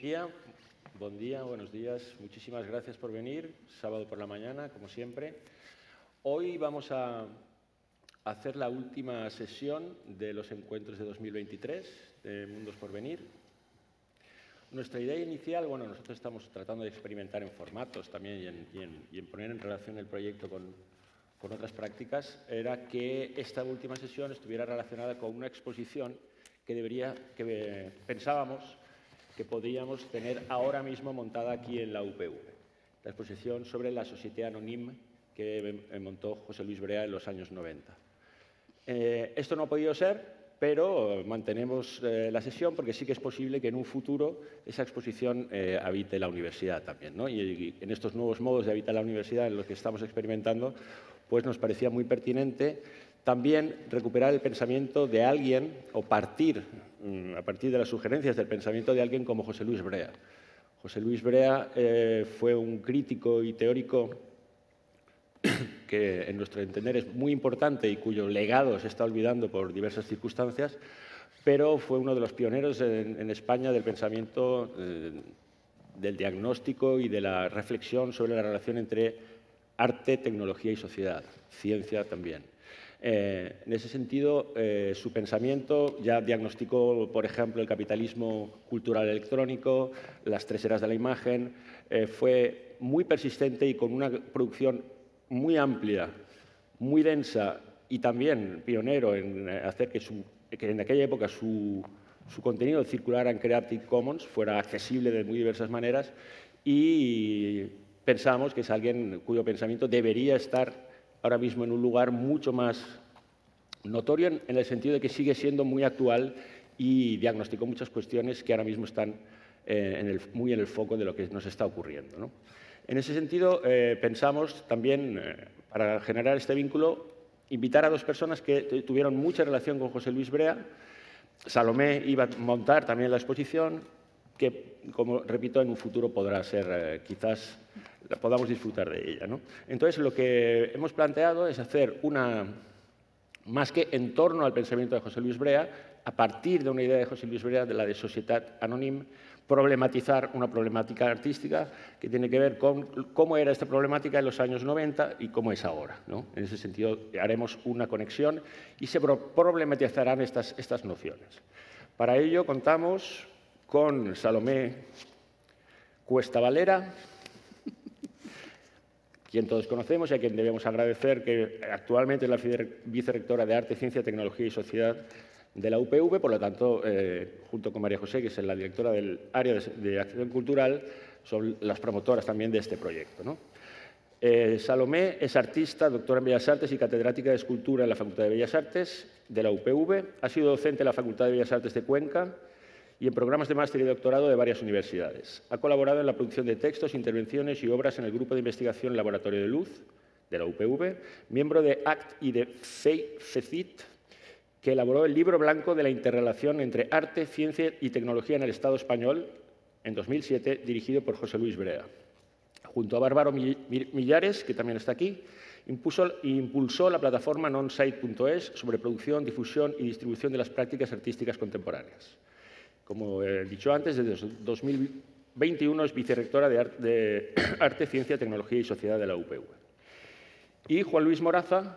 día, buen día, buenos días. Muchísimas gracias por venir, sábado por la mañana, como siempre. Hoy vamos a hacer la última sesión de los encuentros de 2023 de Mundos por Venir. Nuestra idea inicial, bueno, nosotros estamos tratando de experimentar en formatos también y en, poner en relación el proyecto con, otras prácticas, era que esta última sesión estuviera relacionada con una exposición que, debería, que eh, pensábamos que podríamos tener ahora mismo montada aquí en la UPV. La exposición sobre la Sociedad Anónima que em, montó José Luis Brea en los años 90. Eh, esto no ha podido ser, pero eh, mantenemos eh, la sesión porque sí que es posible que en un futuro esa exposición habite la universidad también. Y, y, en estos nuevos modos de habitar la universidad en los que estamos experimentando, pues nos parecía muy pertinente también recuperar el pensamiento de alguien o partir mm, a partir de las sugerencias del pensamiento de alguien como José Luis Brea. José Luis Brea eh, fue un crítico y teórico que en nuestro entender es muy importante y cuyo legado se está olvidando por diversas circunstancias, pero fue uno de los pioneros en, España del pensamiento, eh, del diagnóstico y de la reflexión sobre la relación entre arte, tecnología y sociedad, ciencia también. Eh, en ese sentido, eh, su pensamiento ya diagnosticó, por ejemplo, el capitalismo cultural electrónico, las tres eras de la imagen, eh, fue muy persistente y con una producción muy amplia, muy densa y también pionero en hacer que, en aquella época su, su contenido circular en Creative Commons fuera accesible de muy diversas maneras y pensamos que es alguien cuyo pensamiento debería estar ahora mismo en un lugar mucho más notorio en, el sentido de que sigue siendo muy actual y diagnosticó muchas cuestiones que ahora mismo están eh, en el, muy en el foco de lo que nos está ocurriendo. En ese sentido, eh, pensamos también, eh, para generar este vínculo, invitar a dos personas que tuvieron mucha relación con José Luis Brea. Salomé iba a montar también la exposición, que, como repito, en un futuro podrá ser quizás podamos disfrutar de ella. Entonces, lo que hemos planteado es hacer una, más que en torno al pensamiento de José Luis Brea, a partir de una idea de José Luis Brea, de la de sociedad anónima, problematizar una problemática artística que tiene que ver con cómo era esta problemática en los años 90 y cómo es ahora. En ese sentido, haremos una conexión y se problematizarán estas, estas nociones. Para ello, contamos con Salomé Cuesta Valera, quien todos conocemos y a quien debemos agradecer que actualmente es la vicerectora de Arte, Ciencia, Tecnología y Sociedad de la UPV, por lo tanto, eh, junto con María José, que es la directora del área de, acción cultural, son las promotoras también de este proyecto. Eh, Salomé es artista, doctora en Bellas Artes y catedrática de escultura en la Facultad de Bellas Artes de la UPV. Ha sido docente en la Facultad de Bellas Artes de Cuenca, y en programas de máster y doctorado de varias universidades. Ha colaborado en la producción de textos, intervenciones y obras en el Grupo de Investigación Laboratorio de Luz de la UPV, miembro de ACT y de FECIT, que elaboró el libro blanco de la interrelación entre arte, ciencia y tecnología en el Estado español en 2007, dirigido por José Luis Brea. Junto a Bárbaro Millares, que también está aquí, impulsó la plataforma nonsite.es sobre producción, difusión y distribución de las prácticas artísticas contemporáneas como he dicho antes, desde 2021 es vicerrectora de Arte, Ciencia, Tecnología y Sociedad de la UPV. Y Juan Luis Moraza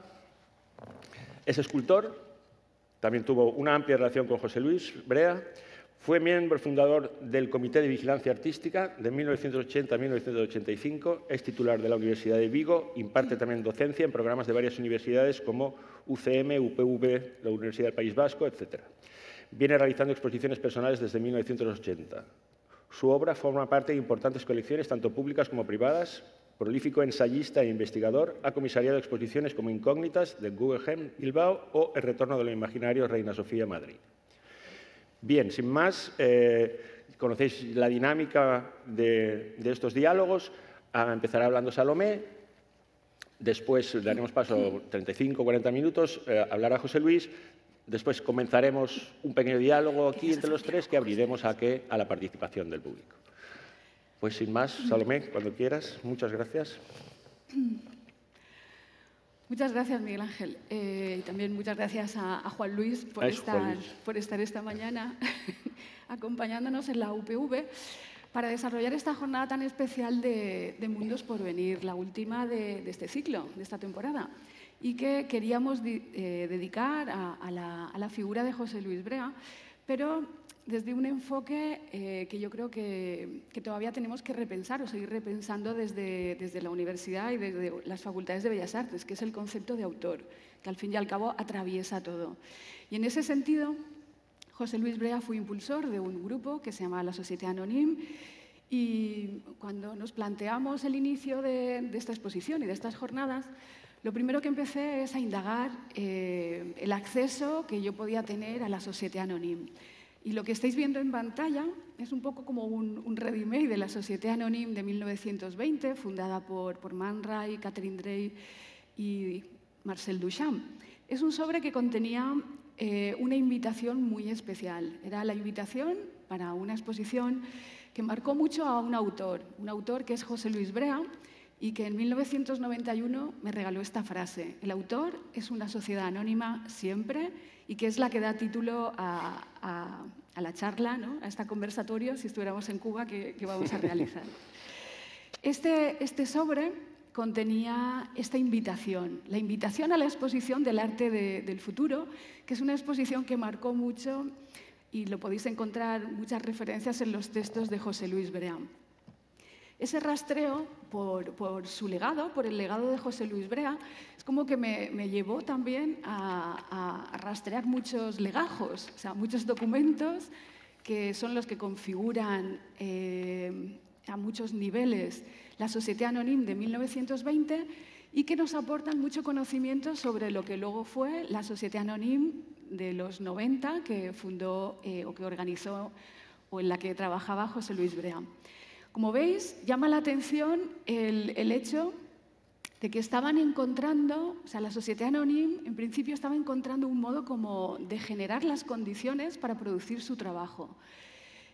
es escultor, también tuvo una amplia relación con José Luis Brea, fue miembro fundador del Comité de Vigilancia Artística de 1980 a 1985, es titular de la Universidad de Vigo, imparte también docencia en programas de varias universidades como UCM, UPV, la Universidad del País Vasco, etcétera viene realizando exposiciones personales desde 1980. Su obra forma parte de importantes colecciones, tanto públicas como privadas. Prolífico ensayista e investigador, ha comisariado exposiciones como Incógnitas de Guggenheim Bilbao o El retorno de lo imaginario Reina Sofía Madrid. Bien, sin más, eh, conocéis la dinámica de, estos diálogos. empezará hablando Salomé, después daremos paso 35-40 o minutos, eh, hablará José Luis, Después comenzaremos un pequeño diálogo aquí entre los tres que abriremos a, que, a la participación del público. Pues sin más, Salomé, cuando quieras, muchas gracias. Muchas gracias, Miguel Ángel. Eh, y también muchas gracias a, Juan, Luis por, estar, por, estar, esta mañana acompañándonos en la UPV para desarrollar esta jornada tan especial de, Mundos por Venir, la última de este ciclo, de esta temporada y que queríamos eh, dedicar a, la, figura de José Luis Brea, pero desde un enfoque eh, que yo creo que, que, todavía tenemos que repensar o seguir repensando desde, desde la universidad y desde las facultades de Bellas Artes, que es el concepto de autor, que al fin y al cabo atraviesa todo. Y en ese sentido, José Luis Brea fue impulsor de un grupo que se llama la Sociedad Anónima, y cuando nos planteamos el inicio de, esta exposición y de estas jornadas, lo primero que empecé es a indagar eh, el acceso que yo podía tener a la Société Anonyme. Y lo que estáis viendo en pantalla es un poco como un, un ready-made de la Société Anonyme de 1920, fundada por, por Man Ray, Catherine Drey y Marcel Duchamp. Es un sobre que contenía eh, una invitación muy especial. Era la invitación para una exposición que marcó mucho a un autor, un autor que es José Luis Brea, y que en 1991 me regaló esta frase. El autor es una sociedad anónima siempre y que es la que da título a, la charla, ¿no? a esta conversatorio, si estuviéramos en Cuba, que, vamos a realizar. Este, este, sobre contenía esta invitación, la invitación a la exposición del arte del futuro, que es una exposición que marcó mucho y lo podéis encontrar muchas referencias en los textos de José Luis Bream ese rastreo por, su legado, por el legado de José Luis Brea, es como que me, llevó también a, rastrear muchos legajos, o sea, muchos documentos que son los que configuran eh, a muchos niveles la Sociedad Anónima de 1920 y que nos aportan mucho conocimiento sobre lo que luego fue la Sociedad Anónima de los 90 que fundó eh, o que organizó o en la que trabajaba José Luis Brea. Como veis, llama la atención el, hecho de que estaban encontrando, o sea, la sociedad anónima en principio estaba encontrando un modo como de generar las condiciones para producir su trabajo.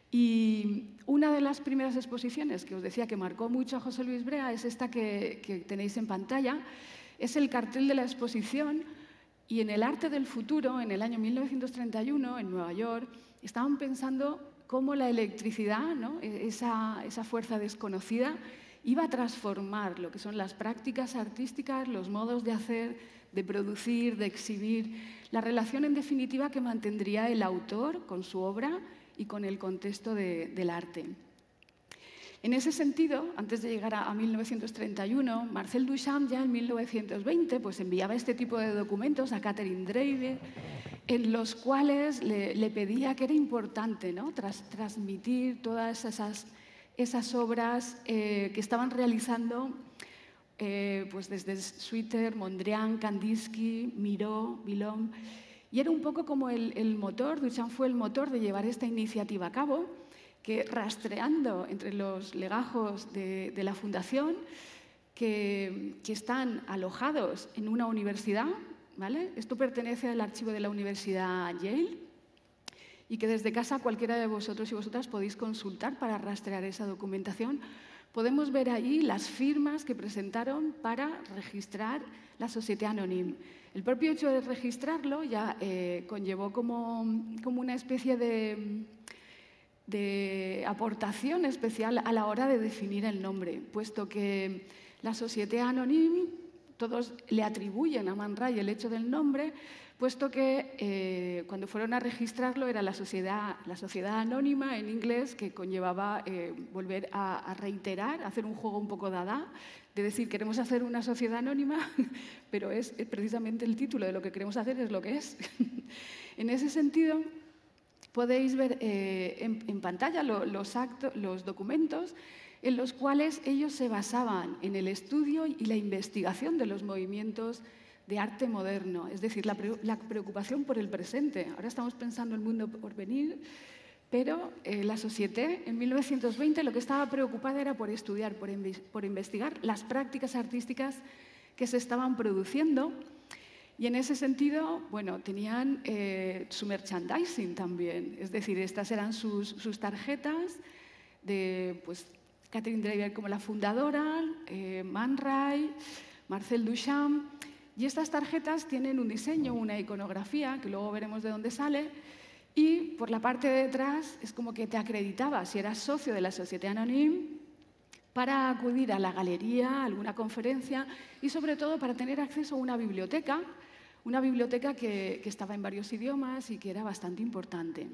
Y una de las primeras exposiciones que os decía que marcó mucho a José Luis Brea es esta que, que tenéis en pantalla, es el cartel de la exposición y en el arte del futuro, en el año 1931, en Nueva York, estaban pensando cómo la electricidad, e, esa, fuerza desconocida, iba a transformar lo que son las prácticas artísticas, los modos de hacer, de producir, de exhibir, la relación en definitiva que mantendría el autor con su obra y con el contexto del arte. En ese sentido, antes de llegar a, 1931, Marcel Duchamp ya en 1920 pues enviaba este tipo de documentos a Catherine Dreyer en los cuales le, pedía que era importante ¿no? transmitir todas esas, esas obras eh, que estaban realizando eh, pues desde Sweeter, Mondrian, Kandinsky, Miró, Vilom. Y era un poco como el, motor, Duchamp fue el motor de llevar esta iniciativa a cabo, que rastreando entre los legajos de, la fundación, que están alojados en una universidad, ¿vale? Esto pertenece al archivo de la Universidad Yale y que desde casa cualquiera de vosotros y vosotras podéis consultar para rastrear esa documentación. Podemos ver ahí las firmas que presentaron para registrar la Société Anonyme. El propio hecho de registrarlo ya eh, conllevó como, como, una especie de, de aportación especial a la hora de definir el nombre, puesto que la Société Anonyme todos le atribuyen a Man Ray el hecho del nombre, puesto que eh, cuando fueron a registrarlo era la sociedad, la sociedad anónima en inglés que conllevaba eh, volver a, reiterar, hacer un juego un poco dada, de decir queremos hacer una sociedad anónima, pero es, precisamente el título de lo que queremos hacer es lo que es. en ese sentido, podéis ver eh, en, pantalla los, actos, los documentos en los cuales ellos se basaban en el estudio y la investigación de los movimientos de arte moderno, es decir, la, preocupación por el presente. Ahora estamos pensando en el mundo por venir, pero eh, la Société en 1920 lo que estaba preocupada era por estudiar, por, por investigar las prácticas artísticas que se estaban produciendo y en ese sentido, bueno, tenían eh, su merchandising también, es decir, estas eran sus, sus tarjetas de, pues, Catherine Dreyer como la fundadora, eh, Man Ray, Marcel Duchamp. Y estas tarjetas tienen un diseño, una iconografía, que luego veremos de dónde sale. Y por la parte de detrás es como que te acreditaba si eras socio de la Sociedad Anonyme para acudir a la galería, a alguna conferencia y sobre todo para tener acceso a una biblioteca, una biblioteca que estaba en varios idiomas y que era bastante importante.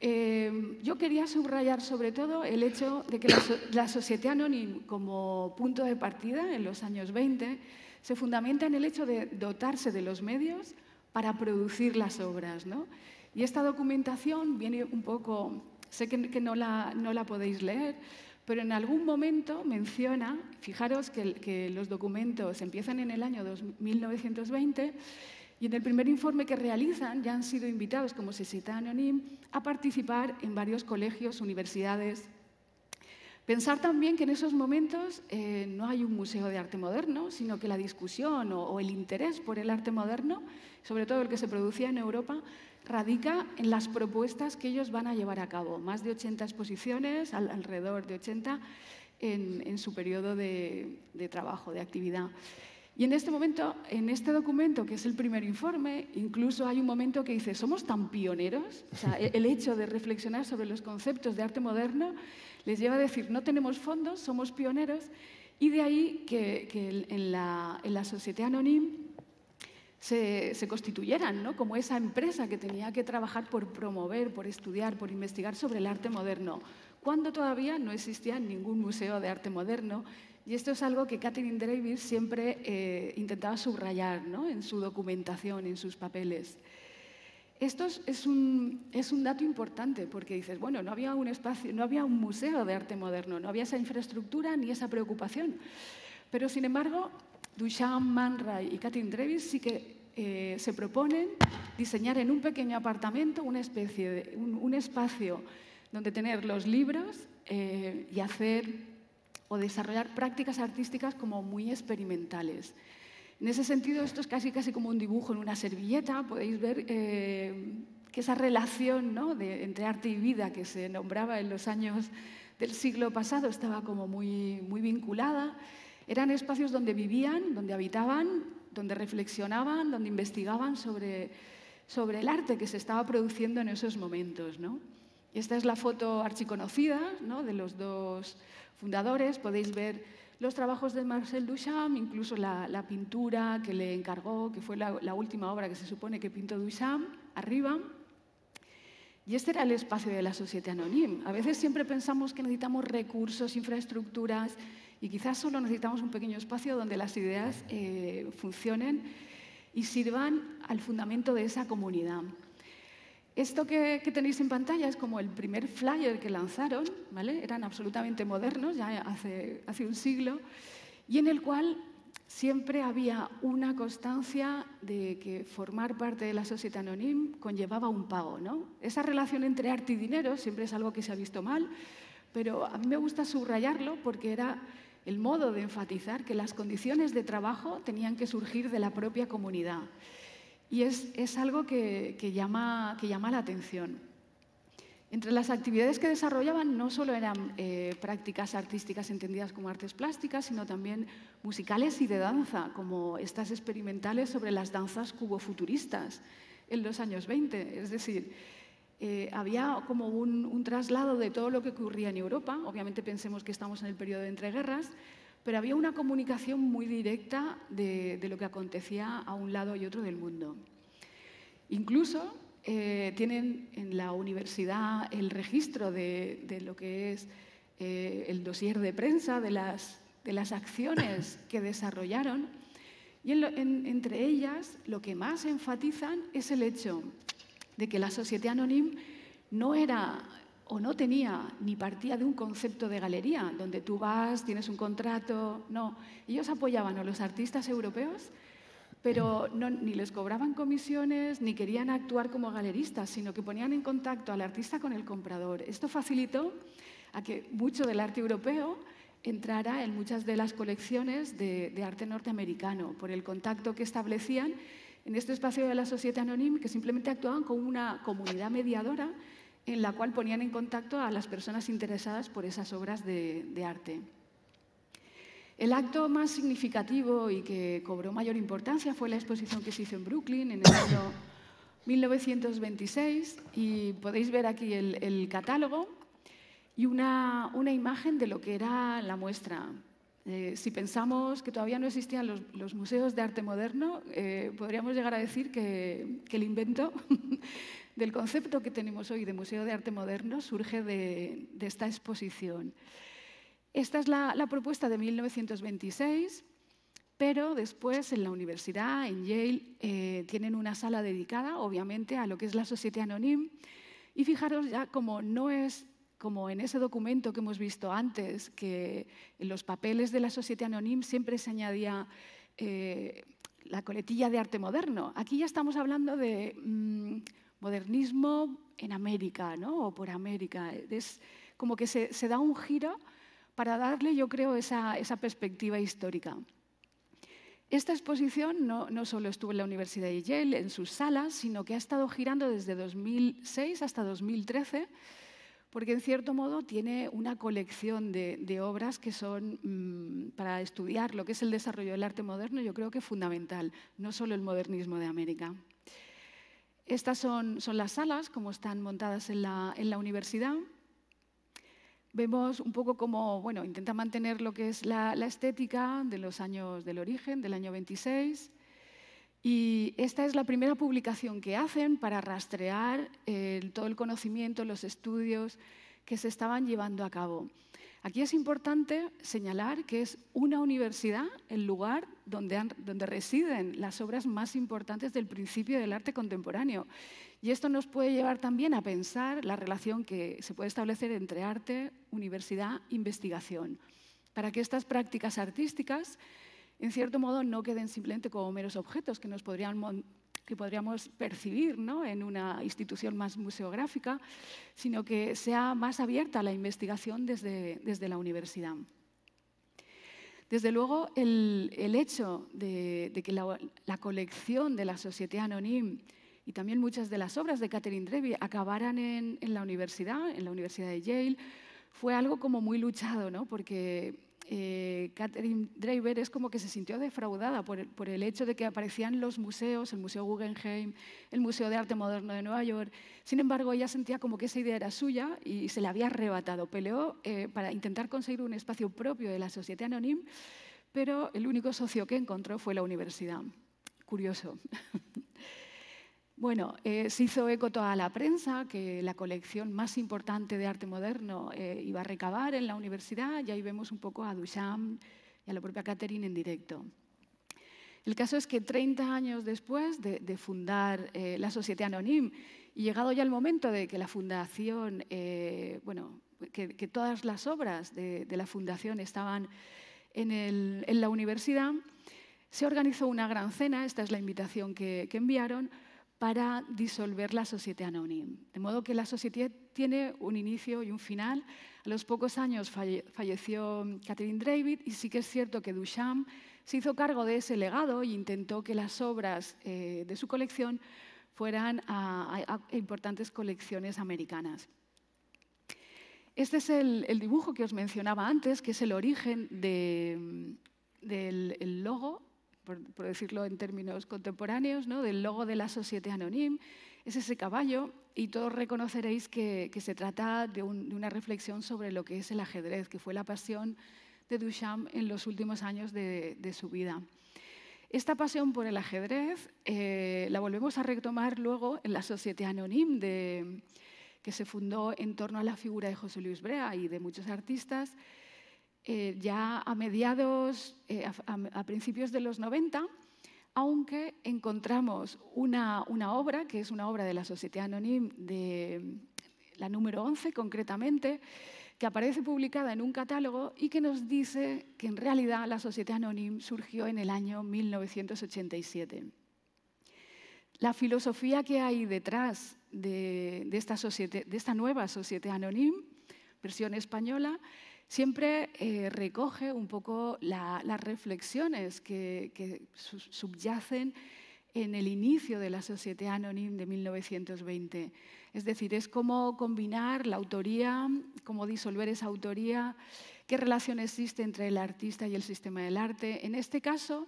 Eh, yo quería subrayar sobre todo el hecho de que la, sociedad anónima como punto de partida en los años 20 se fundamenta en el hecho de dotarse de los medios para producir las obras. ¿no? Y esta documentación viene un poco, sé que, no, la, no, la, podéis leer, pero en algún momento menciona, fijaros que, que los documentos empiezan en el año 1920, y en el primer informe que realizan ya han sido invitados como se cita Anonim, a participar en varios colegios, universidades. Pensar también que en esos momentos eh, no hay un museo de arte moderno, sino que la discusión o, el interés por el arte moderno, sobre todo el que se producía en Europa, radica en las propuestas que ellos van a llevar a cabo. Más de 80 exposiciones, alrededor de 80, en, su periodo de, de trabajo, de actividad. Y en este momento, en este documento, que es el primer informe, incluso hay un momento que dice, somos tan pioneros, e-, el hecho de reflexionar sobre los conceptos de arte moderno les lleva a decir, no tenemos fondos, somos pioneros, y de ahí que, en, la, en la sociedad se, constituyeran ¿no? como esa empresa que tenía que trabajar por promover, por estudiar, por investigar sobre el arte moderno, cuando todavía no existía ningún museo de arte moderno y esto es algo que Catherine Davis siempre eh, intentaba subrayar en su documentación, en sus papeles. Esto es un, dato importante porque dices, bueno, no había un espacio, no había un museo de arte moderno, no había esa infraestructura ni esa preocupación. Pero sin embargo, Duchamp, Man y Catherine Davis sí que eh, se proponen diseñar en un pequeño apartamento una especie de, un, espacio donde tener los libros eh, y hacer o desarrollar prácticas artísticas como muy experimentales. En ese sentido, esto es casi, casi como un dibujo en una servilleta. Podéis ver eh, que esa relación entre arte y vida que se nombraba en los años del siglo pasado estaba como muy, muy vinculada. Eran espacios donde vivían, donde habitaban, donde reflexionaban, donde investigaban sobre, el arte que se estaba produciendo en esos momentos esta es la foto archiconocida de los dos fundadores. Podéis ver los trabajos de Marcel Duchamp, incluso la, pintura que le encargó, que fue la, última obra que se supone que pintó Duchamp, arriba. Y este era el espacio de la Societe Anonyme. A veces siempre pensamos que necesitamos recursos, infraestructuras, y quizás solo necesitamos un pequeño espacio donde las ideas eh, funcionen y sirvan al fundamento de esa comunidad. Esto que, tenéis en pantalla es como el primer flyer que lanzaron, Eran absolutamente modernos, ya hace, un siglo, y en el cual siempre había una constancia de que formar parte de la sociedad anónima conllevaba un pago. Esa relación entre arte y dinero siempre es algo que se ha visto mal, pero a mí me gusta subrayarlo porque era el modo de enfatizar que las condiciones de trabajo tenían que surgir de la propia comunidad. Y es, algo que, llama, que llama la atención. Entre las actividades que desarrollaban no solo eran eh, prácticas artísticas entendidas como artes plásticas, sino también musicales y de danza, como estas experimentales sobre las danzas cubofuturistas en los años 20. Es decir, eh, había como un, un, traslado de todo lo que ocurría en Europa. Obviamente pensemos que estamos en el periodo de entreguerras, pero había una comunicación muy directa de, lo que acontecía a un lado y otro del mundo. Incluso eh, tienen en la universidad el registro de, lo que es eh, el dossier de prensa de las, de las acciones que desarrollaron. Y entre ellas lo que más enfatizan es el hecho de que la sociedad Anonyme no era o no tenía ni partía de un concepto de galería, donde tú vas, tienes un contrato, no. Ellos apoyaban a los artistas europeos, pero ni les cobraban comisiones, ni querían actuar como galeristas, sino que ponían en contacto al artista con el comprador. Esto facilitó a que mucho del arte europeo entrara en muchas de las colecciones de, de arte norteamericano, por el contacto que establecían en este espacio de la sociedad anónima, que simplemente actuaban como una comunidad mediadora en la cual ponían en contacto a las personas interesadas por esas obras de, arte. El acto más significativo y que cobró mayor importancia fue la exposición que se hizo en Brooklyn en el año 1926 y podéis ver aquí el, catálogo y una, imagen de lo que era la muestra. Eh, si pensamos que todavía no existían los, museos de arte moderno, eh, podríamos llegar a decir que, que el invento del concepto que tenemos hoy de Museo de Arte Moderno surge de, esta exposición. Esta es la, propuesta de 1926. Pero después en la universidad, en Yale, eh, tienen una sala dedicada, obviamente, a lo que es la Societe anonym. Y fijaros ya como no es como en ese documento que hemos visto antes, que en los papeles de la Societe anonym siempre se añadía eh, la coletilla de arte moderno. Aquí ya estamos hablando de... Mm, modernismo en América, ¿no? O por América. Es como que se, da un giro para darle, yo creo, esa, perspectiva histórica. Esta exposición no, solo estuvo en la Universidad de Yale, en sus salas, sino que ha estado girando desde 2006 hasta 2013, porque en cierto modo tiene una colección de, obras que son, mm, para estudiar lo que es el desarrollo del arte moderno, yo creo que fundamental, no solo el modernismo de América. Estas son, las salas, como están montadas en la, universidad. Vemos un poco cómo bueno, intenta mantener lo que es la, estética de los años del origen, del año 26. Y esta es la primera publicación que hacen para rastrear eh, todo el conocimiento, los estudios que se estaban llevando a cabo. Aquí es importante señalar que es una universidad el lugar donde, donde, residen las obras más importantes del principio del arte contemporáneo. Y esto nos puede llevar también a pensar la relación que se puede establecer entre arte, universidad, investigación, para que estas prácticas artísticas, en cierto modo, no queden simplemente como meros objetos que nos podrían que podríamos percibir ¿no? en una institución más museográfica, sino que sea más abierta la investigación desde, desde la universidad. Desde luego, el, el hecho de, de que la, la, colección de la Société Anonim y también muchas de las obras de Catherine Trevi acabaran en, en la universidad, en la Universidad de Yale, fue algo como muy luchado, ¿no? porque eh, Catherine es como que se sintió defraudada por el, hecho de que aparecían los museos, el Museo Guggenheim, el Museo de Arte Moderno de Nueva York. Sin embargo, ella sentía como que esa idea era suya y se la había arrebatado. Peleó eh, para intentar conseguir un espacio propio de la Sociedad Anónima, pero el único socio que encontró fue la universidad. Curioso. Bueno, eh, se hizo eco toda la prensa que la colección más importante de arte moderno eh, iba a recabar en la universidad y ahí vemos un poco a Duchamp y a la propia Catherine en directo. El caso es que 30 años después de, fundar eh, la Sociedad Anonyme y llegado ya el momento de que la fundación, bueno, que, todas las obras de, la fundación estaban en, la universidad, se organizó una gran cena, esta es la invitación que enviaron, para disolver la sociedad Anonyme. De modo que la sociedad tiene un inicio y un final. A los pocos años falleció Catherine David y sí que es cierto que Duchamp se hizo cargo de ese legado e intentó que las obras eh, de su colección fueran a, importantes colecciones americanas. Este es el, dibujo que os mencionaba antes, que es el origen del logo por, decirlo en términos contemporáneos, del logo de la Société Anonyme, es ese caballo y todos reconoceréis que, se trata de, una reflexión sobre lo que es el ajedrez, que fue la pasión de Duchamp en los últimos años de, su vida. Esta pasión por el ajedrez eh, la volvemos a retomar luego en la Société Anonyme, que se fundó en torno a la figura de José Luis Brea y de muchos artistas, eh, ya a mediados, eh, a, principios de los 90, aunque encontramos una, obra, que es una obra de la Sociedad Anónima, de la número 11 concretamente, que aparece publicada en un catálogo y que nos dice que en realidad la Sociedad Anónima surgió en el año 1987. La filosofía que hay detrás de, esta, nueva Sociedad Anónima, versión española, siempre eh, recoge un poco las reflexiones que, subyacen en el inicio de la Sociedad Anónima de 1920. Es decir, es cómo combinar la autoría, cómo disolver esa autoría, qué relación existe entre el artista y el sistema del arte. En este caso,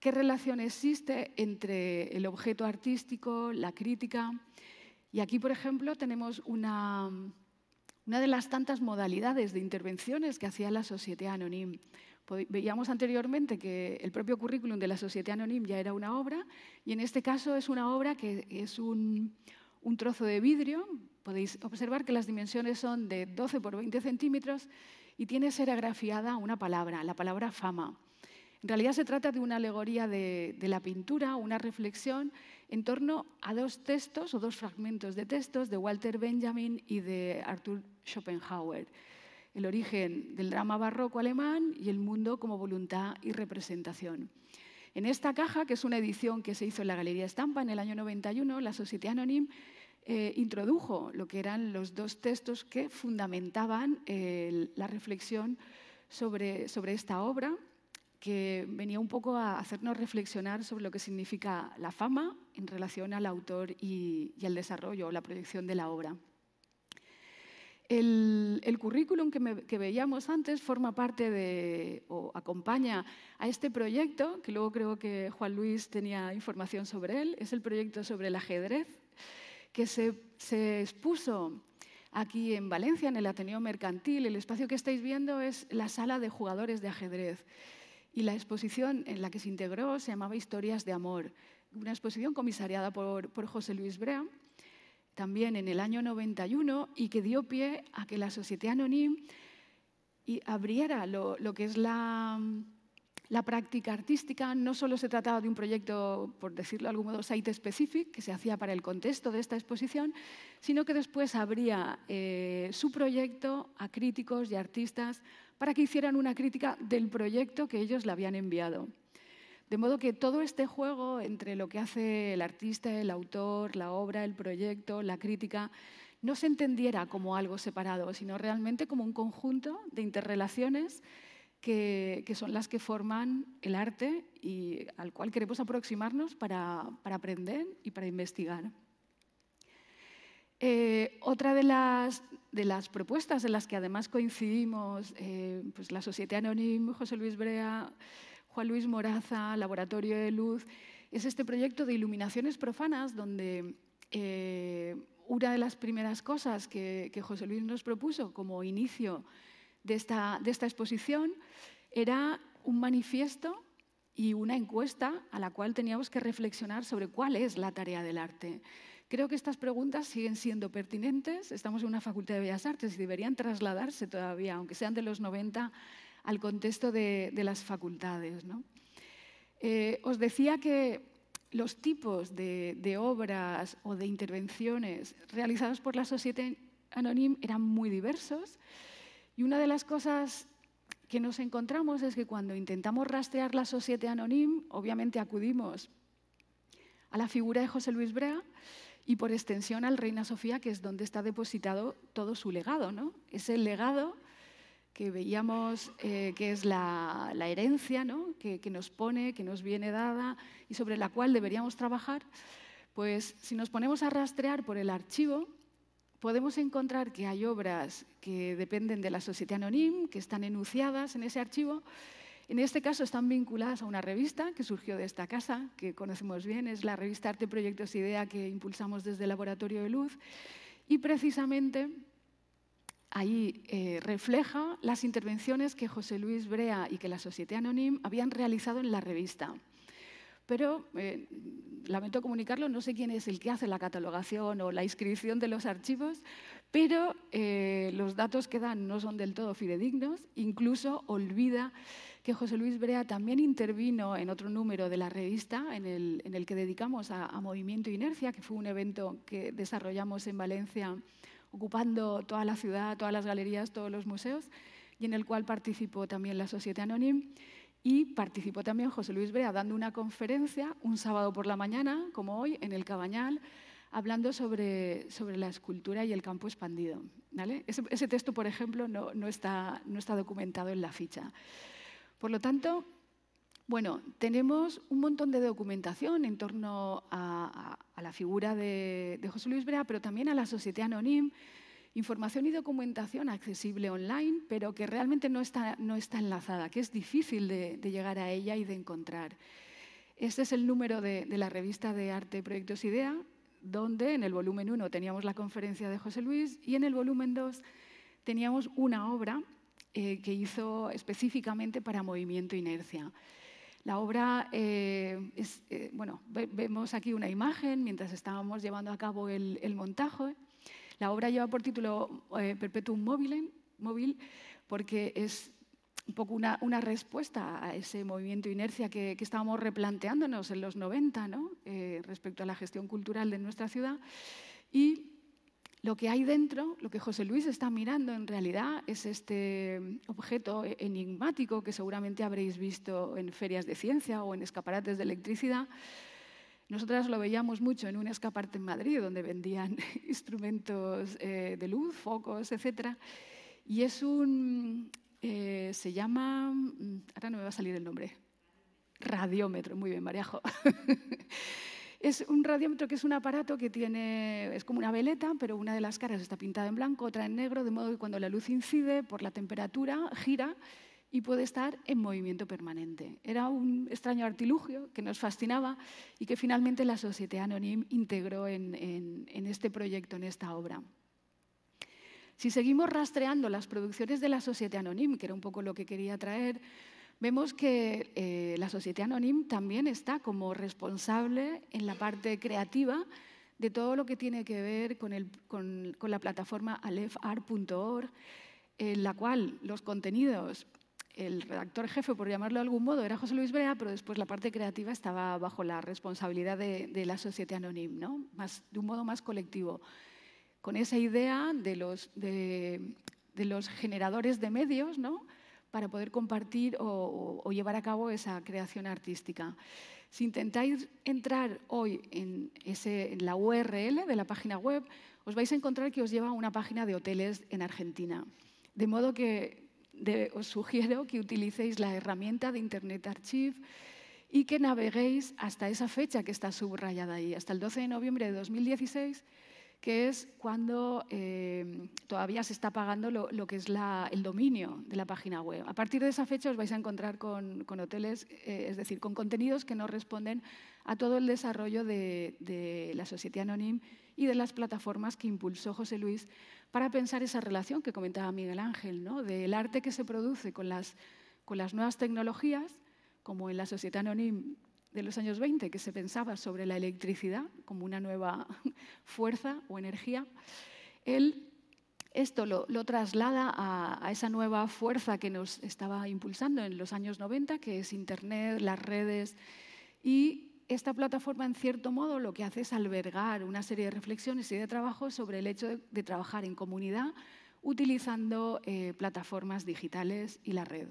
qué relación existe entre el objeto artístico, la crítica. Y aquí, por ejemplo, tenemos una, una de las tantas modalidades de intervenciones que hacía la Sociedad Anonyme. Pues, veíamos anteriormente que el propio currículum de la Sociedad Anonyme ya era una obra y en este caso es una obra que es un, trozo de vidrio. Podéis observar que las dimensiones son de 12 por 20 centímetros y tiene serigrafiada una palabra, la palabra fama. En realidad se trata de una alegoría de la pintura, una reflexión en torno a dos textos o dos fragmentos de textos de Walter Benjamin y de Arthur Schopenhauer, el origen del drama barroco alemán y el mundo como voluntad y representación. En esta caja, que es una edición que se hizo en la Galería Estampa en el año 91, la Société Anonym eh, introdujo lo que eran los dos textos que fundamentaban eh, la reflexión sobre, sobre esta obra que venía un poco a hacernos reflexionar sobre lo que significa la fama en relación al autor y, y al desarrollo o la proyección de la obra. El, currículum que, veíamos antes forma parte de o acompaña a este proyecto, que luego creo que Juan Luis tenía información sobre él, es el proyecto sobre el ajedrez, que se expuso aquí en Valencia, en el Ateneo Mercantil. El espacio que estáis viendo es la sala de jugadores de ajedrez. Y la exposición en la que se integró se llamaba Historias de Amor, una exposición comisariada por, José Luis Brea, también en el año 91, y que dio pie a que la Société Anonyme abriera lo, que es la, práctica artística no solo se trataba de un proyecto, por decirlo de algún modo, site-specific, que se hacía para el contexto de esta exposición, sino que después abría eh, su proyecto a críticos y artistas para que hicieran una crítica del proyecto que ellos le habían enviado. De modo que todo este juego entre lo que hace el artista, el autor, la obra, el proyecto, la crítica, no se entendiera como algo separado, sino realmente como un conjunto de interrelaciones que, son las que forman el arte y al cual queremos aproximarnos para, aprender y para investigar. Eh, otra de las de las propuestas en las que además coincidimos eh, pues la Sociedad Anónima, José Luis Brea, Juan Luis Moraza, Laboratorio de Luz, es este proyecto de iluminaciones profanas donde eh, una de las primeras cosas que, que, José Luis nos propuso como inicio de esta, de esta exposición era un manifiesto y una encuesta a la cual teníamos que reflexionar sobre cuál es la tarea del arte. Creo que estas preguntas siguen siendo pertinentes. Estamos en una Facultad de Bellas Artes y deberían trasladarse todavía, aunque sean de los 90, al contexto de, las facultades. Eh, os decía que los tipos de, obras o de intervenciones realizadas por la Sociedad Anónima eran muy diversos y una de las cosas que nos encontramos es que cuando intentamos rastrear la Sociedad Anónima, obviamente acudimos a la figura de José Luis Brea, y por extensión al Reina Sofía, que es donde está depositado todo su legado. ¿no? Es el legado que veíamos eh, que es la, herencia que, nos pone, que nos viene dada y sobre la cual deberíamos trabajar, pues si nos ponemos a rastrear por el archivo, podemos encontrar que hay obras que dependen de la sociedad Anonim, que están enunciadas en ese archivo, en este caso están vinculadas a una revista que surgió de esta casa, que conocemos bien, es la revista Arte, Proyectos Idea que impulsamos desde el Laboratorio de Luz. Y precisamente ahí eh, refleja las intervenciones que José Luis Brea y que la Sociedad Anónima habían realizado en la revista. Pero, eh, lamento comunicarlo, no sé quién es el que hace la catalogación o la inscripción de los archivos, pero eh, los datos que dan no son del todo fidedignos, incluso olvida que José Luis Brea también intervino en otro número de la revista, en el, que dedicamos a, a, Movimiento Inercia, que fue un evento que desarrollamos en Valencia, ocupando toda la ciudad, todas las galerías, todos los museos, y en el cual participó también la Sociedad Anónima. Y participó también José Luis Brea dando una conferencia un sábado por la mañana, como hoy, en el Cabañal, hablando sobre, sobre la escultura y el campo expandido. ¿vale? Ese, texto, por ejemplo, no, está, no está documentado en la ficha. Por lo tanto, bueno, tenemos un montón de documentación en torno a, la figura de, José Luis Brea, pero también a la sociedad Anonim, información y documentación accesible online, pero que realmente no está, enlazada, que es difícil de, llegar a ella y de encontrar. Este es el número de, la revista de arte Proyectos Idea, donde en el volumen 1 teníamos la conferencia de José Luis y en el volumen 2 teníamos una obra eh, que hizo específicamente para Movimiento e Inercia. La obra, eh, es, eh, bueno, vemos aquí una imagen mientras estábamos llevando a cabo el, montaje. La obra lleva por título Perpetuum Mobile, móvil porque es un poco una, una, respuesta a ese movimiento e inercia que, estábamos replanteándonos en los 90 ¿no? respecto a la gestión cultural de nuestra ciudad. Y lo que hay dentro, lo que José Luis está mirando en realidad es este objeto e-, enigmático que seguramente habréis visto en ferias de ciencia o en escaparates de electricidad. Nosotras lo veíamos mucho en un escaparte en Madrid donde vendían instrumentos eh, de luz, focos, etc. Y es un... Eh, se llama... Mm, ahora no me va a salir el nombre. Radiómetro, muy bien, Mariajo. Es un radiómetro que es un aparato que tiene, es como una veleta, pero una de las caras está pintada en blanco, otra en negro, de modo que cuando la luz incide por la temperatura gira y puede estar en movimiento permanente. Era un extraño artilugio que nos fascinaba y que finalmente la Sociedad Anonim integró en, este proyecto, en esta obra. Si seguimos rastreando las producciones de la Sociedad Anonim, que era un poco lo que quería traer, Vemos que eh, la sociedad anónima también está como responsable en la parte creativa de todo lo que tiene que ver con, el, con, con la plataforma alefar.org, en la cual los contenidos, el redactor jefe, por llamarlo de algún modo, era José Luis Brea, pero después la parte creativa estaba bajo la responsabilidad de, de la sociedad anónima, ¿no? más, de un modo más colectivo. Con esa idea de los, de, de los generadores de medios, ¿no? para poder compartir o, llevar a cabo esa creación artística. Si intentáis entrar hoy en, la URL de la página web, os vais a encontrar que os lleva a una página de hoteles en Argentina. De modo que os sugiero que utilicéis la herramienta de Internet Archive y que naveguéis hasta esa fecha que está subrayada ahí, hasta el 12 de noviembre de 2016 que es cuando em, todavía se está pagando lo, que es el dominio de la página web. A partir de esa fecha os vais a encontrar con, hoteles, eh, es decir, con contenidos que no responden a todo el desarrollo de, la sociedad anónima y de las plataformas que impulsó José Luis para pensar esa relación que comentaba Miguel Ángel, ¿no? del arte que se produce con las, con las nuevas tecnologías, como en la sociedad anónima de los años 20, que se pensaba sobre la electricidad como una nueva fuerza o energía, él esto lo, traslada a, esa nueva fuerza que nos estaba impulsando en los años 90, que es Internet, las redes. Y esta plataforma, en cierto modo, lo que hace es albergar una serie de reflexiones y de trabajos sobre el hecho de, trabajar en comunidad utilizando eh, plataformas digitales y la red.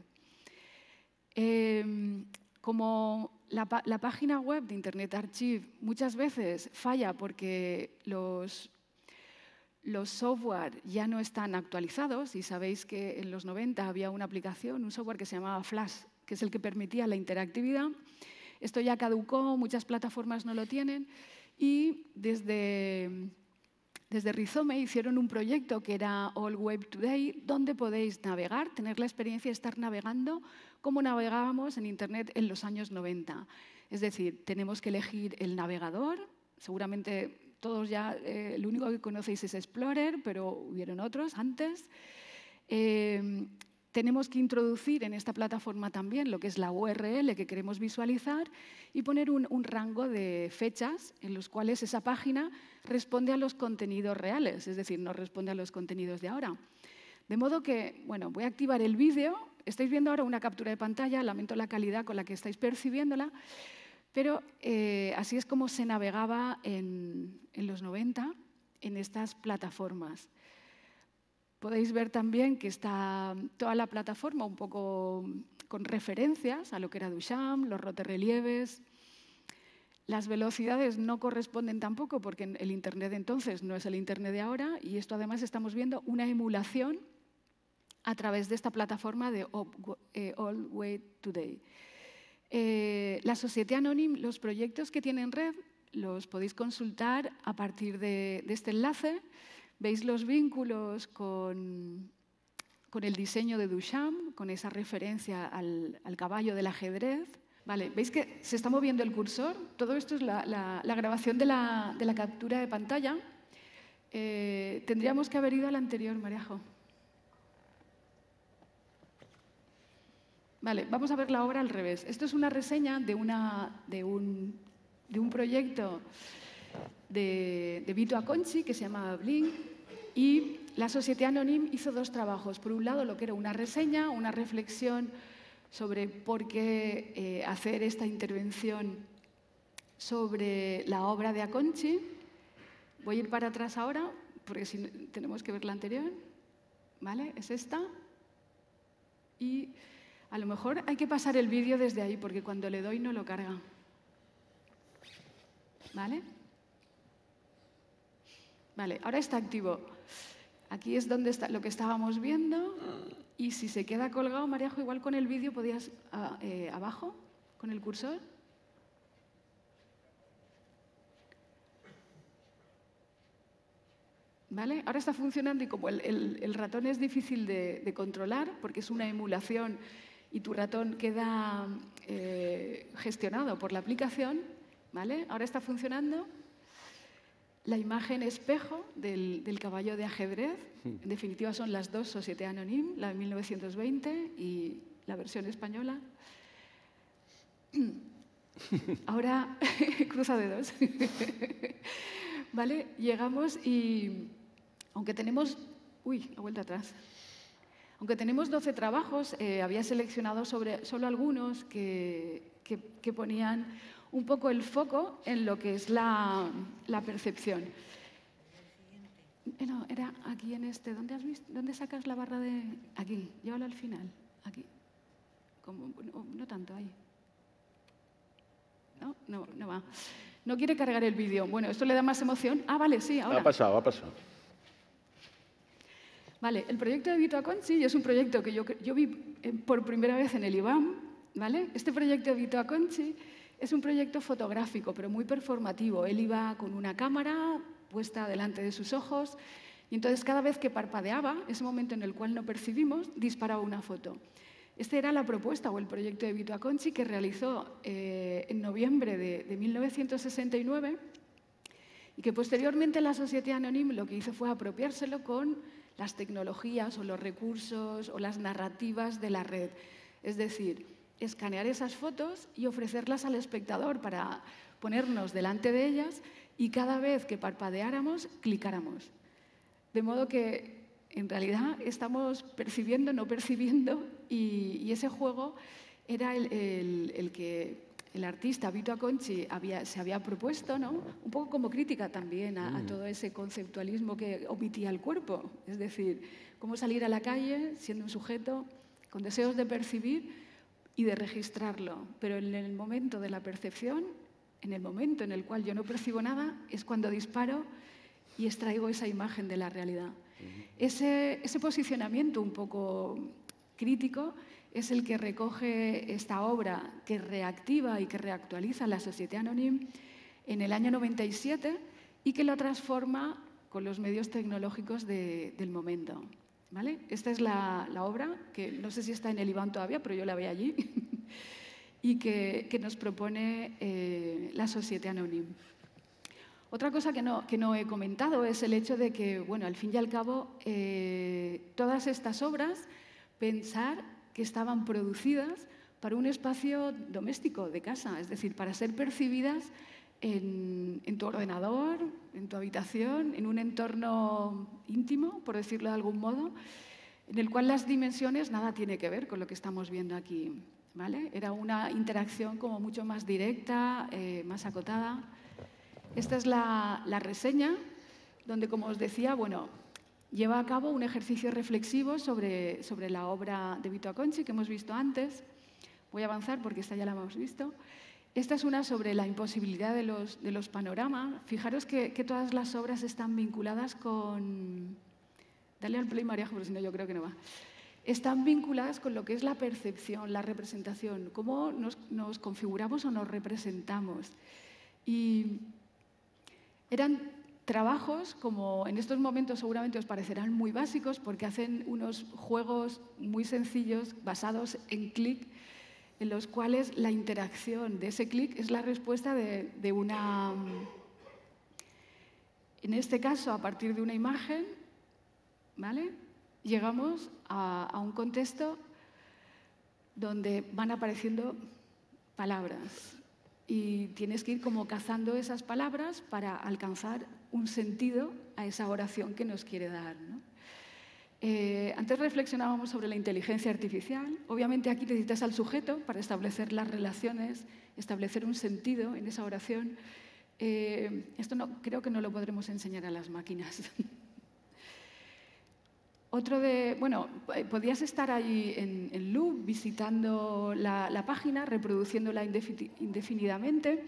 Em, como la, página web de Internet Archive muchas veces falla porque los, los software ya no están actualizados y sabéis que en los 90 había una aplicación, un software que se llamaba Flash, que es el que permitía la interactividad. Esto ya caducó, muchas plataformas no lo tienen y desde, desde Rizome hicieron un proyecto que era All Web Today, donde podéis navegar, tener la experiencia de estar navegando cómo navegábamos en Internet en los años 90. Es decir, tenemos que elegir el navegador. Seguramente todos ya el eh, único que conocéis es Explorer, pero hubieron otros antes. Em, tenemos que introducir en esta plataforma también lo que es la URL que queremos visualizar y poner un, un, rango de fechas en los cuales esa página responde a los contenidos reales, es decir, no responde a los contenidos de ahora. De modo que, bueno, voy a activar el vídeo Estáis viendo ahora una captura de pantalla, lamento la calidad con la que estáis percibiéndola, pero eh, así es como se navegaba en, en los 90 en estas plataformas. Podéis ver también que está toda la plataforma un poco con referencias a lo que era Duchamp, los roterrelieves. Las velocidades no corresponden tampoco porque el Internet de entonces no es el Internet de ahora y esto además estamos viendo una emulación a través de esta plataforma de eh, All Way Today. Eh, la Sociedad Anónima, los proyectos que tienen red, los podéis consultar a partir de, este enlace. Veis los vínculos con, con, el diseño de Duchamp, con esa referencia al, caballo del ajedrez. Vale, ¿Veis que se está moviendo el cursor? Todo esto es la, grabación de la, captura de pantalla. Eh, tendríamos que haber ido al anterior, Mariajo. Vale, vamos a ver la obra al revés. Esto es una reseña de, un, proyecto de, Vito Aconchi que se llama Blink y la Sociedad Anónima hizo dos trabajos. Por un lado, lo que era una reseña, una reflexión sobre por qué eh, hacer esta intervención sobre la obra de Aconchi. Voy a ir para atrás ahora, porque si tenemos que ver la anterior. ¿Vale? Es esta. Y a lo mejor hay que pasar el vídeo desde ahí porque cuando le doy no lo carga. ¿Vale? Vale, ahora está activo. Aquí es donde está lo que estábamos viendo. Y si se queda colgado, Maríajo, igual con el vídeo podías ah, eh, abajo, con el cursor. ¿Vale? Ahora está funcionando y como el, ratón es difícil de, controlar, porque es una emulación y tu ratón queda eh, gestionado por la aplicación, ¿vale? Ahora está funcionando. La imagen espejo del, caballo de ajedrez, hmm. en definitiva son las dos Societe Anonym, la de 1920 y la versión española. Ahora, cruza dedos. ¿Vale? Llegamos y, aunque tenemos... Uy, la vuelta atrás. Aunque tenemos 12 trabajos, eh, había seleccionado sobre, solo algunos que, ponían un poco el foco en lo que es la, percepción. Eh, no, era aquí en este. ¿Dónde, sacas la barra de...? Aquí, llévala al final. Aquí. no, tanto, ahí. No, no, no va. No quiere cargar el vídeo. Bueno, esto le da más emoción. Ah, vale, sí, ahora. Ha pasado, ha pasado el proyecto de Vito Aconchi es un proyecto que yo, vi eh, por primera vez en el IBAM. ¿vale? Este proyecto de Vito Aconchi es un proyecto fotográfico, pero muy performativo. Él iba con una cámara puesta delante de sus ojos y entonces cada vez que parpadeaba, ese momento en el cual no percibimos, disparaba una foto. Esta era la propuesta o el proyecto de Vito Aconchi que realizó eh, en noviembre de, de 1969 y que posteriormente la Sociedad Anónima lo que hizo fue apropiárselo con las tecnologías o los recursos o las narrativas de la red. Es decir, escanear esas fotos y ofrecerlas al espectador para ponernos delante de ellas y cada vez que parpadeáramos, clicáramos. De modo que en realidad estamos percibiendo, no percibiendo, y, ese juego era el que el artista Vito Aconchi se había propuesto, ¿no? un poco como crítica también a, mm. todo ese conceptualismo que omitía el cuerpo, es decir, cómo salir a la calle siendo un sujeto con deseos de percibir y de registrarlo, pero en el momento de la percepción, en el momento en el cual yo no percibo nada, es cuando disparo y extraigo esa imagen de la realidad. ese posicionamiento un poco crítico es el que recoge esta obra, que reactiva y que reactualiza la Sociedad Anonyme en el año 97 y que la transforma con los medios tecnológicos del momento. ¿Vale? Esta es la, obra, que no sé si está en el Iván todavía, pero yo la veo allí, y que, nos propone eh, la Sociedad Anonyme. Otra cosa que no, no, he comentado es el hecho de que, bueno, al fin y al cabo, eh, todas estas obras, pensar que estaban producidas para un espacio doméstico de casa, es decir, para ser percibidas en, tu ordenador, en tu habitación, en un entorno íntimo, por decirlo de algún modo, en el cual las dimensiones nada tiene que ver con lo que estamos viendo aquí. ¿vale? Era una interacción como mucho más directa, eh, más acotada. Esta es la reseña, donde, como os decía, bueno, lleva a cabo un ejercicio reflexivo sobre, sobre la obra de Vito Aconchi que hemos visto antes. Voy a avanzar porque esta ya la hemos visto. Esta es una sobre la imposibilidad de los, de los panoramas. Fijaros que, todas las obras están vinculadas con... Dale al play, María, porque si no yo creo que no va. Están vinculadas con lo que es la percepción, la representación, cómo nos, nos configuramos o nos representamos. Y eran Trabajos como en estos momentos seguramente os parecerán muy básicos porque hacen unos juegos muy sencillos basados en clic en los cuales la interacción de ese clic es la respuesta de, una... En este caso, a partir de una imagen, llegamos a un contexto donde van apareciendo palabras. Y tienes que ir como cazando esas palabras para alcanzar un sentido a esa oración que nos quiere dar. Eh, antes reflexionábamos sobre la inteligencia artificial. Obviamente aquí necesitas al sujeto para establecer las relaciones, establecer un sentido en esa oración. Eh, esto no, creo que no lo podremos enseñar a las máquinas. Otro de, bueno, eh, podías estar ahí en, en loop visitando la, página, reproduciéndola indefinidamente,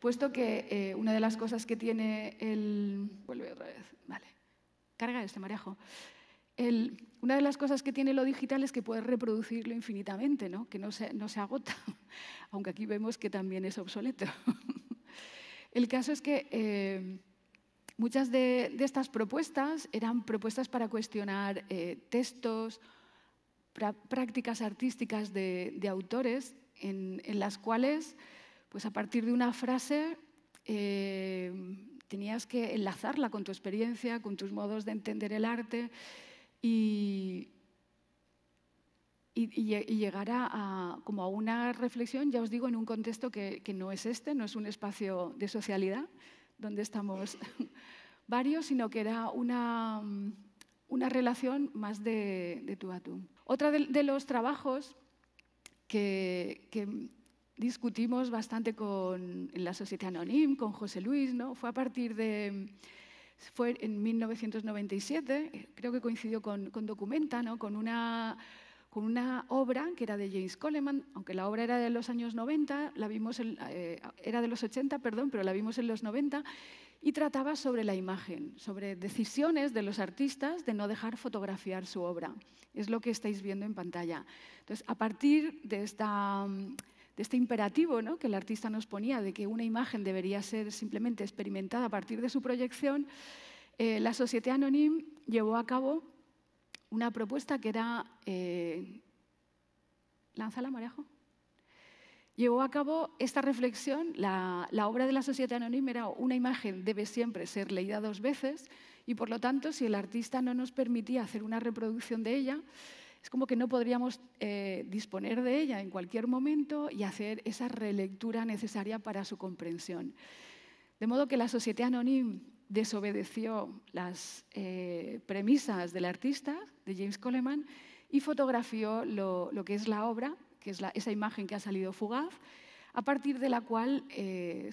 puesto que eh, una de las cosas que tiene el... Vuelve otra vez, vale. Carga este marejo. una de las cosas que tiene lo digital es que puedes reproducirlo infinitamente, ¿no? que no se, no se agota, aunque aquí vemos que también es obsoleto. el caso es que... Eh, Muchas de, estas propuestas eran propuestas para cuestionar eh, textos, prácticas artísticas de, autores en, las cuales, pues a partir de una frase, eh, tenías que enlazarla con tu experiencia, con tus modos de entender el arte y, llegar a, como a una reflexión, ya os digo, en un contexto que no es este, no es un espacio de socialidad, donde estamos varios, sino que era una, una relación más de, de, tú a tú. Otro de, los trabajos que, discutimos bastante con la sociedad anonim con José Luis, ¿no? fue a partir de... Fue en 1997, creo que coincidió con, Documenta, ¿no? con una con una obra que era de James Coleman, aunque la obra era de los años 90, la vimos eh, era de los 80, perdón, pero la vimos en los 90, y trataba sobre la imagen, sobre decisiones de los artistas de no dejar fotografiar su obra. Es lo que estáis viendo en pantalla. Entonces, a partir de, este imperativo que el artista nos ponía de que una imagen debería ser simplemente experimentada a partir de su proyección, eh, la Société Anonyme llevó a cabo una propuesta que era... Eh, ¿Lánzala, Marejo? Llevó a cabo esta reflexión, la, obra de la sociedad anónima era una imagen, debe siempre ser leída dos veces y por lo tanto si el artista no nos permitía hacer una reproducción de ella, es como que no podríamos eh, disponer de ella en cualquier momento y hacer esa relectura necesaria para su comprensión. De modo que la sociedad anónima desobedeció las eh, premisas del artista, de James Coleman, y fotografió lo, que es la obra, que es esa imagen que ha salido fugaz, a partir de la cual eh,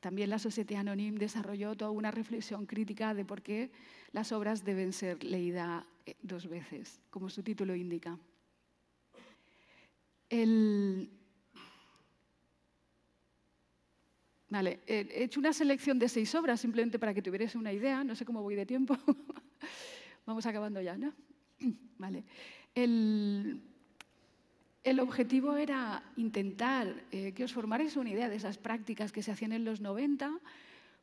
también la Sociedad Anonyme desarrolló toda una reflexión crítica de por qué las obras deben ser leídas eh, dos veces, como su título indica. El, Vale, he hecho una selección de seis obras simplemente para que tuvierais una idea, no sé cómo voy de tiempo. Vamos acabando ya, ¿no? Vale. El, objetivo era intentar eh, que os formarais una idea de esas prácticas que se hacían en los 90,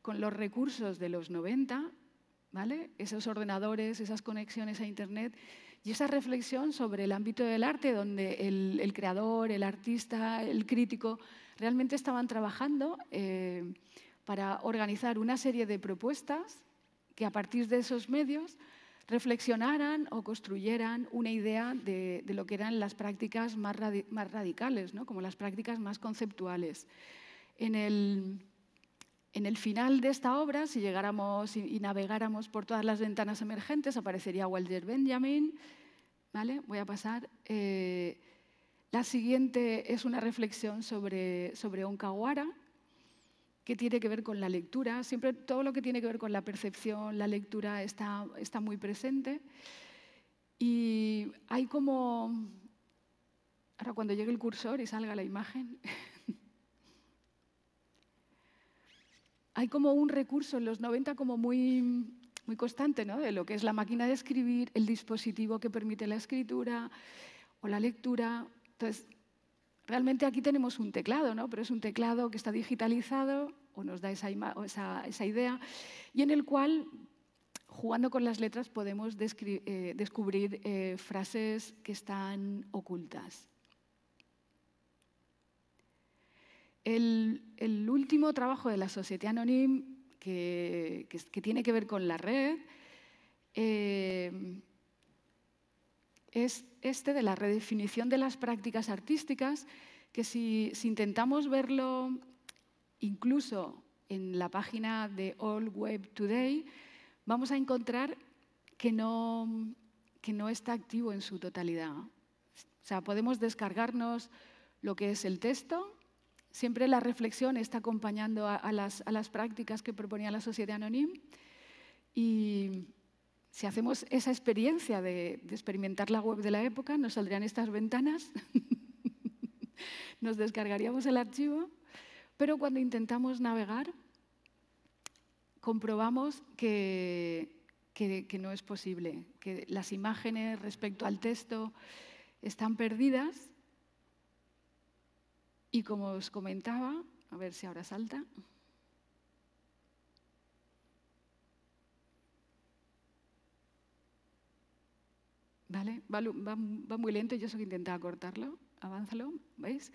con los recursos de los 90, ¿vale? Esos ordenadores, esas conexiones a Internet y esa reflexión sobre el ámbito del arte, donde el, creador, el artista, el crítico, realmente estaban trabajando eh, para organizar una serie de propuestas que a partir de esos medios reflexionaran o construyeran una idea de, lo que eran las prácticas más, más radicales, ¿no? como las prácticas más conceptuales. En el, en el final de esta obra, si llegáramos y navegáramos por todas las ventanas emergentes, aparecería Walter Benjamin. ¿Vale? Voy a pasar. Eh, la siguiente es una reflexión sobre, sobre Onkawara, que tiene que ver con la lectura. Siempre todo lo que tiene que ver con la percepción, la lectura, está, está muy presente. Y hay como... Ahora, cuando llegue el cursor y salga la imagen, hay como un recurso en los 90 como muy, constante, ¿no? De lo que es la máquina de escribir, el dispositivo que permite la escritura o la lectura. Entonces, realmente aquí tenemos un teclado, ¿no? Pero es un teclado que está digitalizado o nos da esa, idea y en el cual jugando con las letras podemos eh, descubrir eh, frases que están ocultas. El, último trabajo de la Sociedad Anonym que, tiene que ver con la red, eh, es este de la redefinición de las prácticas artísticas, que si, intentamos verlo incluso en la página de All Web Today, vamos a encontrar que no, que no está activo en su totalidad. O sea, podemos descargarnos lo que es el texto, Siempre la reflexión está acompañando a, las, prácticas que proponía la Sociedad Anónima y si hacemos esa experiencia de, experimentar la web de la época, nos saldrían estas ventanas, nos descargaríamos el archivo, pero cuando intentamos navegar, comprobamos que, no es posible, que las imágenes respecto al texto están perdidas y como os comentaba, a ver si ahora salta. ¿Vale? Va, muy lento, yo soy que intentaba cortarlo. Avánzalo, ¿veis?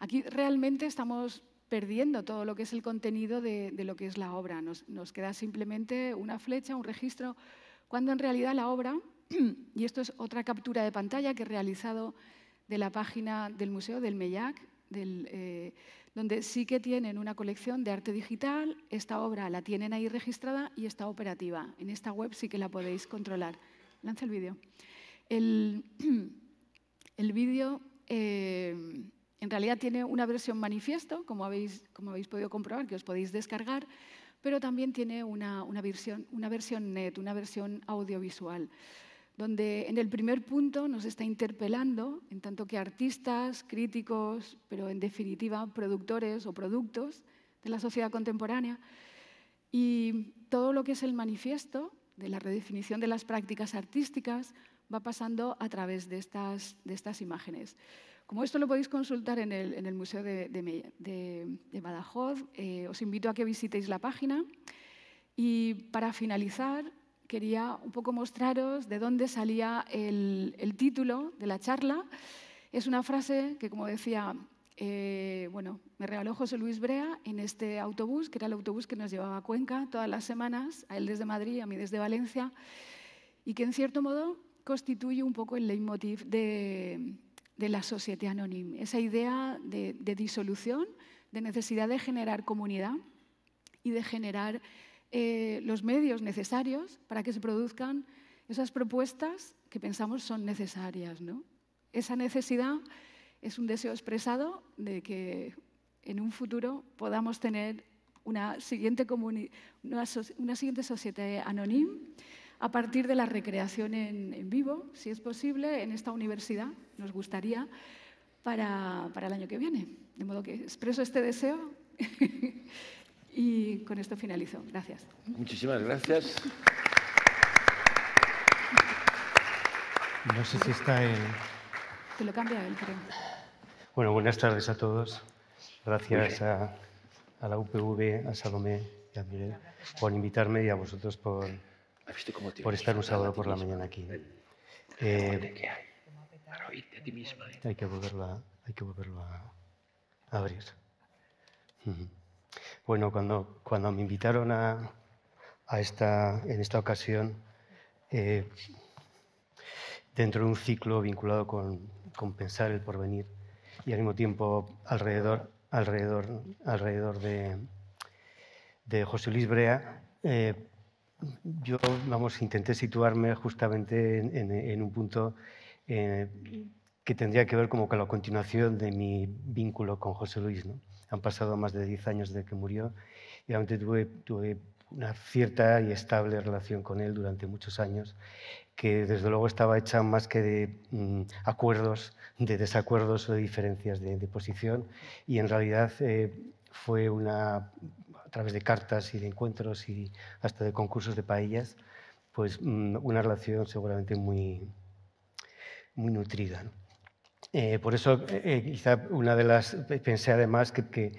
Aquí realmente estamos perdiendo todo lo que es el contenido de, lo que es la obra. Nos, queda simplemente una flecha, un registro, cuando en realidad la obra, y esto es otra captura de pantalla que he realizado de la página del Museo del MEYAC, eh, donde sí que tienen una colección de arte digital, esta obra la tienen ahí registrada y está operativa. En esta web sí que la podéis controlar. Lanza el vídeo. El, el vídeo eh, en realidad tiene una versión manifiesto, como habéis, como habéis podido comprobar, que os podéis descargar, pero también tiene una, una versión net, una versión audiovisual donde en el primer punto nos está interpelando, en tanto que artistas, críticos, pero en definitiva productores o productos de la sociedad contemporánea, y todo lo que es el manifiesto de la redefinición de las prácticas artísticas va pasando a través de estas, de estas imágenes. Como esto lo podéis consultar en el, Museo de, Badajoz, eh, os invito a que visitéis la página. Y para finalizar, quería un poco mostraros de dónde salía el, título de la charla. Es una frase que, como decía, eh, bueno, me regaló José Luis Brea en este autobús, que era el autobús que nos llevaba a Cuenca todas las semanas, a él desde Madrid, a mí desde Valencia, y que en cierto modo constituye un poco el leitmotiv de, la sociedad anónima, esa idea de, de disolución, de necesidad de generar comunidad y de generar eh, los medios necesarios para que se produzcan esas propuestas que pensamos son necesarias. ¿no? Esa necesidad es un deseo expresado de que en un futuro podamos tener una siguiente, una, una siguiente sociedad anónima a partir de la recreación en, en, vivo, si es posible, en esta universidad, nos gustaría, para, para el año que viene. De modo que expreso este deseo Y con esto finalizo. Gracias. Muchísimas gracias. No sé si está el... Te lo cambia él, creo. Bueno, buenas tardes a todos. Gracias a, la UPV, a Salomé y a Miguel por invitarme y a vosotros por, por estar un sábado por la mañana aquí. Eh, ¿eh? hay que volverlo a, hay que volverlo a abrir. Bueno, cuando, cuando me invitaron a, esta, en esta ocasión, eh, dentro de un ciclo vinculado con, pensar el porvenir y al mismo tiempo alrededor, alrededor, alrededor de, José Luis Brea, eh, yo vamos, intenté situarme justamente en, un punto eh, que tendría que ver como con la continuación de mi vínculo con José Luis. ¿no? han pasado más de 10 años desde que murió, y realmente tuve, una cierta y estable relación con él durante muchos años, que desde luego estaba hecha más que de mm, acuerdos, de desacuerdos o de diferencias de, posición, y en realidad eh, fue una, a través de cartas y de encuentros y hasta de concursos de paellas, pues mm, una relación seguramente muy, muy nutrida. Eh, por eso, eh, eh, quizá una de las, pensé además que,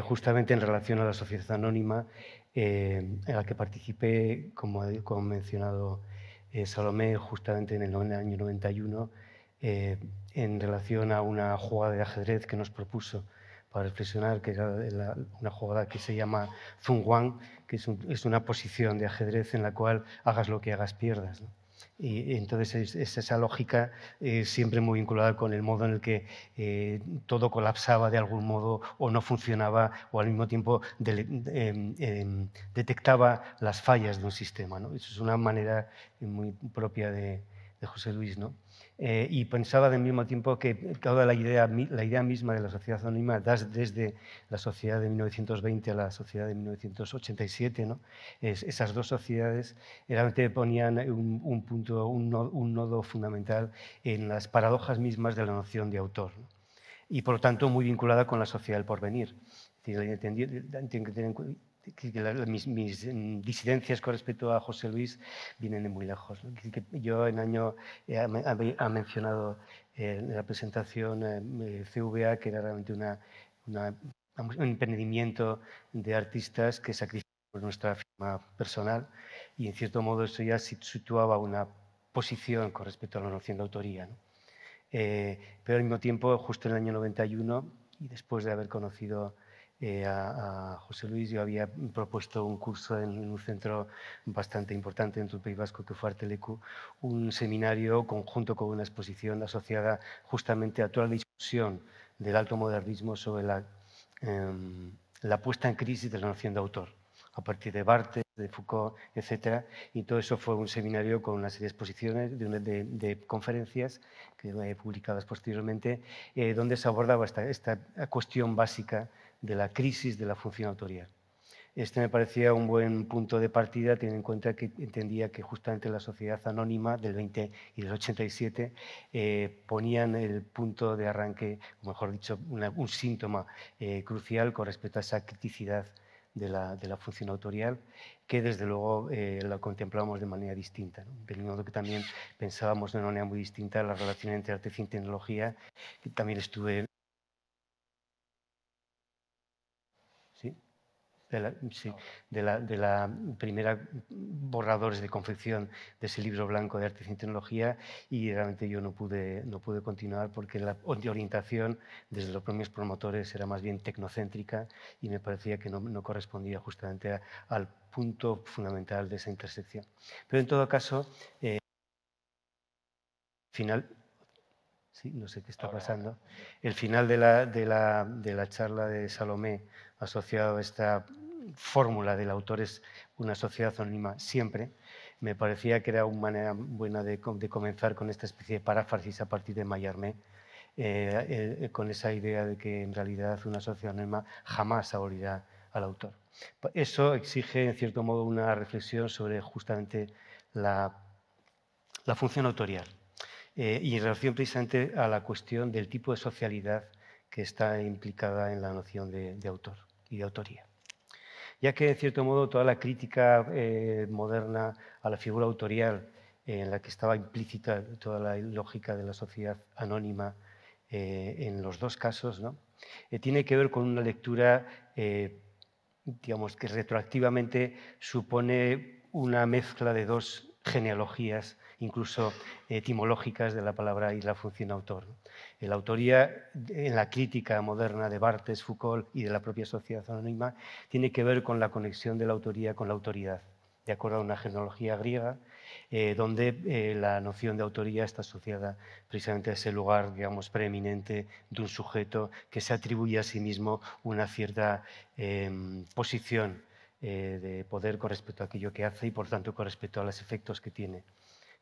justamente en relación a la sociedad anónima en la que participé, como ha mencionado Salomé, justamente en el año 91, en relación a una jugada de ajedrez que nos propuso para reflexionar, que era una jugada que se llama Zung Wang, que es, una posición de ajedrez en la cual hagas lo que hagas, pierdas. Y entonces esa lógica eh, siempre muy vinculada con el modo en el que eh, todo colapsaba de algún modo o no funcionaba o al mismo tiempo em, em, detectaba las fallas de un sistema. Eso es una manera muy propia de, de José Luis. ¿no? Eh, y pensaba al mismo tiempo que toda la idea, la idea misma de la sociedad anónima, desde la sociedad de 1920 a la sociedad de 1987, ¿no? es, esas dos sociedades realmente ponían un, punto, un nodo, fundamental en las paradojas mismas de la noción de autor. Y por lo tanto muy vinculada con la sociedad del porvenir. Tienen que tener mis, em, disidencias con respecto a José Luis vienen de muy lejos. yo en año eh, ha, mencionado en eh, la presentación eh, CVA que era realmente un emprendimiento de artistas que sacrificó nuestra firma personal y en cierto modo eso ya situaba una posición con respecto a la noción de autoría. pero al mismo tiempo, justo en el año 91 y después de haber conocido eh, a, José Luis yo había propuesto un curso en, un centro bastante importante dentro del País Vasco, que fue Lecu un seminario conjunto con una exposición asociada justamente a toda la discusión del alto modernismo sobre la, em, la puesta en crisis de la noción de autor, a partir de Barthes, de Foucault, etc. Y todo eso fue un seminario con una serie de exposiciones, de, conferencias que he publicadas posteriormente, eh, donde se abordaba esta cuestión básica de la crisis de la función autorial. Este me parecía un buen punto de partida, teniendo en cuenta que entendía que justamente la sociedad anónima del 20 y del 87 eh, ponían el punto de arranque, o mejor dicho, un síntoma eh, crucial con respecto a esa criticidad de la, de la función autorial, que desde luego eh, la contemplábamos de manera distinta. ¿no? De modo que también pensábamos de una manera muy distinta la relación entre arte y tecnología, que también estuve Mm, ah, de la, primera borradores de confección de ese libro blanco de arte y tecnología y realmente yo no pude, no pude continuar porque la orientación desde los propios promotores era más bien tecnocéntrica y me parecía que no, no correspondía justamente al punto fundamental de esa intersección. Pero en todo caso, eh, final, Sí, no sé qué está pasando. El final de la, de la, de la charla de Salomé asociado a esta fórmula del autor es una sociedad anónima siempre, me parecía que era una manera buena de, comenzar con esta especie de paráfrasis a partir de Mayarmé, eh, eh, con esa idea de que en realidad una sociedad anónima jamás abrirá al autor. Eso exige, en cierto modo, una reflexión sobre justamente la, función autorial eh, y en relación precisamente a la cuestión del tipo de socialidad que está implicada en la noción de autor y de autoría. Ya que, en cierto modo, toda la crítica eh, moderna a la figura autorial eh, en la que estaba implícita toda la lógica de la sociedad anónima eh, en los dos casos, ¿no? tiene que ver con una lectura, digamos, que retroactivamente supone una mezcla de dos genealogías incluso eh, etimológicas de la palabra y la función autor. La autoría en la crítica moderna de Barthes, Foucault y de la propia sociedad anónima tiene que ver con la conexión de la autoría con la autoridad, de acuerdo a una genealogía griega, eh, donde eh, la noción de autoría está asociada precisamente a ese lugar, digamos, preeminente de un sujeto que se atribuye a sí mismo una cierta em, posición de poder con respecto a aquello que hace y, por tanto, con respecto a los efectos que tiene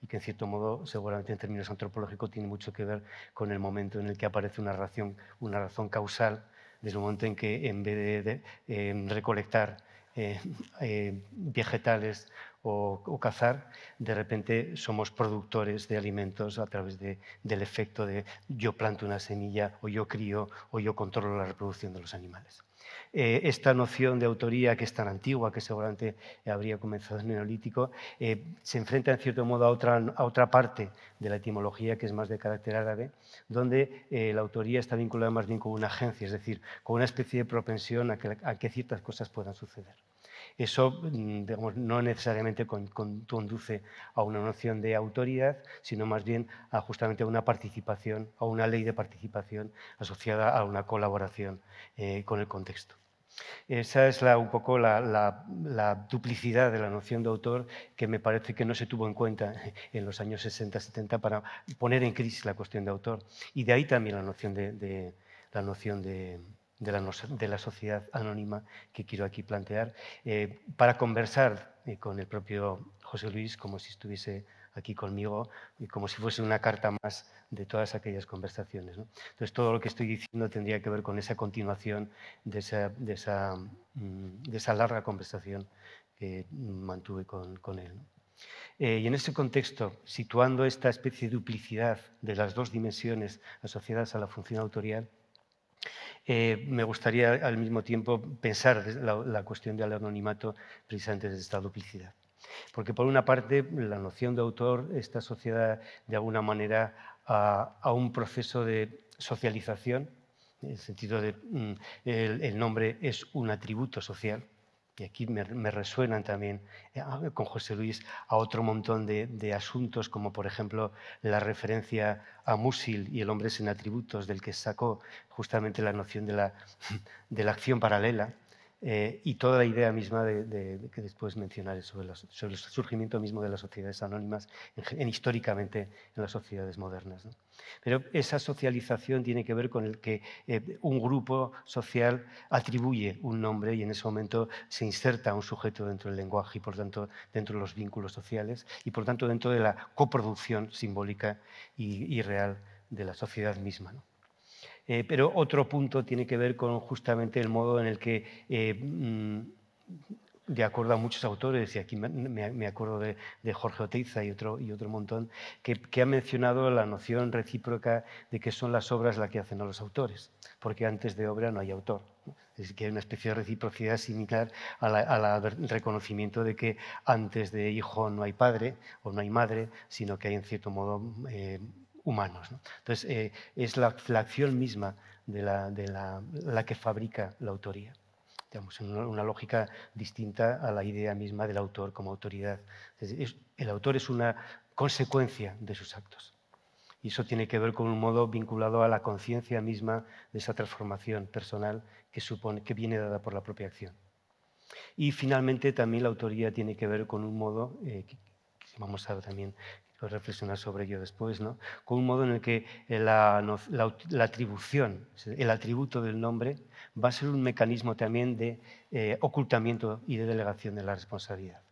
y que en cierto modo, seguramente en términos antropológicos, tiene mucho que ver con el momento en el que aparece una razón, una razón causal, desde el momento en que en vez de, em, recolectar eh, eh, vegetales o, cazar, de repente somos productores de alimentos a través del efecto de yo planto una semilla o yo crío o yo controlo la reproducción de los animales. Eh, esta noción de autoría que es tan antigua, que seguramente habría comenzado en el Neolítico, eh, se enfrenta en cierto modo a otra, parte de la etimología, que es más de carácter árabe, donde eh, la autoría está vinculada más bien con una agencia, es decir, con una especie de propensión a que ciertas cosas puedan suceder. Eso mm, digamos, no necesariamente conduce a una noción de autoridad, sino más bien a justamente una participación, o una ley de participación asociada a una colaboración eh, con el contexto. Esa es la, un poco la, la, duplicidad de la noción de autor que me parece que no se tuvo en cuenta en los años 60-70 para poner en crisis la cuestión de autor. Y de ahí también la noción de, de la noción de, de la, sociedad anónima que quiero aquí plantear, eh, para conversar eh, con el propio José Luis como si estuviese aquí conmigo y como si fuese una carta más de todas aquellas conversaciones. Entonces, todo lo que estoy diciendo tendría que ver con esa continuación de esa, mm, larga conversación que mantuve con, él. Eh, y en ese contexto, situando esta especie de duplicidad de las dos dimensiones asociadas a la función autorial, eh, me gustaría al mismo tiempo pensar la, cuestión del anonimato precisamente desde esta duplicidad. Porque por una parte, la noción de autor está asociada de alguna manera a, un proceso de socialización, en el sentido de mm, el, el nombre es un atributo social, y aquí me, resuenan también eh, ah, con José Luis a otro montón de, asuntos, como por ejemplo la referencia a Musil y el hombre sin atributos, del que sacó justamente la noción de la, de la acción paralela, eh, y toda la idea misma de, que después mencionaré sobre, el surgimiento mismo de las sociedades anónimas, históricamente en las sociedades modernas. ¿no? Pero esa socialización tiene que ver con el que eh, un grupo social atribuye un nombre y en ese momento se inserta un sujeto dentro del lenguaje y por tanto dentro de los vínculos sociales y por tanto dentro de la coproducción simbólica y, real de la sociedad misma. Eh, pero otro punto tiene que ver con justamente el modo en el que eh, mm, de acuerdo a muchos autores, y aquí me, acuerdo de, Jorge Oteiza y otro, y otro montón, que, que, ha mencionado la noción recíproca de que son las obras las que hacen a los autores, porque antes de obra no hay autor. Es que hay una especie de reciprocidad similar al reconocimiento de que antes de hijo no hay padre o no hay madre, sino que hay en cierto modo eh, humanos. Entonces, eh, es la, acción misma de, la que fabrica la autoría digamos, una, lógica distinta a la idea misma del autor como autoridad. el autor es una consecuencia de sus actos. Y eso tiene que ver con un modo vinculado a la conciencia misma de esa transformación personal que, supone, que viene dada por la propia acción. Y finalmente también la autoría tiene que ver con un modo eh, que, vamos a ver también pues, reflexionar sobre ello después, ¿no? con un modo en el que eh, la, atribución, el atributo del nombre, va a ser un mecanismo también de eh, ocultamiento y de delegación de la responsabilidad.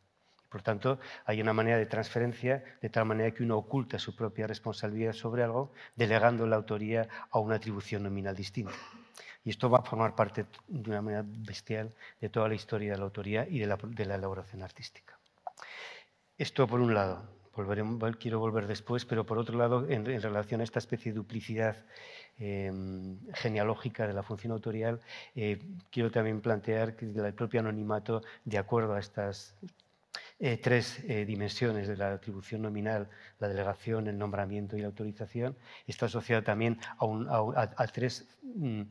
Por tanto, hay una manera de transferencia, de tal manera que uno oculta su propia responsabilidad sobre algo, delegando la autoría a una atribución nominal distinta. Y esto va a formar parte de una manera bestial de toda la historia de la autoría y de la elaboración artística. Esto por un lado quiero volver después, pero por otro lado, en, relación a esta especie de duplicidad em, genealógica de la función autorial, eh, quiero también plantear que el propio anonimato, de acuerdo a estas eh, tres eh, dimensiones de la atribución nominal, la delegación, el nombramiento y la autorización, está asociado también a, tres mm,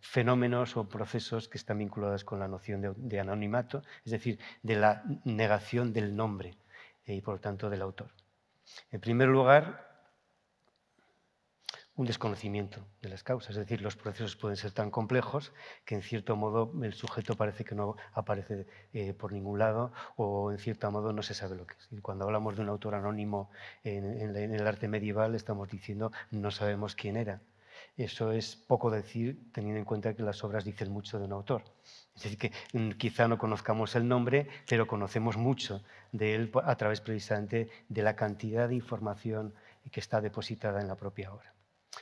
fenómenos o procesos que están vinculados con la noción de, anonimato, es decir, de la negación del nombre y por lo tanto del autor. En primer lugar, un desconocimiento de las causas, es decir, los procesos pueden ser tan complejos que en cierto modo el sujeto parece que no aparece eh, por ningún lado o en cierto modo no se sabe lo que es. Y cuando hablamos de un autor anónimo en el arte medieval estamos diciendo no sabemos quién era. Eso es poco decir teniendo en cuenta que las obras dicen mucho de un autor. Es decir, que mm, quizá no conozcamos el nombre, pero conocemos mucho de él a través precisamente de la cantidad de información que está depositada en la propia obra.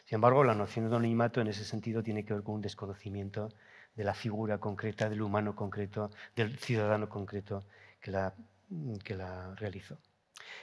Sin embargo, la noción de anonimato en ese sentido tiene que ver con un desconocimiento de la figura concreta, del humano concreto, del ciudadano concreto que la, mm, que la realizó.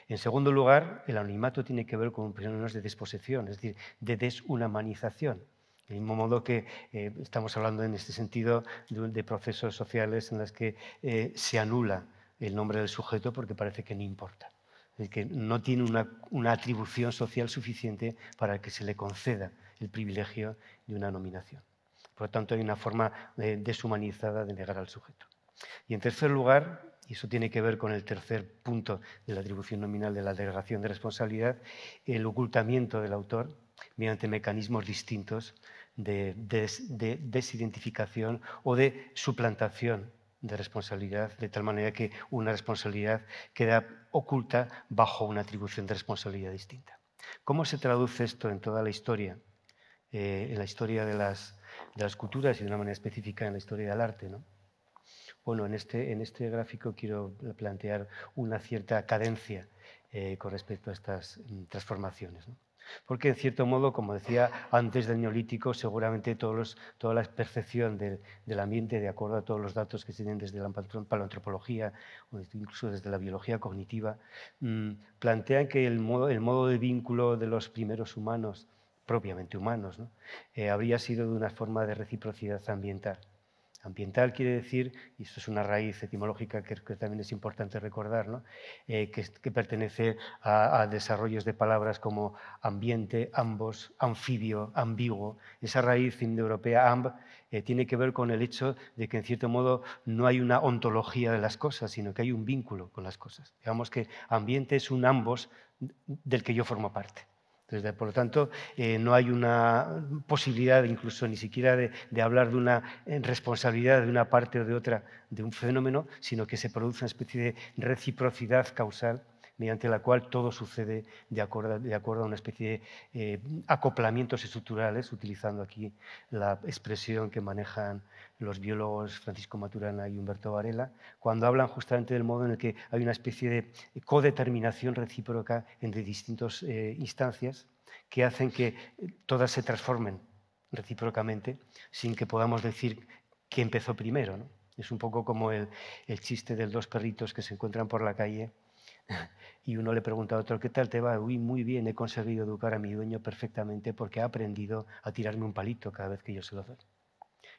En segundo lugar, el anonimato tiene que ver con fenómenos pues, de desposesión, es decir, de deshumanización. Del mismo modo que eh, estamos hablando en este sentido de, procesos sociales en los que eh, se anula el nombre del sujeto porque parece que no importa, es decir, que no tiene una, una atribución social suficiente para que se le conceda el privilegio de una nominación. Por lo tanto, hay una forma eh, deshumanizada de negar al sujeto. Y en tercer lugar, y eso tiene que ver con el tercer punto de la atribución nominal de la delegación de responsabilidad, el ocultamiento del autor mediante mecanismos distintos de, desidentificación o de suplantación de responsabilidad, de tal manera que una responsabilidad queda oculta bajo una atribución de responsabilidad distinta. ¿Cómo se traduce esto en toda la historia? Eh, en la historia de las, de las, culturas y de una manera específica en la historia del arte. ¿no? Bueno, en este, en este gráfico quiero plantear una cierta cadencia eh, con respecto a estas mm, transformaciones. Porque, en cierto modo, como decía antes del neolítico, seguramente toda la percepción del, ambiente, de acuerdo a todos los datos que se tienen desde la paleoantropología o incluso desde la biología cognitiva, mmm, plantean que el modo, el de vínculo de los primeros humanos, propiamente humanos, eh, habría sido de una forma de reciprocidad ambiental. Ambiental quiere decir, y esto es una raíz etimológica que, también es importante recordar, eh, que, pertenece a, desarrollos de palabras como ambiente, ambos, anfibio, ambiguo. Esa raíz indoeuropea amb eh, tiene que ver con el hecho de que, en cierto modo, no hay una ontología de las cosas, sino que hay un vínculo con las cosas. Digamos que ambiente es un ambos del que yo formo parte por lo tanto, eh, no hay una posibilidad incluso ni siquiera de, hablar de una eh, responsabilidad de una parte o de otra de un fenómeno, sino que se produce una especie de reciprocidad causal mediante la cual todo sucede de acuerdo, de acuerdo a una especie de eh, acoplamientos estructurales, utilizando aquí la expresión que manejan los biólogos Francisco Maturana y Humberto Varela, cuando hablan justamente del modo en el que hay una especie de codeterminación recíproca entre distintas eh, instancias que hacen que eh, todas se transformen recíprocamente sin que podamos decir que empezó primero. Es un poco como el, el chiste de dos perritos que se encuentran por la calle y uno le pregunta a otro, ¿qué tal te va? Uy, muy bien, he conseguido educar a mi dueño perfectamente porque ha aprendido a tirarme un palito cada vez que yo se lo doy.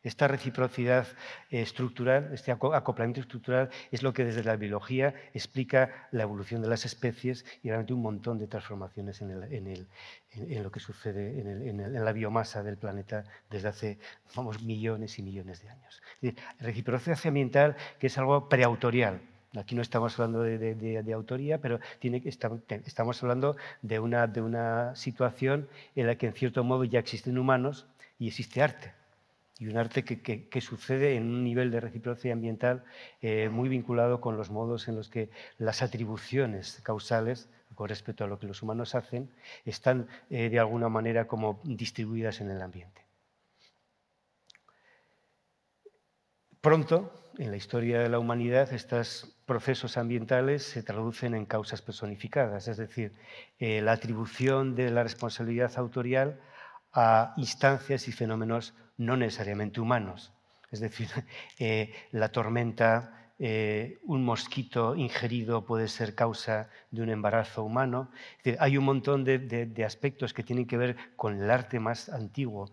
Esta reciprocidad estructural, este acoplamiento estructural, es lo que desde la biología explica la evolución de las especies y realmente un montón de transformaciones en, lo que sucede en, la biomasa del planeta desde hace vamos, millones y millones de años. Es decir, reciprocidad ambiental que es algo preautorial, Aquí no estamos hablando de, autoría, pero tiene, estamos hablando de una, de una situación en la que, en cierto modo, ya existen humanos y existe arte. Y un arte que, sucede en un nivel de reciprocidad ambiental eh, muy vinculado con los modos en los que las atribuciones causales con respecto a lo que los humanos hacen están eh, de alguna manera como distribuidas en el ambiente. Pronto, en la historia de la humanidad estos procesos ambientales se traducen en causas personificadas, es decir, eh, la atribución de la responsabilidad autorial a instancias y fenómenos no necesariamente humanos. Es decir, eh, la tormenta, eh, un mosquito ingerido puede ser causa de un embarazo humano. hay un montón de aspectos que tienen que ver con el arte más antiguo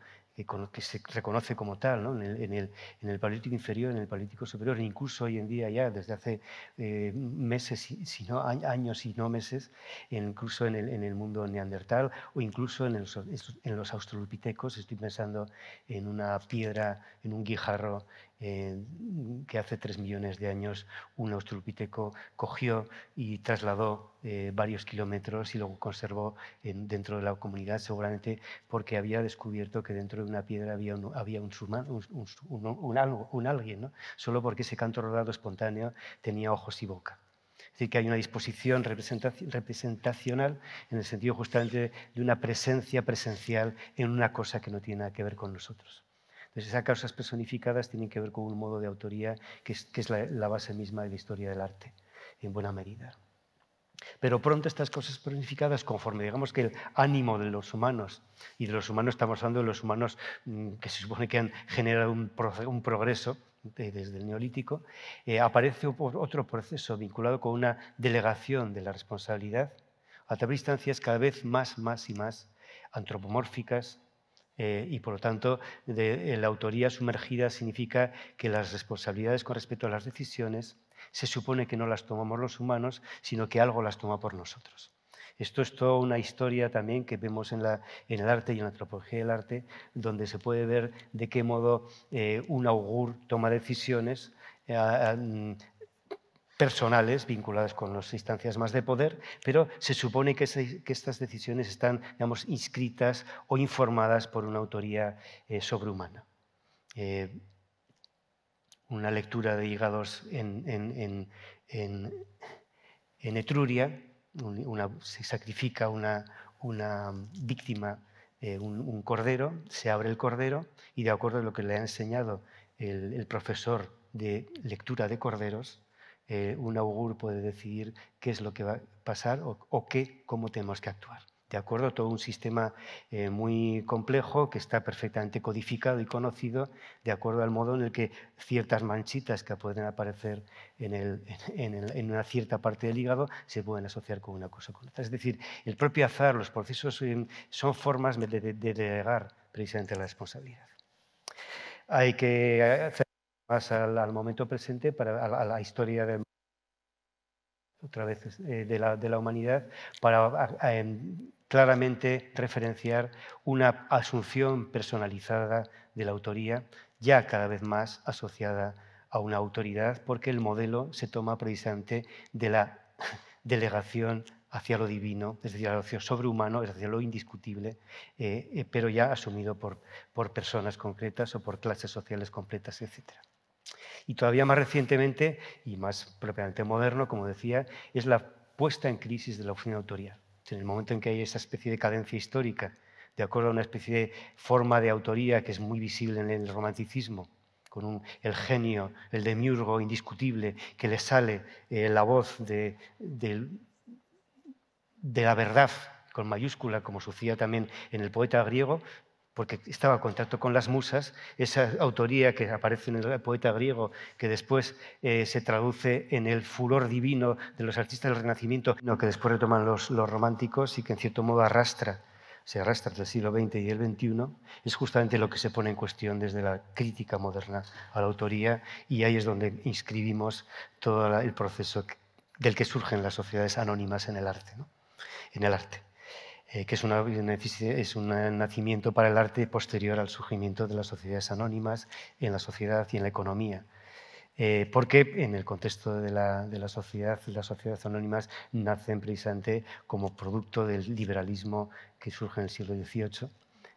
que se reconoce como tal, ¿no? en, el, en, el, en, inferior, en el político superior, incluso hoy en día ya desde hace eh, meses, si no años y no meses, incluso en el, en el mundo neandertal o incluso en, los, en los australopitecos, estoy pensando en una piedra, en un guijarro eh, que hace tres millones de años un australopiteco cogió y trasladó eh, varios kilómetros y luego conservó dentro de la comunidad, seguramente porque había descubierto que dentro de una piedra había un, había un, alguien, solo porque ese canto rodado espontáneo tenía ojos y boca. Es decir, que hay una disposición representacional en el sentido justamente de una presencia presencial en una cosa que no tiene nada que ver con nosotros. Entonces, esas causas personificadas tienen que ver con un modo de autoría que es, la, base misma de la historia del arte, en buena medida. Pero pronto estas cosas personificadas, conforme digamos que el ánimo de los humanos, y de los humanos estamos hablando de los humanos mm, que se supone que han generado un, progreso, desde el neolítico, eh, aparece otro proceso vinculado con una delegación de la responsabilidad a través de instancias cada vez más, más y más antropomórficas, eh, y por lo tanto, de, eh, la autoría sumergida significa que las responsabilidades con respecto a las decisiones se supone que no las tomamos los humanos, sino que algo las toma por nosotros. Esto es toda una historia también que vemos en, el arte y en la antropología del arte, donde se puede ver de qué modo eh, un augur toma decisiones mm, personales vinculadas con las instancias más de poder, pero se supone que, estas decisiones están, digamos, inscritas o informadas por una autoría eh, sobrehumana. Eh, una lectura de Hígados en, Etruria, se sacrifica una, víctima, eh, un, cordero, se abre el cordero y de acuerdo a lo que le ha enseñado el profesor de lectura de corderos, eh, un augur puede decidir qué es lo que va a pasar o, o qué, cómo tenemos que actuar. ¿De acuerdo? Todo un sistema eh, muy complejo que está perfectamente codificado y conocido de acuerdo al modo en el que ciertas manchitas que pueden aparecer en, en, una cierta parte del hígado se pueden asociar con una cosa o con otra. Es decir, el propio azar, los procesos eh, son formas de, de delegar precisamente la responsabilidad hay que más al, momento presente, para, a, la historia de otra vez eh, de, la, humanidad para em, claramente referenciar una asunción personalizada de la autoría, ya cada vez más asociada a una autoridad, porque el modelo se toma precisamente de la delegación hacia lo divino, es decir, hacia lo sobrehumano, es decir, lo indiscutible, eh, eh, pero ya asumido por, por personas concretas o por clases sociales completas, etcétera. Y todavía más recientemente, y más propiamente moderno, como decía, es la puesta en crisis de la de autoría. En el momento en que hay esa especie de cadencia histórica, de acuerdo a una especie de forma de autoría que es muy visible en el romanticismo, con el genio, el demiurgo indiscutible, que le sale eh, la voz de, de la verdad con mayúscula, como sucedía también en el poeta griego, porque estaba en contacto con las musas, esa autoría que aparece en el poeta griego, que después eh, se traduce en el furor divino de los artistas del Renacimiento, no, que después retoman los, románticos y que en cierto modo arrastra, se arrastra del siglo XX y el XXI, es justamente lo que se pone en cuestión desde la crítica moderna a la autoría y ahí es donde inscribimos todo el proceso del que surgen las sociedades anónimas en el arte. En el arte. Eh, que es, un nacimiento para el arte posterior al surgimiento de las sociedades anónimas en la sociedad y en la economía. Eh, porque en el contexto de la, de la sociedad, las sociedades anónimas nacen precisamente como producto del liberalismo que surge en el siglo XVIII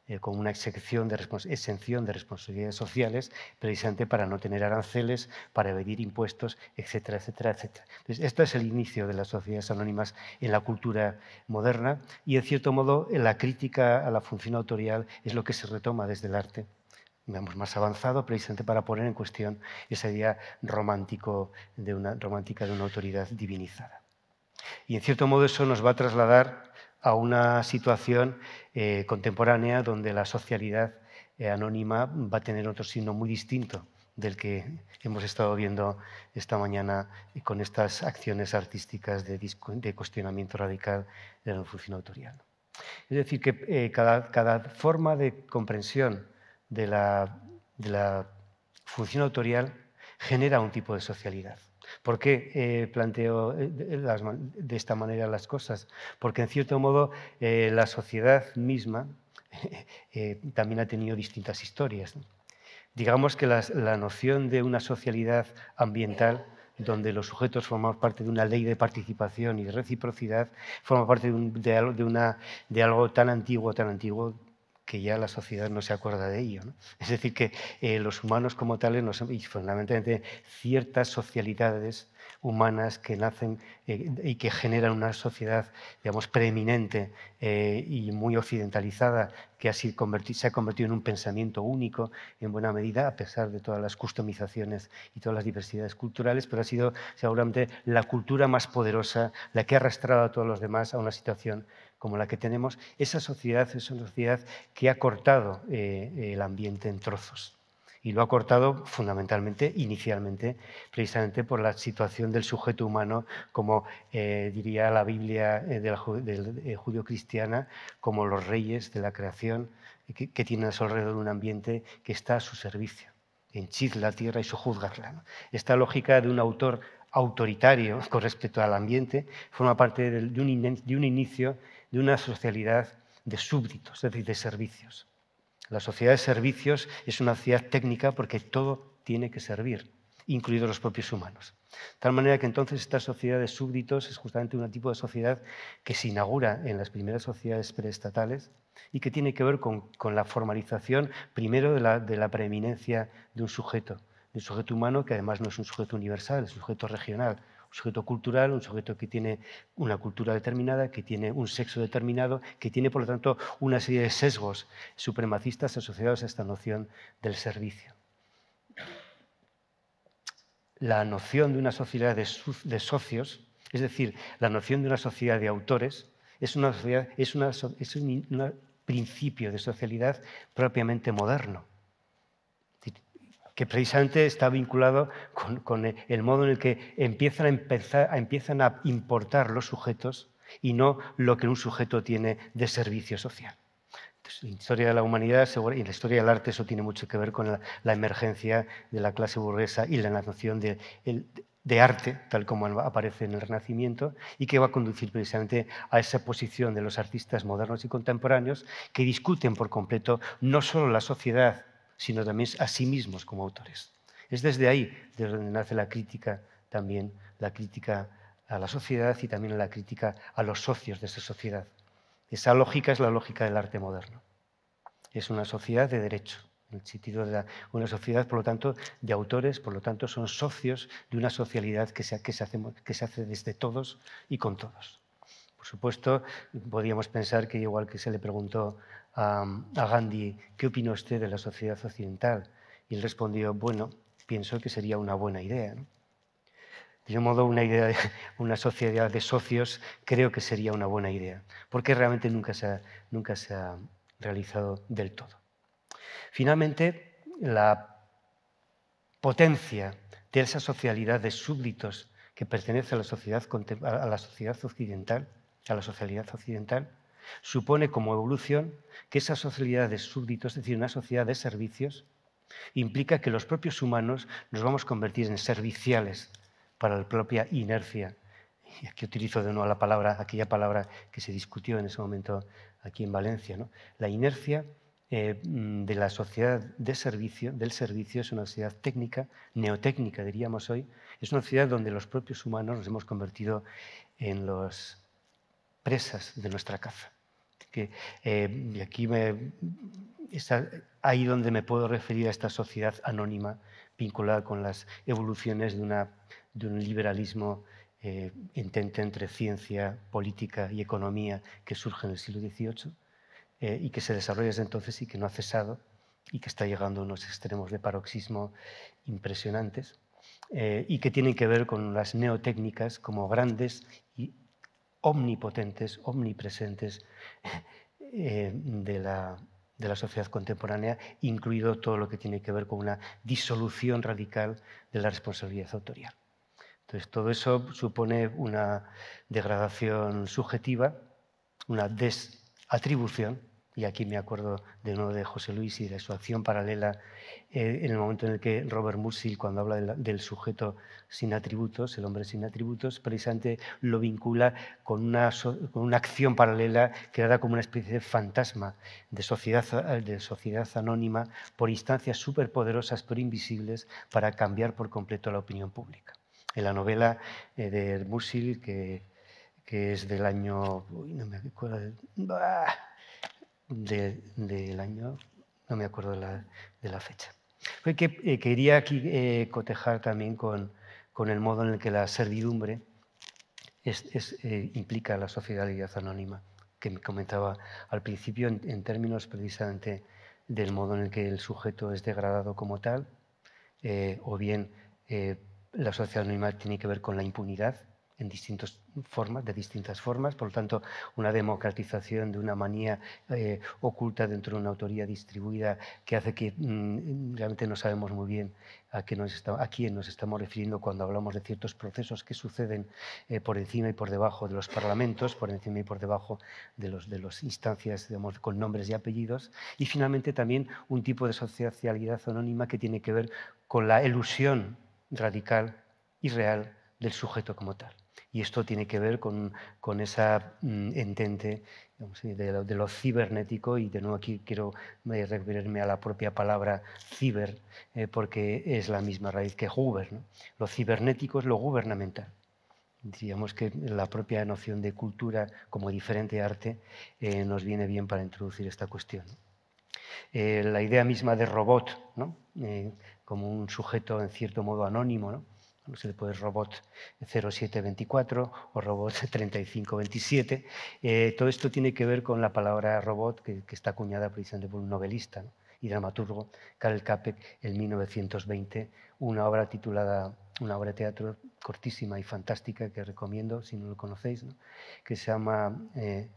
eh, con una exención de, exención de responsabilidades sociales, precisamente para no tener aranceles, para evadir impuestos, etcétera, etcétera, etcétera. Entonces, esto es el inicio de las sociedades anónimas en la cultura moderna y, en cierto modo, la crítica a la función autorial es lo que se retoma desde el arte digamos, más avanzado, precisamente para poner en cuestión esa idea romántico de una, romántica de una autoridad divinizada. Y en cierto modo eso nos va a trasladar a una situación eh, contemporánea donde la socialidad eh, anónima va a tener otro signo muy distinto del que hemos estado viendo esta mañana con estas acciones artísticas de, cuestionamiento radical de la función autorial. Es decir, que eh, cada, forma de comprensión de de la función autorial genera un tipo de socialidad. ¿Por qué eh, planteo eh, eh, de esta manera las cosas? Porque en cierto modo la sociedad misma también ha tenido distintas historias. Digamos que la noción de una socialidad ambiental donde los sujetos forman parte de una ley de participación y de reciprocidad, forma parte de, una, de algo tan antiguo, tan antiguo que ya la sociedad no se acuerda de ello. Es decir, que eh, los humanos como tales, y fundamentalmente ciertas socialidades humanas que nacen eh, y que generan una sociedad, digamos, preeminente eh, y muy occidentalizada, que se ha convertido en un pensamiento único en buena medida, a pesar de todas las customizaciones y todas las diversidades culturales, pero ha sido seguramente la cultura más poderosa, la que ha arrastrado a todos los demás a una situación como la que tenemos, esa sociedad es una sociedad que ha cortado eh, el ambiente en trozos. Y lo ha cortado fundamentalmente, inicialmente, precisamente por la situación del sujeto humano, como eh, diría la Biblia eh, de la, del, judío cristiana como los reyes de la creación, que, tienen a su alrededor un ambiente que está a su servicio. Henchid la tierra y su ¿no? Esta lógica de un autor autoritario con respecto al ambiente forma parte de un inicio de una socialidad de súbditos, es decir, de servicios. La sociedad de servicios es una sociedad técnica porque todo tiene que servir, incluidos los propios humanos. De tal manera que entonces esta sociedad de súbditos es justamente un tipo de sociedad que se inaugura en las primeras sociedades preestatales y que tiene que ver con, la formalización primero de la, de la preeminencia de un sujeto, de un sujeto humano que además no es un sujeto universal, es un sujeto regional, un sujeto cultural, un sujeto que tiene una cultura determinada, que tiene un sexo determinado, que tiene, por lo tanto, una serie de sesgos supremacistas asociados a esta noción del servicio. La noción de una sociedad de, socios, es decir, la noción de una sociedad de autores, es, es, un principio de socialidad propiamente moderno que precisamente está vinculado con, el modo en el que empiezan a, empezar, empiezan a importar los sujetos y no lo que un sujeto tiene de servicio social. la historia de la humanidad y la historia del arte eso tiene mucho que ver con la, emergencia de la clase burguesa y la nación de, de arte, tal como aparece en el Renacimiento, y que va a conducir precisamente a esa posición de los artistas modernos y contemporáneos que discuten por completo no solo la sociedad sino también a sí mismos como autores. Es desde ahí de donde nace la crítica también, la crítica a la sociedad y también la crítica a los socios de esa sociedad. Esa lógica es la lógica del arte moderno. Es una sociedad de derecho, en el sentido de una sociedad, por lo tanto, de autores, por lo tanto, son socios de una socialidad que se, que se, hace, que se hace desde todos y con todos. Por supuesto, podríamos pensar que igual que se le preguntó a, Gandhi, ¿qué opina usted de la sociedad occidental? Y él respondió, bueno, pienso que sería una buena idea. De un modo, una, idea una sociedad de socios creo que sería una buena idea, porque realmente nunca se ha, nunca se ha realizado del todo. Finalmente, la potencia de esa socialidad de súbditos que pertenece a la sociedad, a la sociedad occidental, a la socialidad occidental, supone como evolución que esa sociedad de súbditos, es decir, una sociedad de servicios, implica que los propios humanos nos vamos a convertir en serviciales para la propia inercia. Y aquí utilizo de nuevo la palabra, aquella palabra que se discutió en ese momento aquí en Valencia. ¿no? La inercia eh, mm, de la sociedad de servicio, del servicio, es una sociedad técnica, neotécnica diríamos hoy, es una sociedad donde los propios humanos nos hemos convertido en las presas de nuestra caza que, eh, y aquí me, ahí donde me puedo referir a esta sociedad anónima vinculada con las evoluciones de, una, de un liberalismo eh, entre ciencia, política y economía que surge en el siglo XVIII eh, y que se desarrolla desde entonces y que no ha cesado y que está llegando a unos extremos de paroxismo impresionantes eh, y que tienen que ver con las neotécnicas como grandes omnipotentes, omnipresentes eh, de, la, de, la, sociedad contemporánea, incluido todo lo que tiene que ver con una disolución radical de la responsabilidad autorial. Entonces, todo eso supone una degradación subjetiva, una desatribución y aquí me acuerdo de nuevo de José Luis y de su acción paralela eh, en el momento en el que Robert Musil, cuando habla del sujeto sin atributos, el hombre sin atributos, precisamente lo vincula con una, con una acción paralela creada como una especie de fantasma de sociedad, de sociedad anónima por instancias superpoderosas pero invisibles para cambiar por completo la opinión pública. En la novela eh, de Musil, que, que es del año... Uy, no me acuerdo del año, no me acuerdo de la, fecha. Eh, quería aquí eh, cotejar también con, el modo en el que la servidumbre es, es, eh, implica la sociedad anónima, que me comentaba al principio en, en, términos precisamente del modo en el que el sujeto es degradado como tal, o bien la sociedad anónima tiene que ver con la impunidad, en distintas formas, de distintas formas, por lo tanto, una democratización de una manía eh, oculta dentro de una autoría distribuida que hace que mm, realmente no sabemos muy bien a, qué nos está, a, quién nos estamos refiriendo cuando hablamos de ciertos procesos que suceden eh, por encima y por debajo de los parlamentos, por encima y por debajo de las de los instancias con nombres y apellidos, y finalmente también un tipo de socialidad anónima que tiene que ver con la ilusión radical y real del sujeto como tal. Y esto tiene que ver con, esa mm, entente de, lo, cibernético, y de nuevo aquí quiero eh, referirme a la propia palabra ciber, eh, porque es la misma raíz que Huber. Lo cibernético es lo gubernamental. Digamos que la propia noción de cultura como diferente arte eh, nos viene bien para introducir esta cuestión. la idea misma de robot, como un sujeto en cierto modo anónimo, ¿no? No se le puede robot 0724 o robot 3527. Eh, todo esto tiene que ver con la palabra robot que, está acuñada precisamente por un novelista y dramaturgo, Karel Capek, en 1920, una obra titulada, una obra de teatro cortísima y fantástica que recomiendo si no lo conocéis, que se llama eh,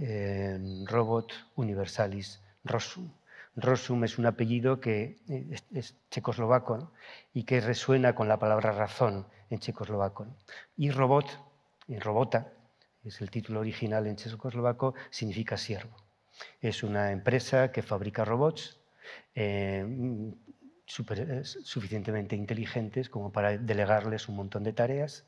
eh, Robot Universalis Rosum. Rosum es un apellido que eh, es, checoslovaco y que resuena con la palabra razón en checoslovaco. Y robot, en robota, es el título original en checoslovaco, significa siervo. Es una empresa que fabrica robots eh, eh, suficientemente inteligentes como para delegarles un montón de tareas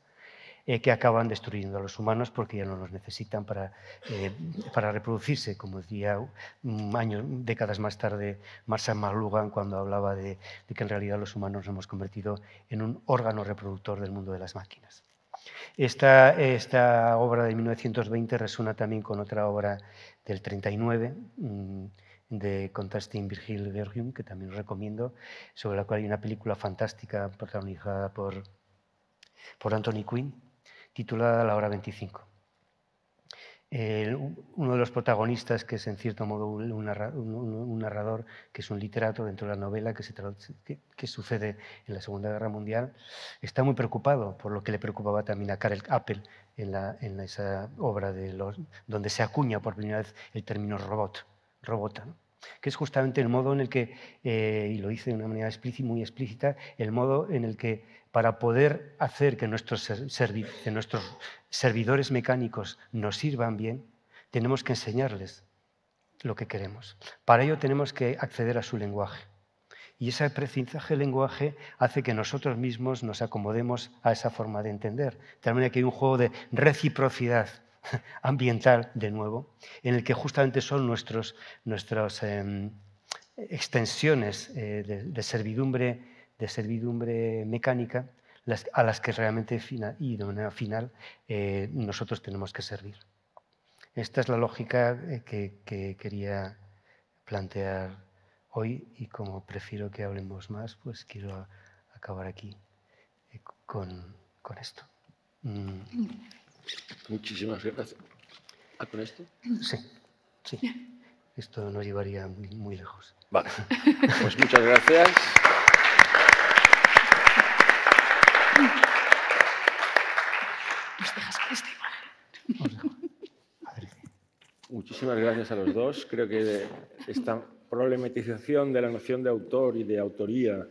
eh, que acaban destruyendo a los humanos porque ya no los necesitan para, eh, para reproducirse, como decía mm, años, décadas más tarde Marshall McLuhan cuando hablaba de, que en realidad los humanos nos hemos convertido en un órgano reproductor del mundo de las máquinas. Esta, esta, obra de 1920 resuena también con otra obra del 39 mm, de Contrasting Virgil Bergium que también recomiendo, sobre la cual hay una película fantástica protagonizada por, por Anthony Quinn, titulada La hora 25. uno de los protagonistas, que es en cierto modo un, narrador, que es un literato dentro de la novela que, se que, sucede en la Segunda Guerra Mundial, está muy preocupado por lo que le preocupaba también a Karel Appel en, la, esa obra de los, donde se acuña por primera vez el término robot, robota. que es justamente el modo en el que, eh, y lo dice de una manera explícita, muy explícita, el modo en el que para poder hacer que nuestros, servidores mecánicos nos sirvan bien, tenemos que enseñarles lo que queremos. Para ello tenemos que acceder a su lenguaje. Y ese aprendizaje del lenguaje hace que nosotros mismos nos acomodemos a esa forma de entender. De manera que hay un juego de reciprocidad ambiental, de nuevo, en el que justamente son nuestros, nuestras em, extensiones eh, de, servidumbre de servidumbre mecánica a las que realmente y de manera final eh, nosotros tenemos que servir. Esta es la lógica eh, que, quería plantear hoy y como prefiero que hablemos más, pues quiero acabar aquí eh, con, con esto. Mm. Muchísimas gracias. ¿Ah, con esto? Sí, sí. Esto nos llevaría muy, muy lejos. Vale. Pues muchas gracias. Muchísimas gracias a los dos. Creo que esta problematización de la noción de autor y de autoría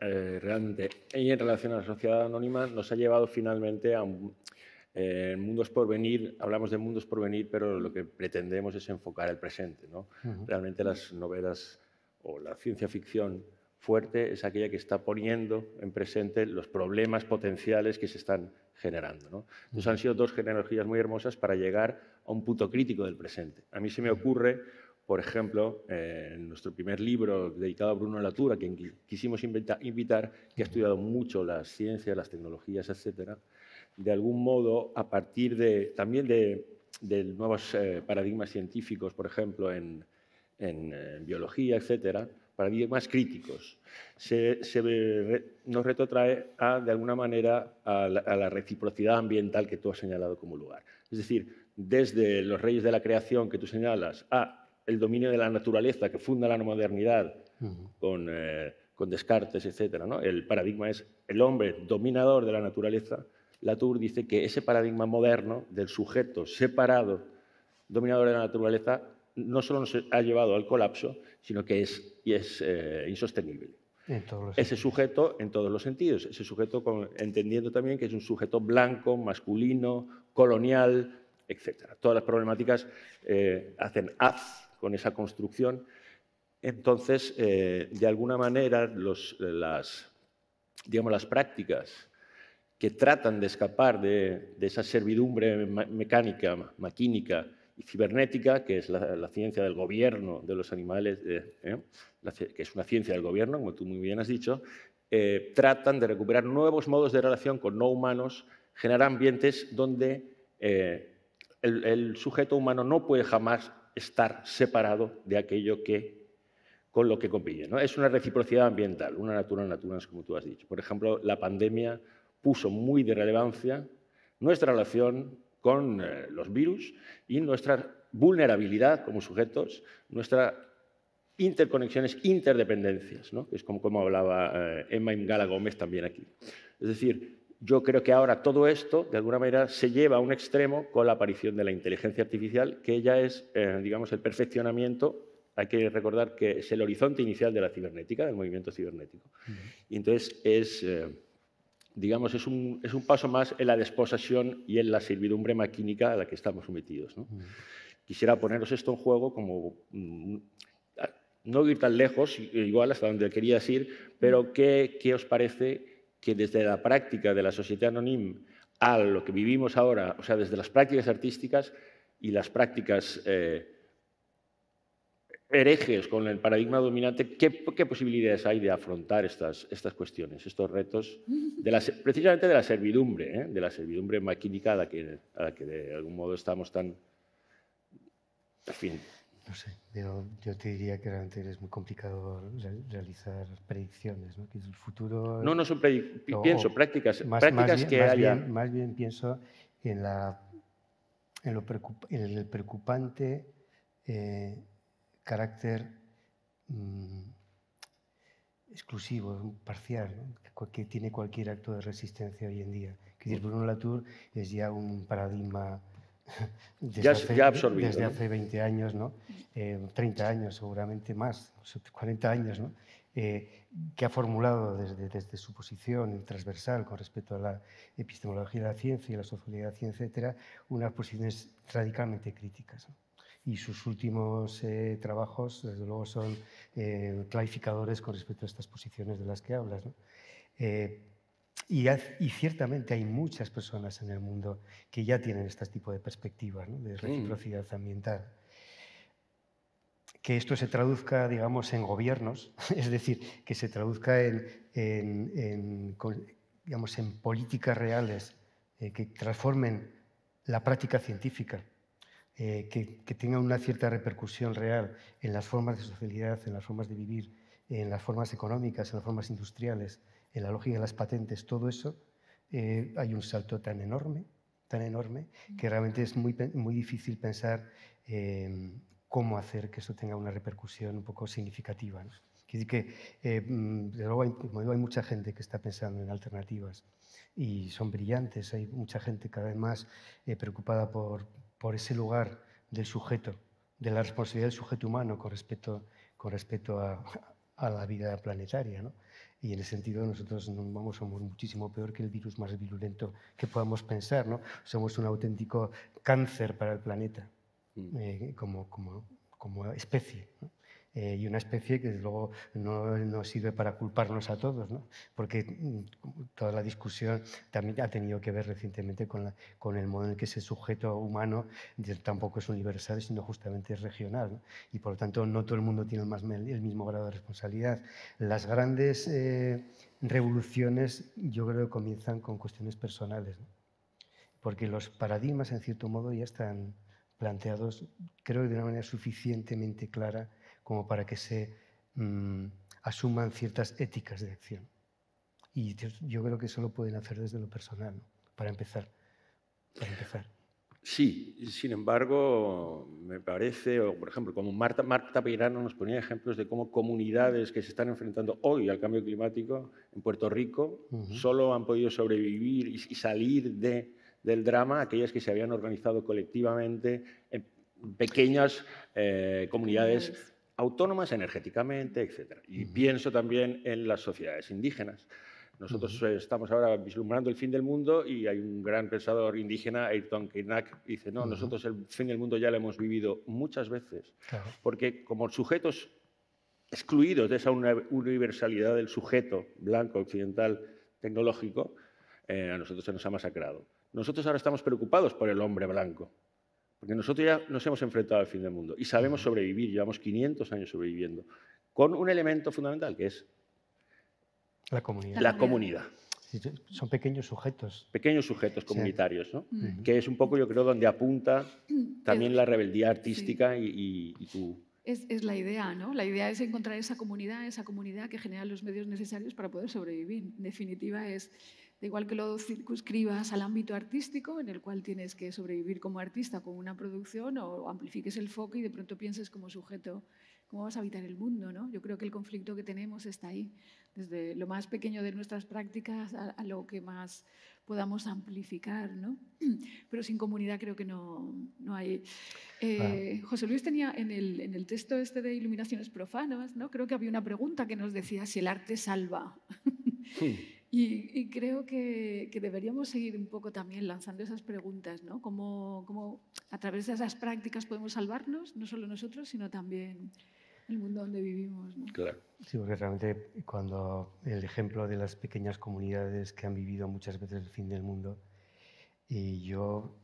eh, realmente en relación a la sociedad anónima nos ha llevado finalmente a eh, mundos por venir. Hablamos de mundos por venir, pero lo que pretendemos es enfocar el presente. ¿no? Realmente las novelas o la ciencia ficción fuerte es aquella que está poniendo en presente los problemas potenciales que se están generando. ¿no? Entonces han sido dos genealogías muy hermosas para llegar a un punto crítico del presente. A mí se me ocurre, por ejemplo, eh, en nuestro primer libro dedicado a Bruno Latour, a quien quisimos invitar, que ha estudiado mucho las ciencias, las tecnologías, etcétera, de algún modo, a partir de, también de, nuevos eh, paradigmas científicos, por ejemplo, en eh, biología, etcétera, paradigmas críticos. Se, nos retrotrae a, de alguna manera a la, reciprocidad ambiental que tú has señalado como lugar. Es decir, desde los reyes de la creación que tú señalas a el dominio de la naturaleza que funda la modernidad eh, con, Descartes, etc. El paradigma es el hombre dominador de la naturaleza. Latour dice que ese paradigma moderno del sujeto separado, dominador de la naturaleza, no solo nos ha llevado al colapso, sino que es, y es eh, insostenible. Ese sujeto en todos los sentidos, ese sujeto entendiendo también que es un sujeto blanco, masculino, colonial, etc. Todas las problemáticas eh, hacen haz con esa construcción. Entonces, eh, de alguna manera, las, digamos, las prácticas que tratan de escapar de esa servidumbre mecánica, maquínica, cibernética, que es la, ciencia del gobierno de los animales, eh, eh, que es una ciencia del gobierno, como tú muy bien has dicho, eh, tratan de recuperar nuevos modos de relación con no humanos, generar ambientes donde el, sujeto humano no puede jamás estar separado de aquello que con lo que compite. ¿no? Es una reciprocidad ambiental, una natura naturaleza como tú has dicho. Por ejemplo, la pandemia puso muy de relevancia nuestra relación con eh, los virus y nuestra vulnerabilidad como sujetos, nuestras interconexiones, interdependencias, ¿no? es como, como hablaba eh, Emma Ingala Gómez también aquí. Es decir, yo creo que ahora todo esto, de alguna manera, se lleva a un extremo con la aparición de la inteligencia artificial, que ya es, eh, digamos, el perfeccionamiento. Hay que recordar que es el horizonte inicial de la cibernética, del movimiento cibernético. Y entonces es digamos, es un, es un, paso más en la desposación y en la servidumbre maquínica a la que estamos sometidos. Quisiera poneros esto en juego como mm, no ir tan lejos, igual hasta donde querías ir, pero ¿qué, qué os parece que desde la práctica de la sociedad anónima a lo que vivimos ahora, o sea, desde las prácticas artísticas y las prácticas eh, herejes con el paradigma dominante, ¿qué, posibilidades hay de afrontar estas, estas cuestiones, estos retos, de precisamente de la servidumbre, ¿eh? de la servidumbre maquínica a la, que, de algún modo estamos tan... En fin. No sé, yo, yo, te diría que realmente es muy complicado realizar predicciones, ¿no? Que el futuro... No, no son predicciones, pienso prácticas, más, prácticas bien, que más más bien pienso en, la, en, lo el preocupante... Eh, carácter mm, exclusivo, parcial, que tiene cualquier acto de resistencia hoy en día. Bruno Latour es ya un paradigma desde, hace, 20 años, ¿no? 30 eh, años seguramente más, 40 años, eh, que ha formulado desde, su posición transversal con respecto a la epistemología de la ciencia y la sociología de la ciencia, etcétera, unas posiciones radicalmente críticas y sus últimos eh, trabajos, desde luego, son eh, clarificadores con respecto a estas posiciones de las que hablas. Eh, y, ciertamente hay muchas personas en el mundo que ya tienen este tipo de perspectivas de reciprocidad ambiental. Que esto se traduzca, digamos, en gobiernos, es decir, que se traduzca digamos, en políticas reales que transformen la práctica científica eh, que, tenga una cierta repercusión real en las formas de socialidad, en las formas de vivir, en las formas económicas, en las formas industriales, en la lógica de las patentes, todo eso, eh, hay un salto tan enorme, tan enorme, que realmente es muy, muy difícil pensar em, cómo hacer que eso tenga una repercusión un poco significativa. ¿no? Quiere decir que, eh, mm, de luego, hay, como digo, hay mucha gente que está pensando en alternativas y son brillantes. Hay mucha gente cada vez más preocupada por, por ese lugar del sujeto, de la responsabilidad del sujeto humano con respecto, con respecto a, la vida planetaria. Y en ese sentido nosotros vamos, somos muchísimo peor que el virus más virulento que podamos pensar. ¿no? Somos un auténtico cáncer para el planeta mm. eh, como, como especie. ¿no? Eh, y una especie que desde luego no sirve para culparnos a todos, ¿no? porque mm, toda la discusión también ha tenido que ver recientemente con, con el modo en el que ese sujeto humano tampoco es universal, sino justamente es regional, y por lo tanto no todo el mundo tiene el, el mismo grado de responsabilidad. Las grandes eh, revoluciones yo creo que comienzan con cuestiones personales, porque los paradigmas en cierto modo ya están planteados, creo, de una manera suficientemente clara como para que se mm, asuman ciertas éticas de acción. Y yo, creo que eso lo pueden hacer desde lo personal, para, empezar, para empezar. Sí, sin embargo, me parece, o por ejemplo, como Marta, Marta Peirano nos ponía ejemplos de cómo comunidades que se están enfrentando hoy al cambio climático en Puerto Rico solo han podido sobrevivir y, salir de, del drama aquellas que se habían organizado colectivamente en pequeñas eh, comunidades autónomas energéticamente, etc. Y pienso también en las sociedades indígenas. Nosotros eh, estamos ahora vislumbrando el fin del mundo y hay un gran pensador indígena, Ayrton que dice, no, nosotros el fin del mundo ya lo hemos vivido muchas veces, porque como sujetos excluidos de esa universalidad del sujeto blanco, occidental, tecnológico, eh, a nosotros se nos ha masacrado. Nosotros ahora estamos preocupados por el hombre blanco, porque nosotros ya nos hemos enfrentado al fin del mundo y sabemos sobrevivir, llevamos 500 años sobreviviendo, con un elemento fundamental que es la comunidad. La comunidad. son pequeños sujetos. Pequeños sujetos comunitarios, ¿no? Que es un poco, yo creo, donde apunta también la rebeldía artística y, tu, es, es, la idea, ¿no? La idea es encontrar esa comunidad, esa comunidad que genera los medios necesarios para poder sobrevivir. En definitiva, es Da igual que lo circunscribas al ámbito artístico, en el cual tienes que sobrevivir como artista con una producción, o amplifiques el foco y de pronto pienses como sujeto, ¿cómo vas a habitar el mundo? ¿no? Yo creo que el conflicto que tenemos está ahí, desde lo más pequeño de nuestras prácticas a, lo que más podamos amplificar. ¿no? Pero sin comunidad creo que no, no hay. Eh, José Luis tenía en el, en el, texto este de Iluminaciones Profanas, ¿no? creo que había una pregunta que nos decía si el arte salva. Sí. Y, creo que, deberíamos seguir un poco también lanzando esas preguntas, ¿no? ¿Cómo, a través de esas prácticas podemos salvarnos, no solo nosotros, sino también el mundo donde vivimos? ¿no? Claro. Sí, porque realmente cuando el ejemplo de las pequeñas comunidades que han vivido muchas veces el fin del mundo, y yo,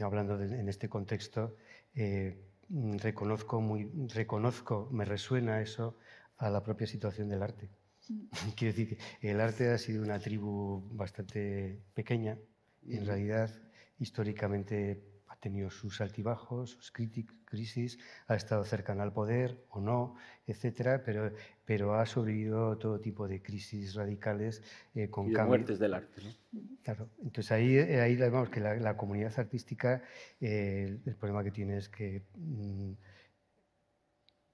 hablando en este contexto, eh, mm, reconozco, muy, reconozco, me resuena eso a la propia situación del arte Quiero decir que el arte ha sido una tribu bastante pequeña en realidad históricamente ha tenido sus altibajos, sus crisis, ha estado cercana al poder o no, etcétera, pero, pero ha sobrevivido todo tipo de crisis radicales eh, con y muertes del arte. ¿no? Claro, entonces ahí, ahí vemos que la, comunidad artística, eh, el problema que tiene es que. Mm,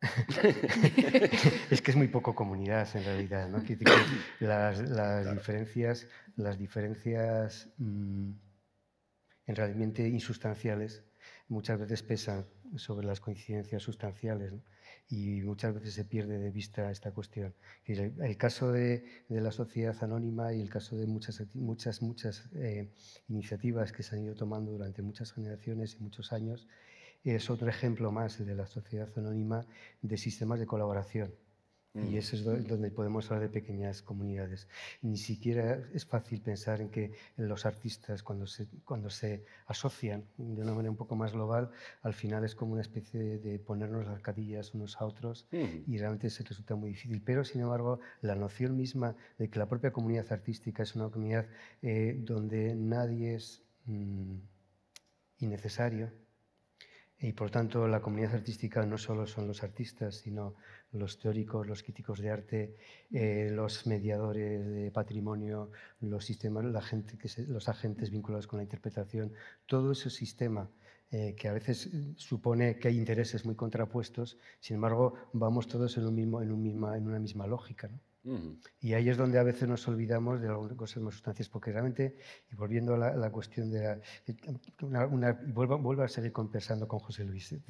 es que es muy poco comunidad en realidad, las, diferencias, las diferencias mm, en realmente insustanciales muchas veces pesan sobre las coincidencias sustanciales y muchas veces se pierde de vista esta cuestión. El, caso de, la sociedad anónima y el caso de muchas, muchas, muchas eh, iniciativas que se han ido tomando durante muchas generaciones y muchos años es otro ejemplo más de la sociedad anónima de sistemas de colaboración. Y mm. eso es donde podemos hablar de pequeñas comunidades. Ni siquiera es fácil pensar en que los artistas, cuando se, cuando se asocian de una manera un poco más global, al final es como una especie de, ponernos las cadillas unos a otros mm. y realmente se resulta muy difícil. Pero, sin embargo, la noción misma de que la propia comunidad artística es una comunidad eh, donde nadie es mm, innecesario, y por tanto, la comunidad artística no solo son los artistas, sino los teóricos, los críticos de arte, eh, los mediadores de patrimonio, los sistemas, la gente los agentes vinculados con la interpretación, todo ese sistema eh, que a veces supone que hay intereses muy contrapuestos, sin embargo, vamos todos en, mismo, en, un en una misma lógica. ¿no? Y ahí es donde a veces nos olvidamos de algunas cosas más sustancias, porque realmente, y volviendo a la, cuestión de la, una, vuelvo, a seguir conversando con José Luis, eh,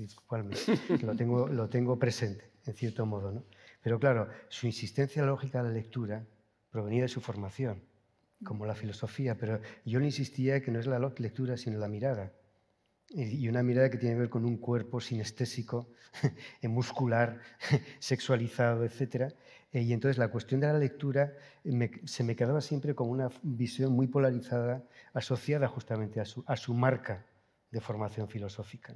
lo tengo, lo tengo presente, en cierto modo, Pero claro, su insistencia lógica a la lectura provenía de su formación, como la filosofía, pero yo le insistía que no es la lectura, sino la mirada. Y una mirada que tiene que ver con un cuerpo sinestésico, muscular, sexualizado, etcétera, eh, y entonces la cuestión de la lectura eh, se me quedaba siempre con una visión muy polarizada asociada justamente a su, a su marca de formación filosófica.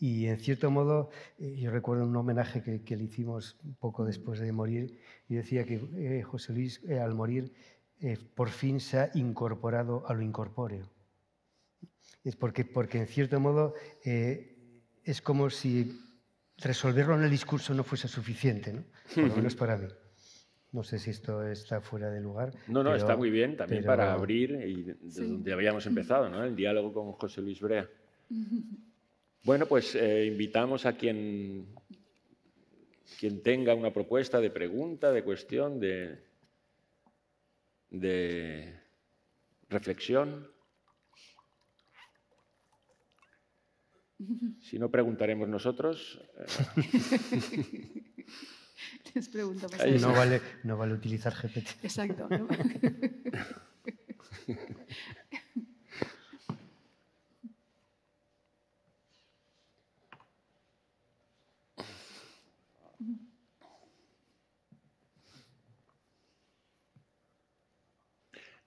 Y en cierto modo, eh, yo recuerdo un homenaje que, que, le hicimos poco después de morir, y decía que José Luis al morir por fin se ha incorporado a lo incorpóreo. Es porque, porque en cierto modo es como si resolverlo en el discurso no fuese suficiente, ¿no? por lo menos para mí. No sé si esto está fuera de lugar. No, no, está muy bien también para abrir y desde donde habíamos empezado, ¿no? El diálogo con José Luis Brea. Bueno, pues eh, invitamos a quien, quien tenga una propuesta de pregunta, de cuestión, de, de reflexión. Si no, preguntaremos nosotros. Eh. Pues, no vale, no vale utilizar GPT. Exacto.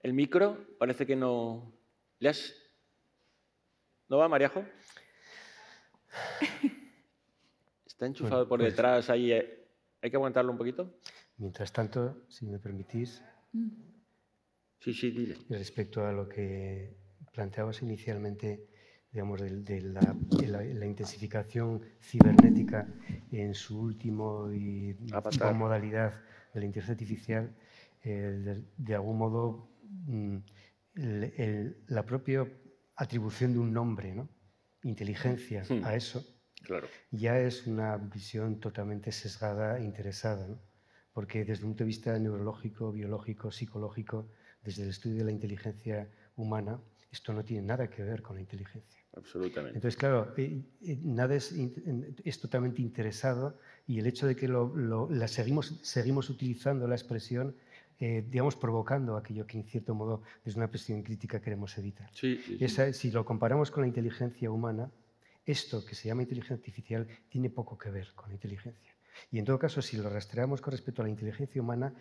El micro parece que no. ¿Le ¿No va, Mariajo? Está enchufado por pues detrás, ahí, eh. hay que aguantarlo un poquito. Mientras tanto, si me permitís, mm. sí, sí, dile. respecto a lo que planteabas inicialmente, digamos, de, la, intensificación cibernética en su último y modalidad de la inteligencia artificial, eh, de, algún modo mm, la propia atribución de un nombre, ¿no? inteligencia hmm. a eso, claro. ya es una visión totalmente sesgada e interesada. Porque desde un punto de vista neurológico, biológico, psicológico, desde el estudio de la inteligencia humana, esto no tiene nada que ver con la inteligencia. Absolutamente. Entonces, claro, eh, eh, nada es, totalmente interesado y el hecho de que la seguimos, seguimos utilizando la expresión eh, digamos, provocando aquello que en cierto modo desde una presión crítica queremos evitar. si lo comparamos con la inteligencia humana, esto que se llama inteligencia artificial tiene poco que ver con inteligencia. Y en todo caso, si lo rastreamos con respecto a la inteligencia humana,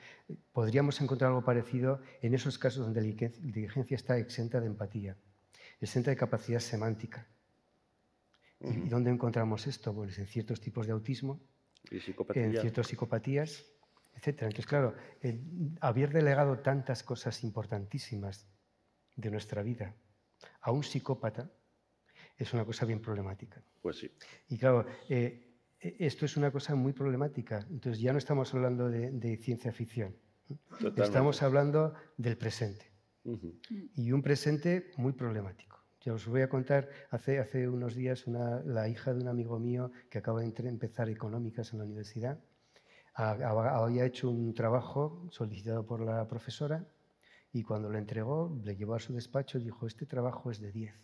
podríamos encontrar algo parecido en esos casos donde la inteligencia está exenta de empatía, exenta de capacidad semántica. ¿Y dónde encontramos esto? Pues en ciertos tipos de autismo, en ciertas psicopatías etc. Entonces, claro, eh, haber delegado tantas cosas importantísimas de nuestra vida a un psicópata es una cosa bien problemática. Pues sí. Y claro, eh, e, esto es una cosa muy problemática. Entonces ya no estamos hablando de, ciencia ficción. Estamos hablando del presente. Y un presente muy problemático. Ya os voy a contar, hace, unos días la hija de un amigo mío que acaba de empezar económicas en la universidad había hecho un trabajo solicitado por la profesora y cuando lo entregó, le llevó a su despacho y dijo, este trabajo es de 10.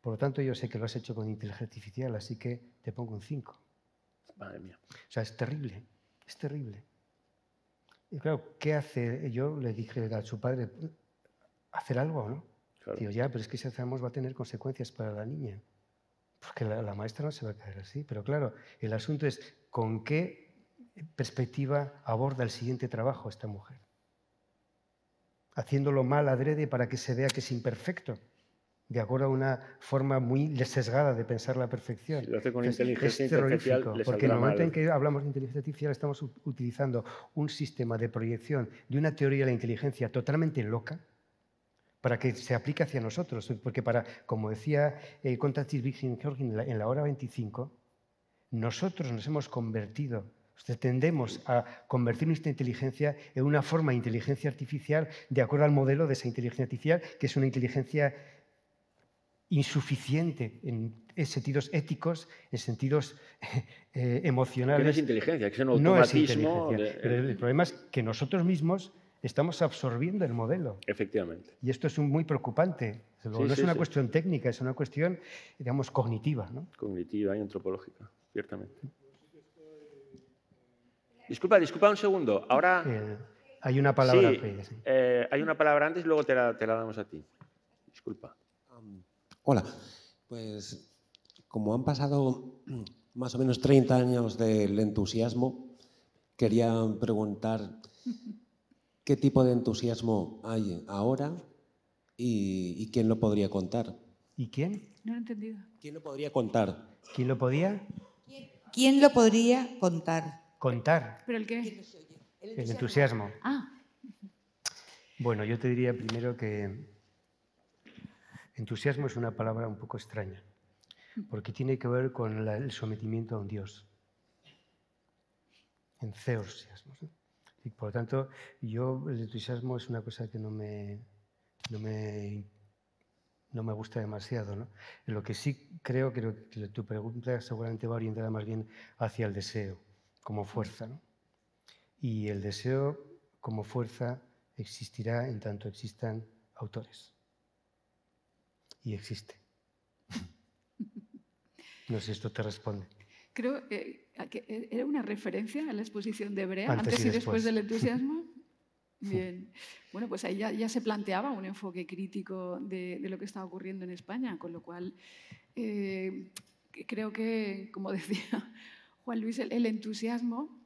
Por lo tanto, yo sé que lo has hecho con inteligencia artificial, así que te pongo un 5. Madre mía. O sea, es terrible, es terrible. Y claro, ¿qué hace? Yo le dije a su padre, ¿hacer algo o no? Digo, ya, pero es que si hacemos va a tener consecuencias para la niña. Porque la, la maestra no se va a caer así. Pero claro, el asunto es con qué perspectiva aborda el siguiente trabajo esta mujer, haciéndolo mal adrede para que se vea que es imperfecto. De acuerdo a una forma muy sesgada de pensar la perfección. lo hace con inteligencia es terrorífico, porque en el momento en que hablamos de inteligencia artificial estamos utilizando un sistema de proyección de una teoría de la inteligencia totalmente loca, para que se aplique hacia nosotros. Porque para, como decía eh, en la hora 25, nosotros nos hemos convertido tendemos a convertir nuestra inteligencia en una forma de inteligencia artificial de acuerdo al modelo de esa inteligencia artificial, que es una inteligencia insuficiente en, sentidos éticos, en sentidos eh, emocionales. no es inteligencia, que es un automatismo. No Pero el problema es que nosotros mismos estamos absorbiendo el modelo. Efectivamente. Y esto es muy preocupante. no es una cuestión técnica, es una cuestión, digamos, cognitiva. Cognitiva y antropológica, ciertamente. Disculpa, disculpa un segundo. Ahora. hay una palabra eh, hay una palabra antes y luego te la, damos a ti. Disculpa. hola. Pues como han pasado más o menos 30 años del entusiasmo, quería preguntar qué tipo de entusiasmo hay ahora y, quién lo podría contar. ¿Y quién? No he entendido. ¿Quién lo podría contar? ¿Quién lo podía? ¿Quién lo podría contar? Contar. ¿Pero el qué? El entusiasmo. Ah. Bueno, yo te diría primero que entusiasmo es una palabra un poco extraña, porque tiene que ver con el sometimiento a un Dios. en Y por lo tanto, yo el entusiasmo es una cosa que no me, no me, gusta demasiado. ¿no? Lo que sí creo, creo que tu pregunta seguramente va orientada más bien hacia el deseo como fuerza. Y el deseo como fuerza existirá en tanto existan autores. Y existe. No sé si esto te responde. Creo eh, que eh, era una referencia a la exposición de Brea, antes, y, después. del entusiasmo. Bien. Bueno, pues ahí ya, se planteaba un enfoque crítico de, lo que estaba ocurriendo en España, con lo cual eh, creo que, como decía Juan Luis, el, entusiasmo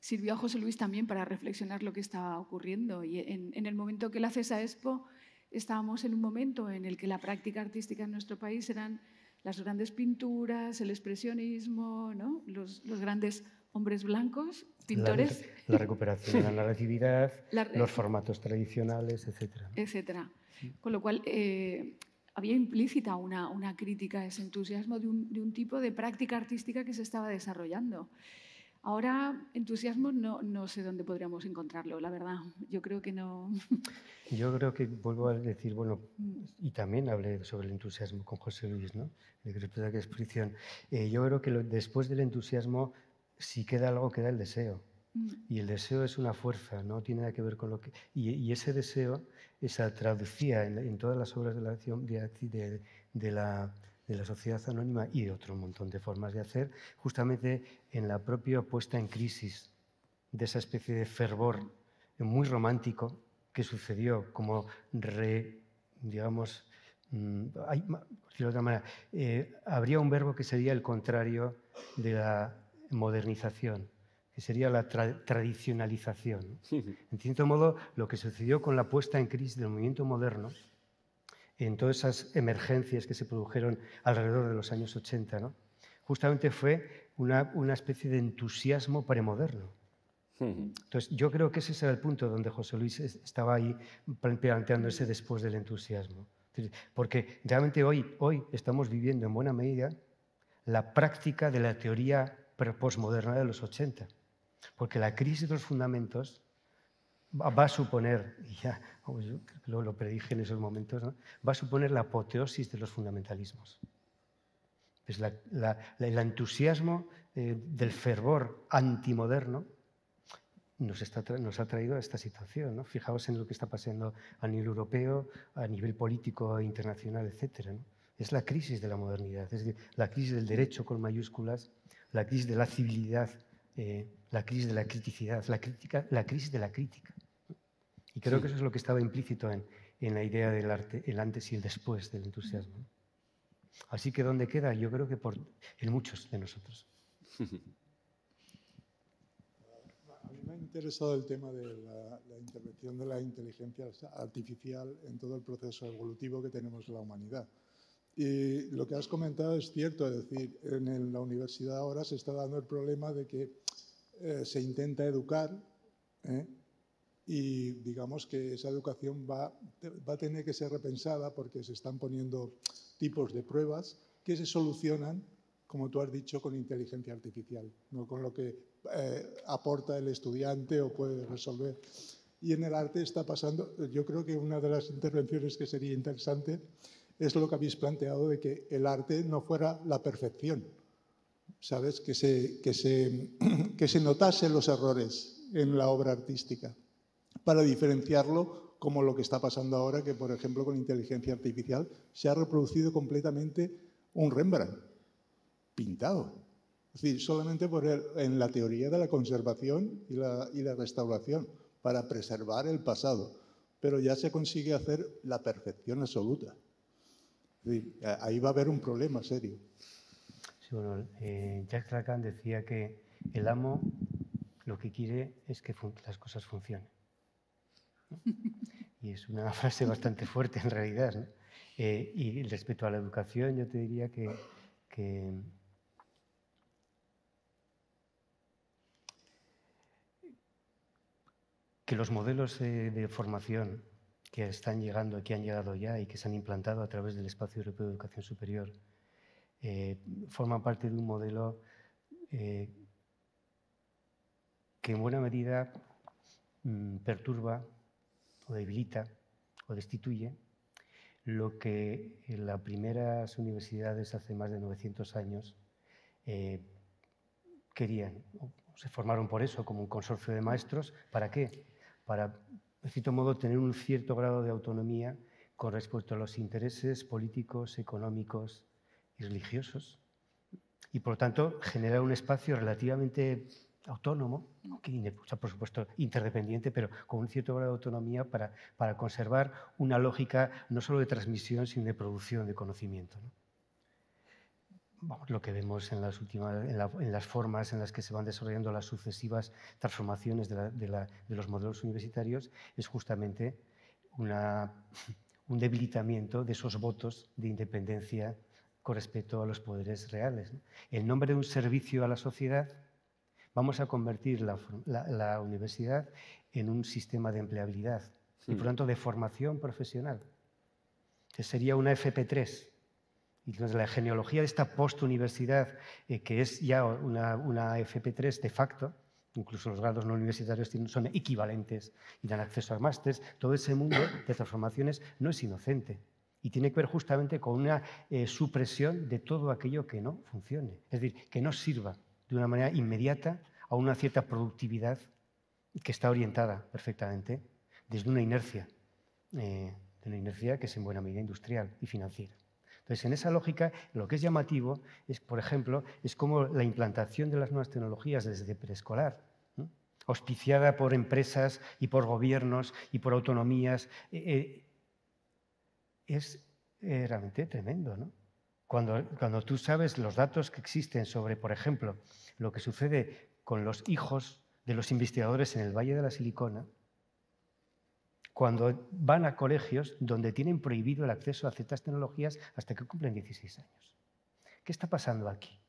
sirvió a José Luis también para reflexionar lo que estaba ocurriendo. Y en, el momento que la CESA esa expo, estábamos en un momento en el que la práctica artística en nuestro país eran las grandes pinturas, el expresionismo, ¿no? los, grandes hombres blancos, pintores. La, recuperación, la narratividad, los formatos tradicionales, etc. Etcétera. Con lo cual, eh, había implícita una, una crítica a ese entusiasmo de un, de un, tipo de práctica artística que se estaba desarrollando. Ahora, entusiasmo no, no, sé dónde podríamos encontrarlo, la verdad. Yo creo que no. Yo creo que vuelvo a decir, bueno, y también hablé sobre el entusiasmo con José Luis, ¿no? De exposición. Eh, yo creo que después del entusiasmo, si queda algo, queda el deseo. Mm. Y el deseo es una fuerza, no tiene nada que ver con lo que... Y, ese deseo se traducía en, todas las obras de la, de, de, la, sociedad anónima y de otro montón de formas de hacer, justamente en la propia puesta en crisis de esa especie de fervor muy romántico que sucedió como re, digamos, mm, de otra manera, eh, habría un verbo que sería el contrario de la modernización sería la tradicionalización. En cierto modo, lo que sucedió con la puesta en crisis del movimiento moderno, en todas esas emergencias que se produjeron alrededor de los años 80, justamente fue una, especie de entusiasmo premoderno. Entonces, yo creo que ese era el punto donde José Luis estaba ahí planteándose después del entusiasmo. Porque realmente hoy, hoy estamos viviendo en buena medida la práctica de la teoría postmoderna de los 80 porque la crisis de los fundamentos va a suponer, y ya lo, predije en esos momentos, va a suponer la apoteosis de los fundamentalismos. el entusiasmo eh, del fervor antimoderno nos, está, nos, ha traído a esta situación. Fijaos en lo que está pasando a nivel europeo, a nivel político e internacional, etc. Es la crisis de la modernidad, es decir, la crisis del derecho con mayúsculas, la crisis de la civilidad eh, la crisis de la criticidad, la, crítica, la crisis de la crítica. Y creo que eso es lo que estaba implícito en, en, la idea del arte, el antes y el después del entusiasmo. Así que ¿dónde queda? Yo creo que por, en muchos de nosotros. A mí me ha interesado el tema de la, la intervención de la inteligencia artificial en todo el proceso evolutivo que tenemos en la humanidad. Y lo que has comentado es cierto, es decir, en la universidad ahora se está dando el problema de que eh, se intenta educar ¿eh? y digamos que esa educación va, a tener que ser repensada porque se están poniendo tipos de pruebas que se solucionan, como tú has dicho, con inteligencia artificial, no con lo que eh, aporta el estudiante o puede resolver. Y en el arte está pasando, yo creo que una de las intervenciones que sería interesante es lo que habéis planteado de que el arte no fuera la perfección, ¿sabes? Que se, que se, notasen los errores en la obra artística para diferenciarlo como lo que está pasando ahora, que por ejemplo con inteligencia artificial se ha reproducido completamente un Rembrandt pintado. Es decir, solamente por en la teoría de la conservación y la, restauración, para preservar el pasado. Pero ya se consigue hacer la perfección absoluta. ahí va a haber un problema serio. Sí, bueno, eh, Jack decía que el amo lo que quiere es que las cosas funcionen. Y es una frase bastante fuerte en realidad. Eh, y respecto a la educación, yo te diría que, que, los modelos de formación que están llegando, que han llegado ya y que se han implantado a través del Espacio Europeo de Educación Superior, eh, forman parte de un modelo eh, que en buena medida mm, perturba o debilita o destituye lo que las primeras universidades hace más de 900 años eh, querían, se formaron por eso, como un consorcio de maestros. ¿Para qué? Para, de cierto modo, tener un cierto grado de autonomía con respecto a los intereses políticos, económicos, y religiosos, y por lo tanto generar un espacio relativamente autónomo, que, por supuesto interdependiente, pero con un cierto grado de autonomía para, conservar una lógica no solo de transmisión, sino de producción de conocimiento. lo que vemos en las, últimas, en, las formas en las que se van desarrollando las sucesivas transformaciones de, los modelos universitarios es justamente un debilitamiento de esos votos de independencia con respecto a los poderes reales. En nombre de un servicio a la sociedad, vamos a convertir la, universidad en un sistema de empleabilidad y, por lo hmm. tanto, de formación profesional. Que sería una FP3. Y entonces la genealogía de esta postuniversidad, universidad eh, que es ya una, FP3 de facto, incluso los grados no universitarios son equivalentes y dan acceso a másteres, todo ese mundo de transformaciones no es inocente. Y tiene que ver justamente con una eh, supresión de todo aquello que no funcione. Es decir, que no sirva de una manera inmediata a una cierta productividad que está orientada perfectamente desde una inercia, eh, una inercia que es en buena medida industrial y financiera. Entonces, en esa lógica, lo que es llamativo es, por ejemplo, es cómo la implantación de las nuevas tecnologías desde preescolar, auspiciada por empresas y por gobiernos y por autonomías, eh, es eh, realmente tremendo, ¿no? Cuando, cuando tú sabes los datos que existen sobre, por ejemplo, lo que sucede con los hijos de los investigadores en el Valle de la Silicona, cuando van a colegios donde tienen prohibido el acceso a ciertas tecnologías hasta que cumplen 16 años. ¿Qué está pasando aquí?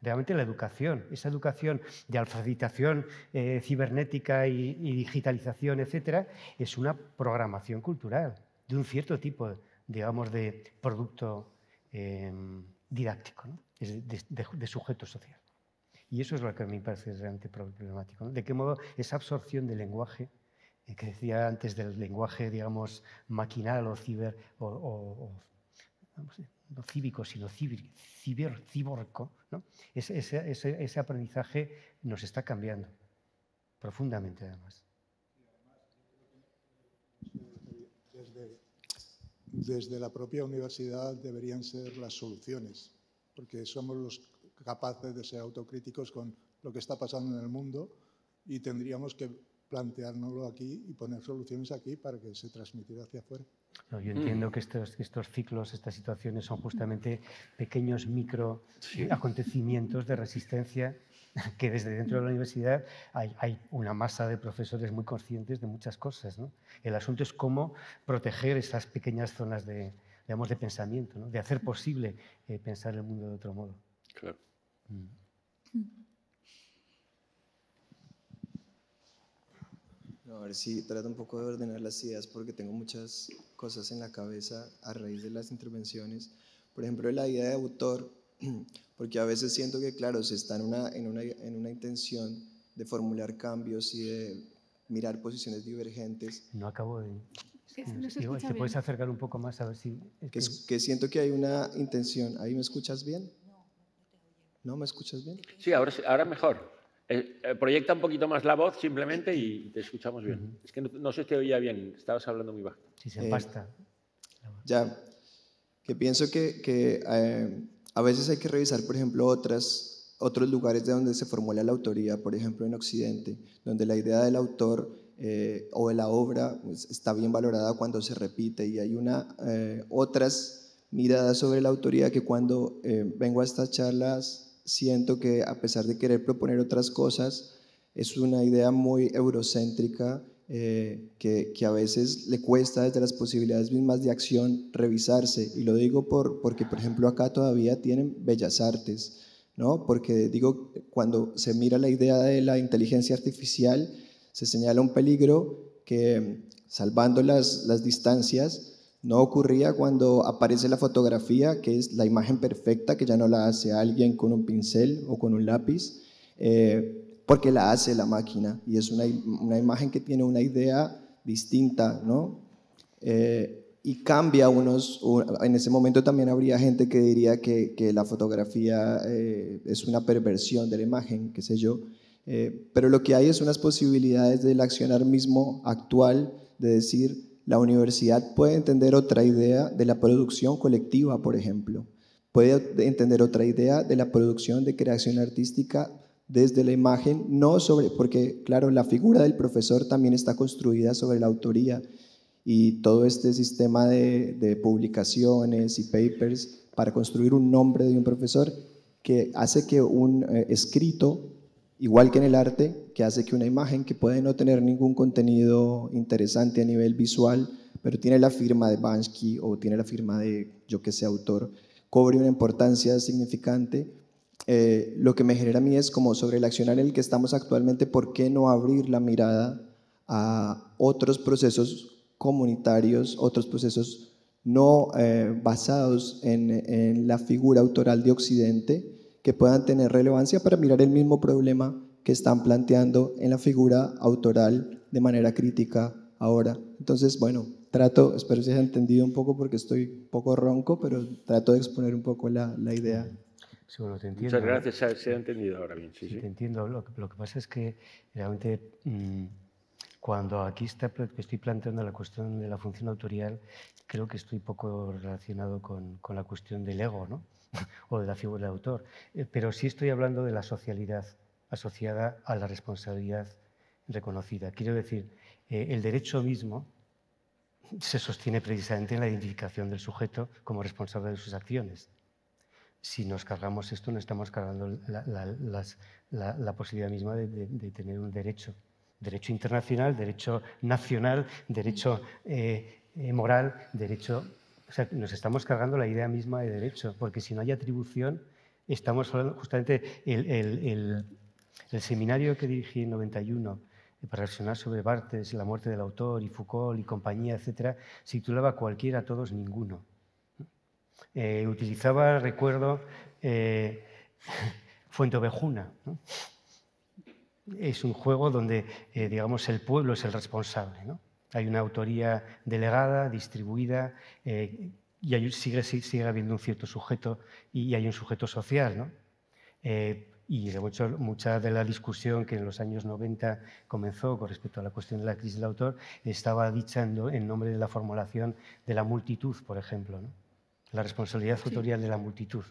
Realmente la educación, esa educación de alfabetización eh, cibernética y, digitalización, etcétera, es una programación cultural de un cierto tipo digamos, de producto eh, didáctico, de, sujeto social. Y eso es lo que a mí me parece realmente problemático. De qué modo esa absorción del lenguaje, eh, que decía antes del lenguaje, digamos, maquinal o ciber, o, no, cívico, sino ciber, ciborco, ese aprendizaje nos está cambiando profundamente además. desde la propia universidad deberían ser las soluciones, porque somos los capaces de ser autocríticos con lo que está pasando en el mundo y tendríamos que planteárnoslo aquí y poner soluciones aquí para que se transmitiera hacia afuera. yo entiendo que estos, ciclos, estas situaciones son justamente pequeños micro acontecimientos de resistencia que desde dentro de la universidad hay, una masa de profesores muy conscientes de muchas cosas. El asunto es cómo proteger esas pequeñas zonas de, de pensamiento, de hacer posible eh, pensar el mundo de otro modo. Claro. Mm. a ver si trato un poco de ordenar las ideas porque tengo muchas cosas en la cabeza a raíz de las intervenciones. Por ejemplo, la idea de autor porque a veces siento que, claro, se está en una, en una, intención de formular cambios y de mirar posiciones divergentes. No acabo de... Sí, ¿Te puedes acercar un poco más a ver si... Es que, siento que hay una intención. ¿Ahí me escuchas bien? ¿No me escuchas bien? Sí, ahora, ahora mejor. Eh, eh, proyecta un poquito más la voz simplemente y te escuchamos bien. Es que no, sé si te oía bien, estabas hablando muy bajo. Sí, se basta eh, ya, que pienso que, que a veces hay que revisar, por ejemplo, otras, otros lugares de donde se formula la autoría, por ejemplo en Occidente, donde la idea del autor eh, o de la obra pues, está bien valorada cuando se repite y hay una, eh, otras miradas sobre la autoría que cuando eh, vengo a estas charlas siento que a pesar de querer proponer otras cosas, es una idea muy eurocéntrica eh, que, a veces le cuesta desde las posibilidades mismas de acción revisarse. Y lo digo por, porque, por ejemplo, acá todavía tienen bellas artes, ¿no? Porque digo, cuando se mira la idea de la inteligencia artificial, se señala un peligro que, salvando las, las distancias, no ocurría cuando aparece la fotografía, que es la imagen perfecta, que ya no la hace alguien con un pincel o con un lápiz. Eh, porque la hace la máquina y es una, una imagen que tiene una idea distinta, ¿no? Eh, y cambia unos, en ese momento también habría gente que diría que, que la fotografía eh, es una perversión de la imagen, qué sé yo, eh, pero lo que hay es unas posibilidades del accionar mismo actual, de decir, la universidad puede entender otra idea de la producción colectiva, por ejemplo, puede entender otra idea de la producción de creación artística desde la imagen, no sobre, porque claro, la figura del profesor también está construida sobre la autoría y todo este sistema de, publicaciones y papers para construir un nombre de un profesor que hace que un eh, escrito, igual que en el arte, que hace que una imagen que puede no tener ningún contenido interesante a nivel visual, pero tiene la firma de Bansky o tiene la firma de yo que sé autor, cobre una importancia significante eh, lo que me genera a mí es como sobre el accionar en el que estamos actualmente, ¿por qué no abrir la mirada a otros procesos comunitarios, otros procesos no eh, basados en, la figura autoral de Occidente, que puedan tener relevancia para mirar el mismo problema que están planteando en la figura autoral de manera crítica ahora. Entonces, bueno, trato, espero que se haya entendido un poco porque estoy un poco ronco, pero trato de exponer un poco la, la idea. Muchas ¿eh? gracias, se ha entendido ahora bien. Sí, Te entiendo. Lo, que pasa es que realmente mm, cuando aquí está, estoy planteando la cuestión de la función autorial, creo que estoy poco relacionado con, la cuestión del ego ¿no? o de la figura del autor. Eh, pero sí estoy hablando de la socialidad asociada a la responsabilidad reconocida. Quiero decir, eh, el derecho mismo se sostiene precisamente en la identificación del sujeto como responsable de sus acciones si nos cargamos esto, no estamos cargando la, posibilidad misma de, tener un derecho. Derecho internacional, derecho nacional, derecho eh, eh, moral, derecho... O sea, nos estamos cargando la idea misma de derecho, porque si no hay atribución, estamos hablando justamente el, el, seminario que dirigí en 91 eh, para reflexionar sobre Bartes, la muerte del autor y Foucault y compañía, etcétera, se titulaba Cualquiera, todos, ninguno. Eh, utilizaba, recuerdo, eh, Fuente Ovejuna. Es un juego donde, eh, digamos, el pueblo es el responsable. Hay una autoría delegada, distribuida, y sigue, sigue, habiendo un cierto sujeto y, hay un sujeto social. y de hecho, mucha de la discusión que en los años 90 comenzó con respecto a la cuestión de la crisis del autor estaba dicha en, en nombre de la formulación de la multitud, por ejemplo. ¿no? la responsabilidad tutorial de la multitud.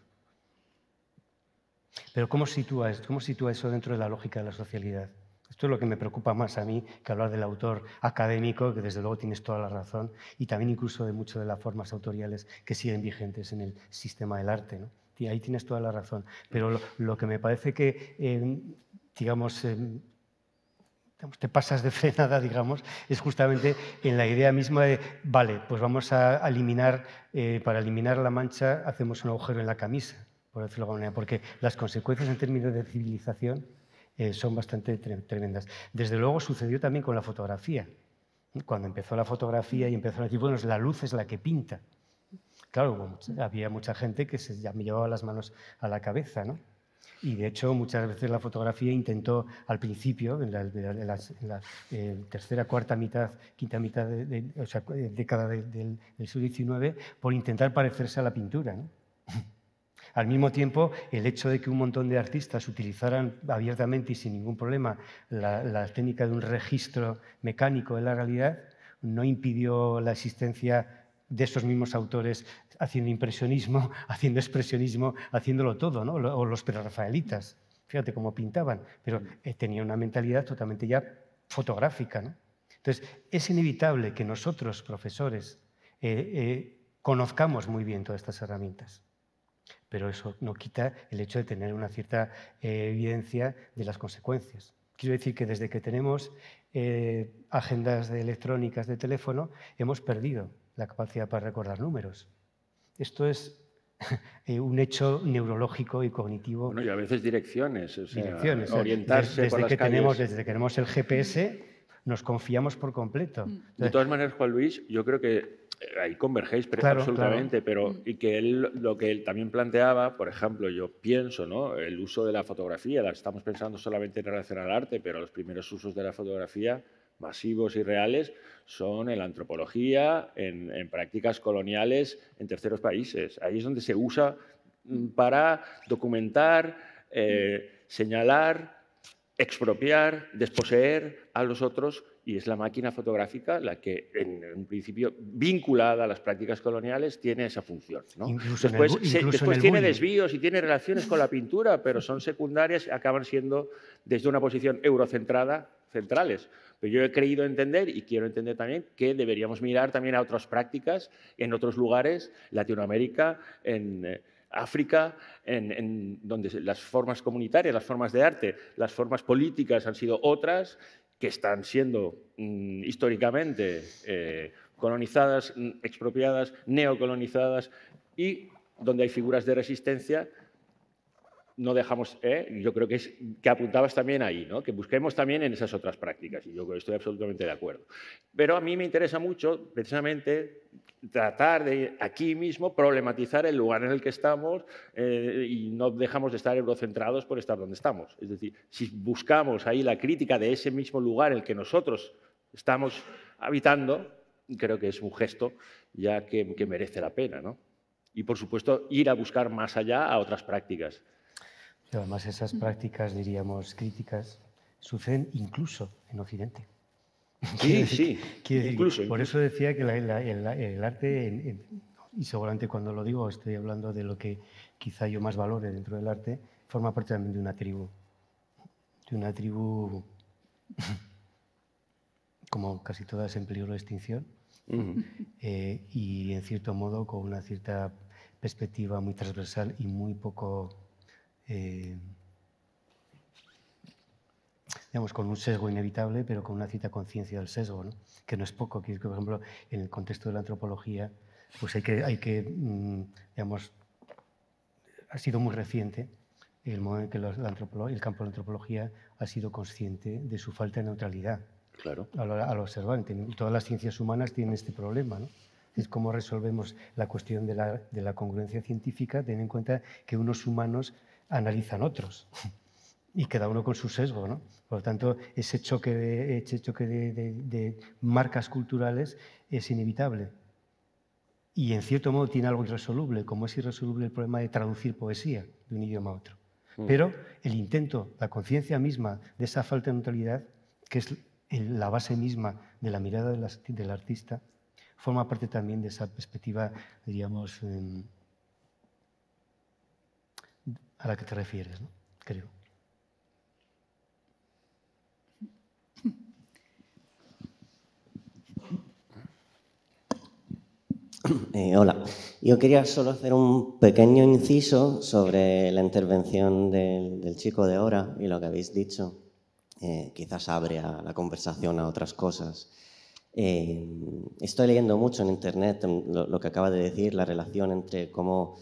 Pero ¿cómo sitúa, ¿cómo eso dentro de la lógica de la socialidad? Esto es lo que me preocupa más a mí que hablar del autor académico, que desde luego tienes toda la razón, y también incluso de muchas de las formas autoriales que siguen vigentes en el sistema del arte. ¿no? ahí tienes toda la razón. Pero lo, que me parece que, eh, digamos, em, te pasas de frenada, digamos, es justamente en la idea misma de, vale, pues vamos a eliminar, eh, para eliminar la mancha hacemos un agujero en la camisa, por decirlo de alguna manera, porque las consecuencias en términos de civilización eh, son bastante tremendas. Desde luego sucedió también con la fotografía. Cuando empezó la fotografía y empezó a decir, bueno, la luz es la que pinta. Claro, había mucha gente que se me llevaba las manos a la cabeza, ¿no? Y de hecho, muchas veces la fotografía intentó al principio, en la, eh, tercera, cuarta mitad, quinta mitad de, o sea, eh, década del, siglo XIX, por intentar parecerse a la pintura. Al mismo tiempo, el hecho de que un montón de artistas utilizaran abiertamente y sin ningún problema la, la técnica de un registro mecánico de la realidad no impidió la existencia de esos mismos autores haciendo impresionismo, haciendo expresionismo, haciéndolo todo, o los prerrafaelitas, fíjate cómo pintaban, pero eh, tenía una mentalidad totalmente ya fotográfica. Entonces, es inevitable que nosotros, profesores, eh, eh, conozcamos muy bien todas estas herramientas, pero eso no quita el hecho de tener una cierta evidencia de las consecuencias. Quiero decir que desde que tenemos agendas electrónicas de teléfono, hemos perdido la capacidad para recordar números. Esto es eh, un hecho neurológico y cognitivo. y a veces direcciones, orientarse desde, que tenemos, Desde que tenemos el GPS, nos confiamos por completo. Mm. de todas maneras, Juan Luis, yo creo que eh, ahí convergéis perfectamente absolutamente, pero mm. y que él, lo que él también planteaba, por ejemplo, yo pienso, ¿no? El uso de la fotografía, la estamos pensando solamente en relación al arte, pero los primeros usos de la fotografía masivos y reales son en la antropología, en, prácticas coloniales en terceros países. Ahí es donde se usa mm, para documentar, eh, señalar, expropiar, desposeer a los otros y es la máquina fotográfica la que, en, un principio, vinculada a las prácticas coloniales, tiene esa función. después, tiene desvíos y tiene relaciones con la pintura, pero son secundarias, y acaban siendo, desde una posición eurocentrada, centrales. Pero yo he creído entender y quiero entender también que deberíamos mirar también a otras prácticas en otros lugares, Latinoamérica, en... Eh, África, en, donde las formas comunitarias, las formas de arte, las formas políticas han sido otras que están siendo mm, históricamente eh, colonizadas, mm, expropiadas, neocolonizadas y donde hay figuras de resistencia no dejamos, ¿eh? yo creo que, es, que apuntabas también ahí, ¿no? que busquemos también en esas otras prácticas, y yo estoy absolutamente de acuerdo. Pero a mí me interesa mucho, precisamente, tratar de aquí mismo problematizar el lugar en el que estamos eh, y no dejamos de estar eurocentrados por estar donde estamos. Es decir, si buscamos ahí la crítica de ese mismo lugar en el que nosotros estamos habitando, creo que es un gesto ya que, merece la pena, Y, por supuesto, ir a buscar más allá a otras prácticas además esas mm. prácticas, diríamos, críticas suceden incluso en Occidente. Sí, sí, incluso, Por eso decía que el, arte, y seguramente cuando lo digo estoy hablando de lo que quizá yo más valore dentro del arte, forma parte también de una tribu, de una tribu como casi todas en peligro de extinción eh, y en cierto modo con una cierta perspectiva muy transversal y muy poco eh, digamos, con un sesgo inevitable, pero con una cierta conciencia del sesgo, ¿no? que no es poco, que, por ejemplo, en el contexto de la antropología, pues hay que, hay que mm, digamos, ha sido muy reciente el modo en que el campo de la antropología ha sido consciente de su falta de neutralidad claro. al, al observante. Todas las ciencias humanas tienen este problema, ¿no? es cómo resolvemos la cuestión de la, de la congruencia científica, teniendo en cuenta que unos humanos analizan otros y cada uno con su sesgo. Por lo tanto, ese choque de, de marcas culturales es inevitable. Y en cierto modo tiene algo irresoluble, como es irresoluble el problema de traducir poesía de un idioma a otro. Mm. Pero el intento, la conciencia misma de esa falta de neutralidad, que es la base misma de la mirada del artista, forma parte también de esa perspectiva, diríamos... Em, a la que te refieres, ¿no? creo. Eh, hola, yo quería solo hacer un pequeño inciso sobre la intervención del, chico de ahora y lo que habéis dicho. Eh, quizás abre a la conversación a otras cosas. Eh, estoy leyendo mucho en Internet lo, que acaba de decir, la relación entre cómo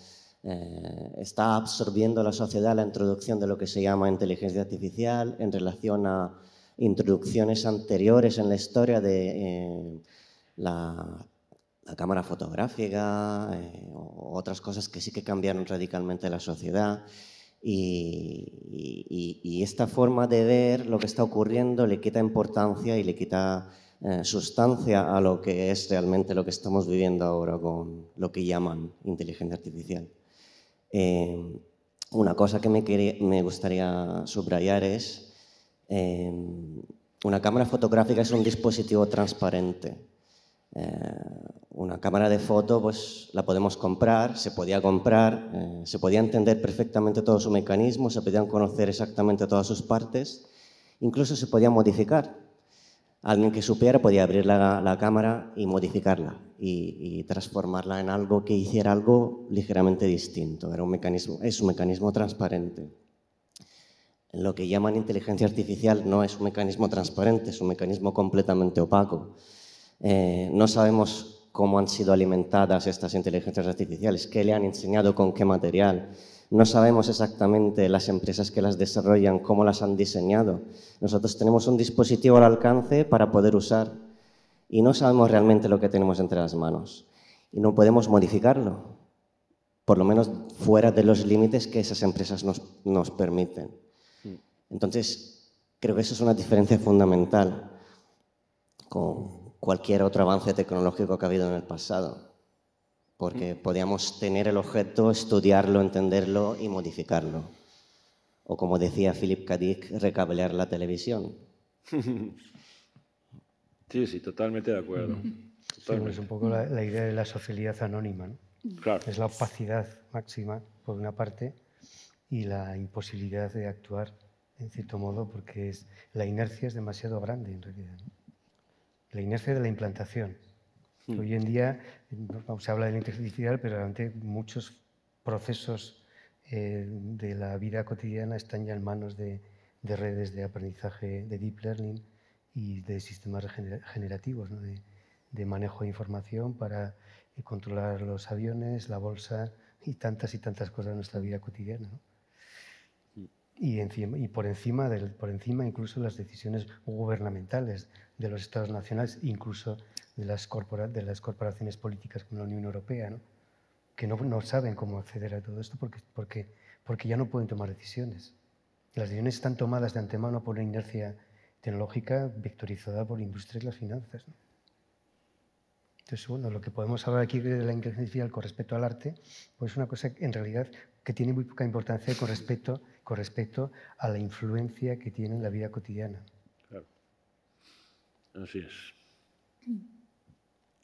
eh, está absorbiendo la sociedad la introducción de lo que se llama inteligencia artificial en relación a introducciones anteriores en la historia de eh, la, cámara fotográfica, eh, otras cosas que sí que cambiaron radicalmente la sociedad. Y, esta forma de ver lo que está ocurriendo le quita importancia y le quita eh, sustancia a lo que es realmente lo que estamos viviendo ahora con lo que llaman inteligencia artificial. Em, una cosa que me, gustaría subrayar es, que em, una cámara fotográfica es un dispositivo transparente. Eh, una cámara de foto pues la podemos comprar, se podía comprar, eh, se podía entender perfectamente todo su mecanismo, se podían conocer exactamente todas sus partes, incluso se podía modificar alguien que supiera podía abrir la, cámara y modificarla y, transformarla en algo que hiciera algo ligeramente distinto. Era un mecanismo, es un mecanismo transparente. Lo que llaman inteligencia artificial no es un mecanismo transparente, es un mecanismo completamente opaco. Eh, no sabemos cómo han sido alimentadas estas inteligencias artificiales, qué le han enseñado, con qué material. No sabemos exactamente las empresas que las desarrollan, cómo las han diseñado. Nosotros tenemos un dispositivo al alcance para poder usar y no sabemos realmente lo que tenemos entre las manos. Y no podemos modificarlo, por lo menos fuera de los límites que esas empresas nos, nos permiten. Entonces, creo que eso es una diferencia fundamental con cualquier otro avance tecnológico que ha habido en el pasado porque podíamos tener el objeto, estudiarlo, entenderlo y modificarlo. O como decía Philip K. Dick, recablear la televisión. Sí, sí, totalmente de acuerdo. es un poco la, idea de la socialidad anónima. Claro. Es la opacidad máxima, por una parte, y la imposibilidad de actuar, en cierto modo, porque es, la inercia es demasiado grande, en realidad. La inercia de la implantación. Mm. hoy en día se habla de la inteligencia pero realmente muchos procesos eh, de la vida cotidiana están ya en manos de, redes de aprendizaje de deep learning y de sistemas generativos, de, manejo de información para eh, controlar los aviones, la bolsa y tantas y tantas cosas de nuestra vida cotidiana y, encima, y por, encima del, por encima incluso las decisiones gubernamentales de los estados nacionales, incluso de las, corpora, de las corporaciones políticas como la Unión Europea, que no, no, saben cómo acceder a todo esto porque, porque, porque ya no pueden tomar decisiones. Las decisiones están tomadas de antemano por una inercia tecnológica vectorizada por la industria y las finanzas. Entonces, bueno, lo que podemos hablar aquí de la inteligencia artificial con respecto al arte, pues es una cosa en realidad que tiene muy poca importancia con respecto con respecto a la influencia que tiene en la vida cotidiana. Claro. Así es.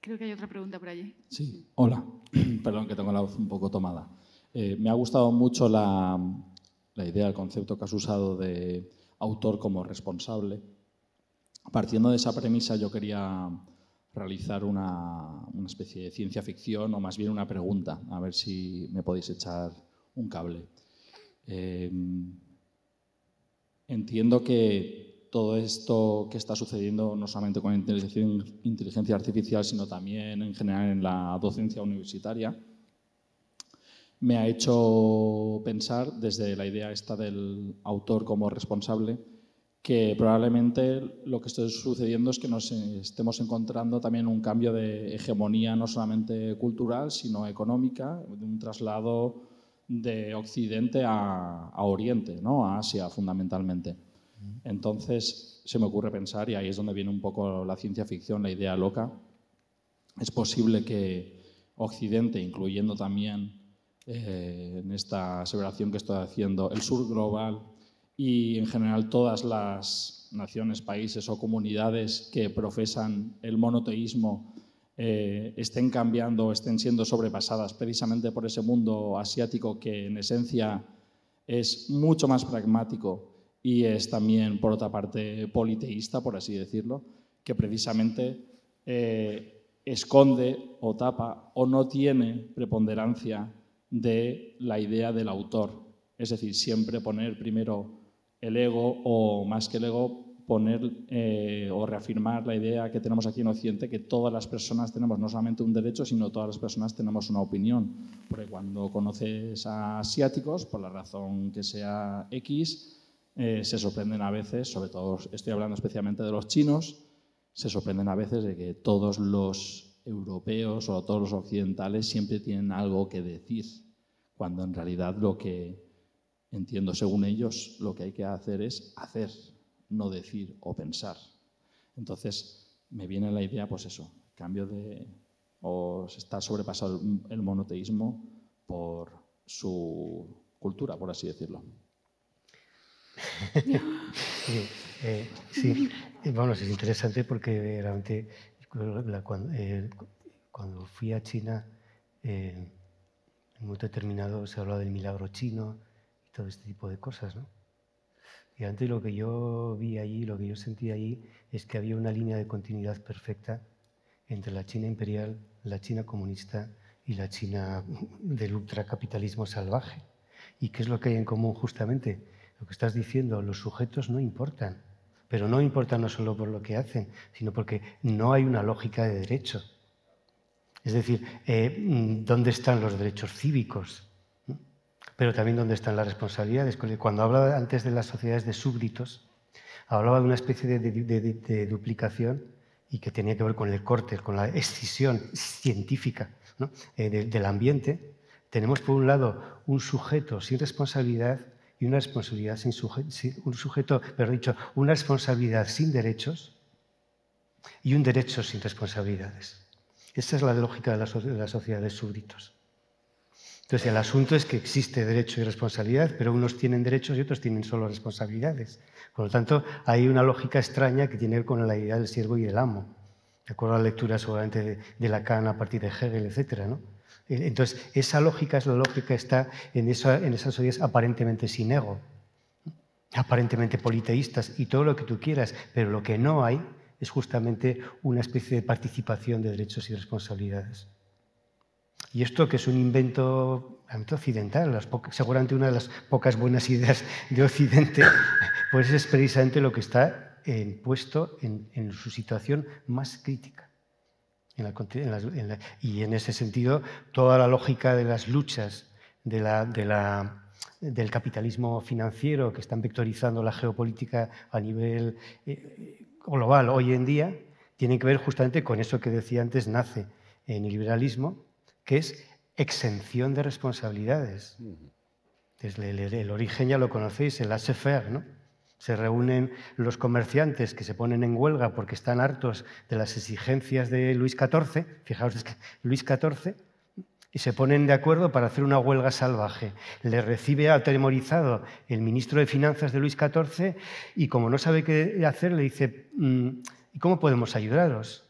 Creo que hay otra pregunta por allí. Sí, hola. Perdón que tengo la voz un poco tomada. Eh, me ha gustado mucho la, idea, el concepto que has usado de autor como responsable. Partiendo de esa premisa, yo quería realizar una, una, especie de ciencia ficción o más bien una pregunta, a ver si me podéis echar un cable. Em, entiendo que todo esto que está sucediendo, no solamente con inteligencia artificial, sino también en general en la docencia universitaria, me ha hecho pensar desde la idea esta del autor como responsable que probablemente lo que está sucediendo es que nos estemos encontrando también un cambio de hegemonía no solamente cultural, sino económica, de un traslado de Occidente a, Oriente, ¿no? a Asia fundamentalmente. Entonces se me ocurre pensar, y ahí es donde viene un poco la ciencia ficción, la idea loca, es posible que Occidente, incluyendo también eh, en esta aseveración que estoy haciendo, el sur global y en general todas las naciones, países o comunidades que profesan el monoteísmo eh, estén cambiando estén siendo sobrepasadas precisamente por ese mundo asiático que en esencia es mucho más pragmático y es también, por otra parte, politeísta, por así decirlo, que precisamente eh, esconde o tapa o no tiene preponderancia de la idea del autor. Es decir, siempre poner primero el ego o más que el ego, poner eh, o reafirmar la idea que tenemos aquí en Occidente, que todas las personas tenemos no solamente un derecho, sino todas las personas tenemos una opinión. Porque cuando conoces a asiáticos, por la razón que sea X, eh, se sorprenden a veces, sobre todo estoy hablando especialmente de los chinos, se sorprenden a veces de que todos los europeos o todos los occidentales siempre tienen algo que decir, cuando en realidad lo que entiendo según ellos, lo que hay que hacer es hacer no decir o pensar. Entonces, me viene la idea, pues eso, cambio de... o se está sobrepasado el monoteísmo por su cultura, por así decirlo. Eh, eh, sí, eh, bueno, es interesante porque realmente cuando, fui a China, en un momento determinado se hablaba del milagro chino y todo este tipo de cosas, ¿no? Y antes lo que yo vi allí, lo que yo sentí allí, es que había una línea de continuidad perfecta entre la China imperial, la China comunista y la China del ultracapitalismo salvaje. ¿Y qué es lo que hay en común justamente? Lo que estás diciendo, los sujetos no importan, pero no importan no solo por lo que hacen, sino porque no hay una lógica de derecho. Es decir, eh, ¿dónde están los derechos cívicos? pero también dónde están las responsabilidades. Cuando hablaba antes de las sociedades de súbditos, hablaba de una especie de, duplicación y que tenía que ver con el corte, con la excisión científica eh, del ambiente. Tenemos, por un lado, un sujeto sin responsabilidad y una responsabilidad sin, un sujeto, pero dicho, una responsabilidad sin derechos y un derecho sin responsabilidades. Esa es la lógica de las sociedades sociedades súbditos. Entonces, el asunto es que existe derecho y responsabilidad, pero unos tienen derechos y otros tienen solo responsabilidades. Por lo tanto, hay una lógica extraña que tiene que ver con la idea del siervo y del amo. De acuerdo a la lectura seguramente de, Lacan a partir de Hegel, etcétera. Eh, entonces, esa lógica es la lógica que está en, en esas sociedades aparentemente sin ego, aparentemente politeístas y todo lo que tú quieras, pero lo que no hay es justamente una especie de participación de derechos y responsabilidades. Y esto que es un invento occidental, seguramente una de las pocas buenas ideas de Occidente, pues es precisamente lo que está eh, puesto en, su situación más crítica. y en ese sentido, toda la lógica de las luchas del capitalismo financiero que están vectorizando la geopolítica a nivel eh, global hoy en día, tiene que ver justamente con eso que decía antes, nace en el liberalismo, que es exención de responsabilidades. el, origen ya lo conocéis, el laissez ¿no? Se reúnen los comerciantes que se ponen en huelga porque están hartos de las exigencias de Luis XIV, fijaos, que Luis XIV, y se ponen de acuerdo para hacer una huelga salvaje. Le recibe atemorizado el ministro de Finanzas de Luis XIV y como no sabe qué hacer, le dice, mm, cómo podemos ayudaros?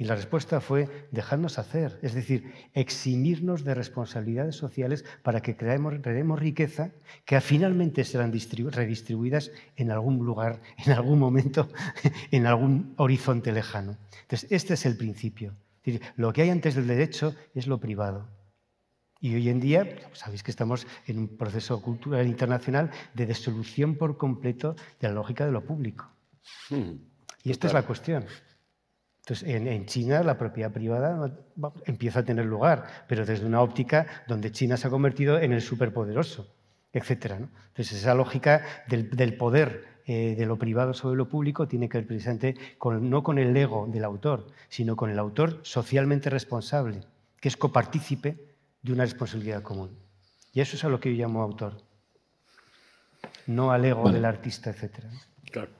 Y la respuesta fue dejarnos hacer, es decir, eximirnos de responsabilidades sociales para que creemos, riqueza que finalmente serán redistribuidas en algún lugar, en algún momento, en algún horizonte lejano. Entonces, este es el principio. lo que hay antes del derecho es lo privado. Y hoy en día, pues, sabéis que estamos en un proceso cultural internacional de desolución por completo de la lógica de lo público. Hmm, y esta es la cuestión. Entonces, en, China la propiedad privada empieza a tener lugar, pero desde una óptica donde China se ha convertido en el superpoderoso, etc. Entonces, esa lógica del, poder eh, de lo privado sobre lo público tiene que ver precisamente no con el ego del autor, sino con el autor socialmente responsable, que es copartícipe de una responsabilidad común. Y eso es a lo que yo llamo autor, no al ego del artista, etc. Claro.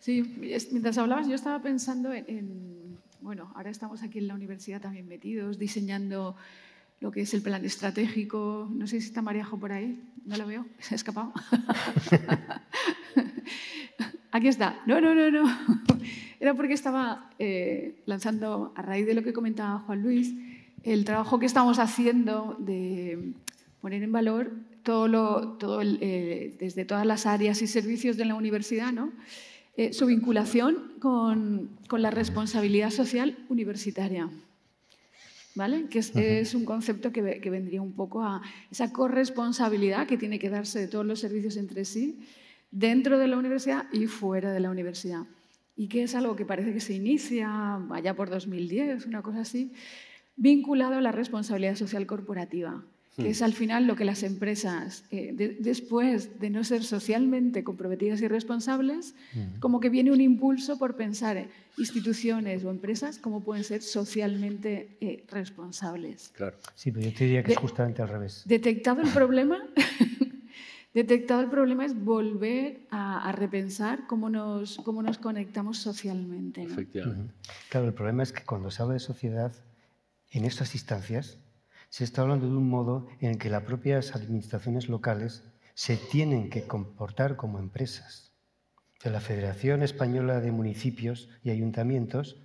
Sí, mientras hablabas yo estaba pensando en, bueno, ahora estamos aquí en la universidad también metidos, diseñando lo que es el plan estratégico. No sé si está Maríajo por ahí, no lo veo, se ha escapado. aquí está. No, no, no, no. Era porque estaba eh, lanzando, a raíz de lo que comentaba Juan Luis, el trabajo que estamos haciendo de poner en valor todo lo, eh, desde todas las áreas y servicios de la universidad, ¿no? Eh, su vinculación con, la responsabilidad social universitaria. ¿Vale? Que es, un concepto que, que, vendría un poco a esa corresponsabilidad que tiene que darse de todos los servicios entre sí, dentro de la universidad y fuera de la universidad. Y que es algo que parece que se inicia allá por 2010, una cosa así, vinculado a la responsabilidad social corporativa que es mm. al final lo que las empresas, eh, después de no ser socialmente comprometidas y responsables, mm. como que viene un impulso por pensar instituciones o empresas como pueden ser socialmente eh, responsables. Claro. Sí, pero yo te diría que es justamente al revés. Detectado el problema, detectado el problema es volver a, repensar cómo nos, conectamos socialmente. Efectivamente. Claro, el problema es que cuando se habla de sociedad, en estas instancias, se está hablando de un modo en el que las propias administraciones locales se tienen que comportar como empresas. la Federación Española de Municipios y Ayuntamientos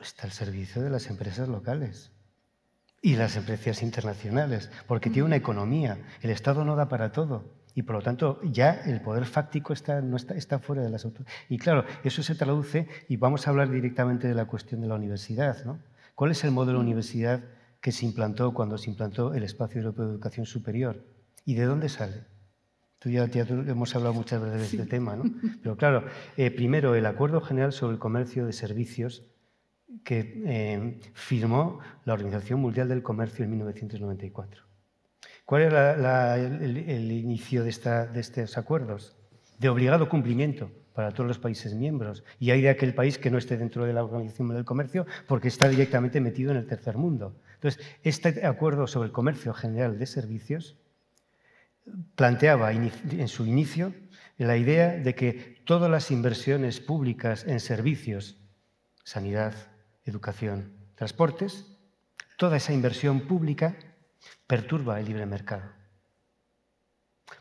está al servicio de las empresas locales y las empresas internacionales, porque tiene una economía. El Estado no da para todo. Y por lo tanto, ya el poder fáctico está, no está, fuera de las autoridades. Y claro, eso se traduce, y vamos a hablar directamente de la cuestión de la universidad. ¿Cuál es el modelo universidad que se implantó cuando se implantó el Espacio Europeo de Educación Superior. ¿Y de dónde sale? Tú ya, hemos hablado muchas veces de este tema, ¿no? Pero claro, eh, primero el Acuerdo General sobre el Comercio de Servicios que eh, firmó la Organización Mundial del Comercio en 1994. ¿Cuál era el, inicio de, de estos acuerdos? De obligado cumplimiento para todos los países miembros. Y hay de aquel país que no esté dentro de la Organización Mundial del Comercio porque está directamente metido en el tercer mundo. Entonces, este acuerdo sobre el comercio general de servicios planteaba en su inicio la idea de que todas las inversiones públicas en servicios, sanidad, educación, transportes, toda esa inversión pública perturba el libre mercado.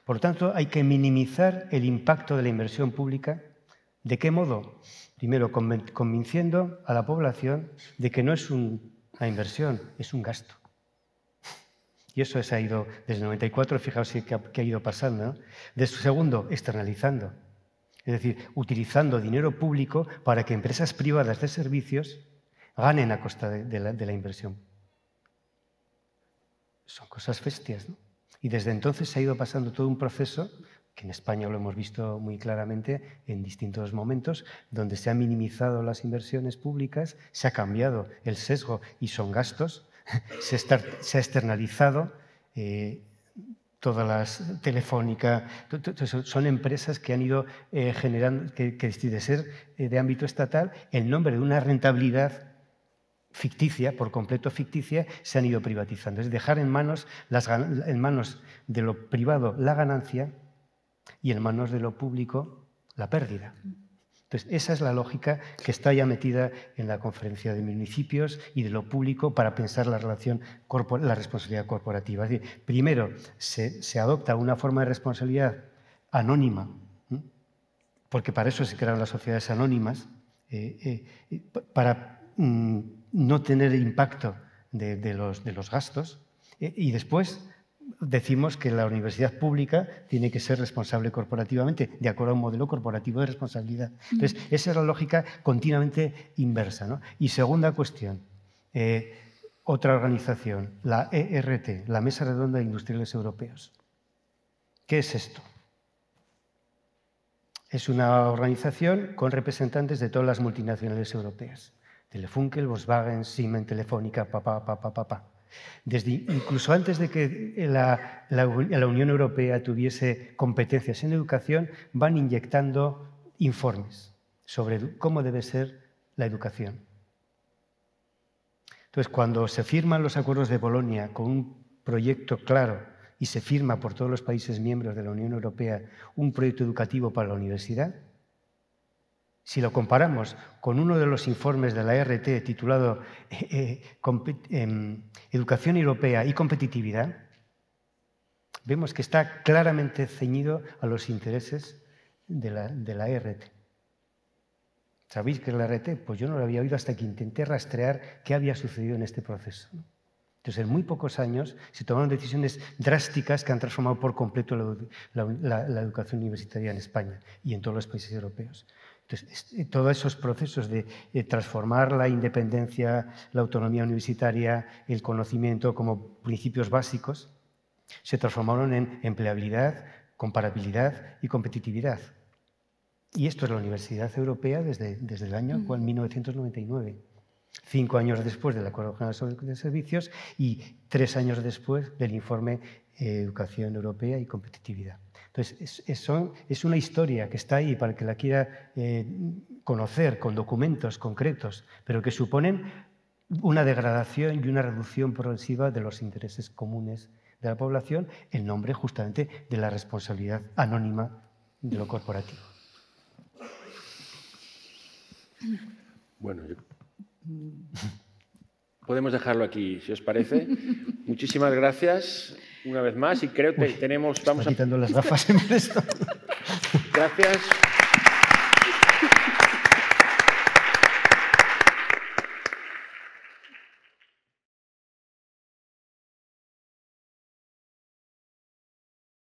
Por lo tanto, hay que minimizar el impacto de la inversión pública. ¿De qué modo? Primero, convenciendo a la población de que no es un la inversión es un gasto. Y eso se ha ido desde el 94, fijaos qué ha ido pasando. De su segundo, externalizando. Es decir, utilizando dinero público para que empresas privadas de servicios ganen a costa de, la, inversión. Son cosas festias. ¿no? Y desde entonces se ha ido pasando todo un proceso en España lo hemos visto muy claramente en distintos momentos, donde se han minimizado las inversiones públicas, se ha cambiado el sesgo y son gastos, se, ha externalizado. Eh, todas las telefónica, son empresas que han ido eh, generando, que, de ser eh, de ámbito estatal, en nombre de una rentabilidad ficticia, por completo ficticia, se han ido privatizando. Es dejar en manos, en manos de lo privado la ganancia y en manos de lo público la pérdida. Entonces, esa es la lógica que está ya metida en la conferencia de municipios y de lo público para pensar la relación, la responsabilidad corporativa. primero, se, adopta una forma de responsabilidad anónima, porque para eso se crearon las sociedades anónimas, eh, eh, para mm, no tener impacto de, de, los, de los gastos, eh, y después decimos que la universidad pública tiene que ser responsable corporativamente, de acuerdo a un modelo corporativo de responsabilidad. Entonces, esa es la lógica continuamente inversa. Y segunda cuestión, eh, otra organización, la ERT, la Mesa Redonda de Industriales Europeos. ¿Qué es esto? Es una organización con representantes de todas las multinacionales europeas. Telefunkel, Volkswagen, Siemens, Telefónica, papá, papá, papá. Desde, incluso antes de que la, la, Unión Europea tuviese competencias en educación, van inyectando informes sobre cómo debe ser la educación. Entonces, cuando se firman los acuerdos de Bolonia con un proyecto claro y se firma por todos los países miembros de la Unión Europea un proyecto educativo para la universidad, si lo comparamos con uno de los informes de la RT titulado eh, eh, em, Educación Europea y Competitividad, vemos que está claramente ceñido a los intereses de la, RT. ¿Sabéis qué es la RT? Pues yo no lo había oído hasta que intenté rastrear qué había sucedido en este proceso. Entonces, en muy pocos años se tomaron decisiones drásticas que han transformado por completo la educación universitaria en España y en todos los países europeos. Entonces, todos esos procesos de, transformar la independencia, la autonomía universitaria, el conocimiento como principios básicos, se transformaron en empleabilidad, comparabilidad y competitividad. Y esto es la Universidad Europea desde, desde el año 1999, cinco años después del Acuerdo General de Servicios y tres años después del informe eh, Educación Europea y Competitividad. Entonces, es, una historia que está ahí para el que la quiera eh, conocer con documentos concretos, pero que suponen una degradación y una reducción progresiva de los intereses comunes de la población en nombre justamente de la responsabilidad anónima de lo corporativo. Bueno, yo... podemos dejarlo aquí, si os parece. Muchísimas gracias una vez más y creo que tenemos... Vamos a... quitando las gafas en esto. gracias.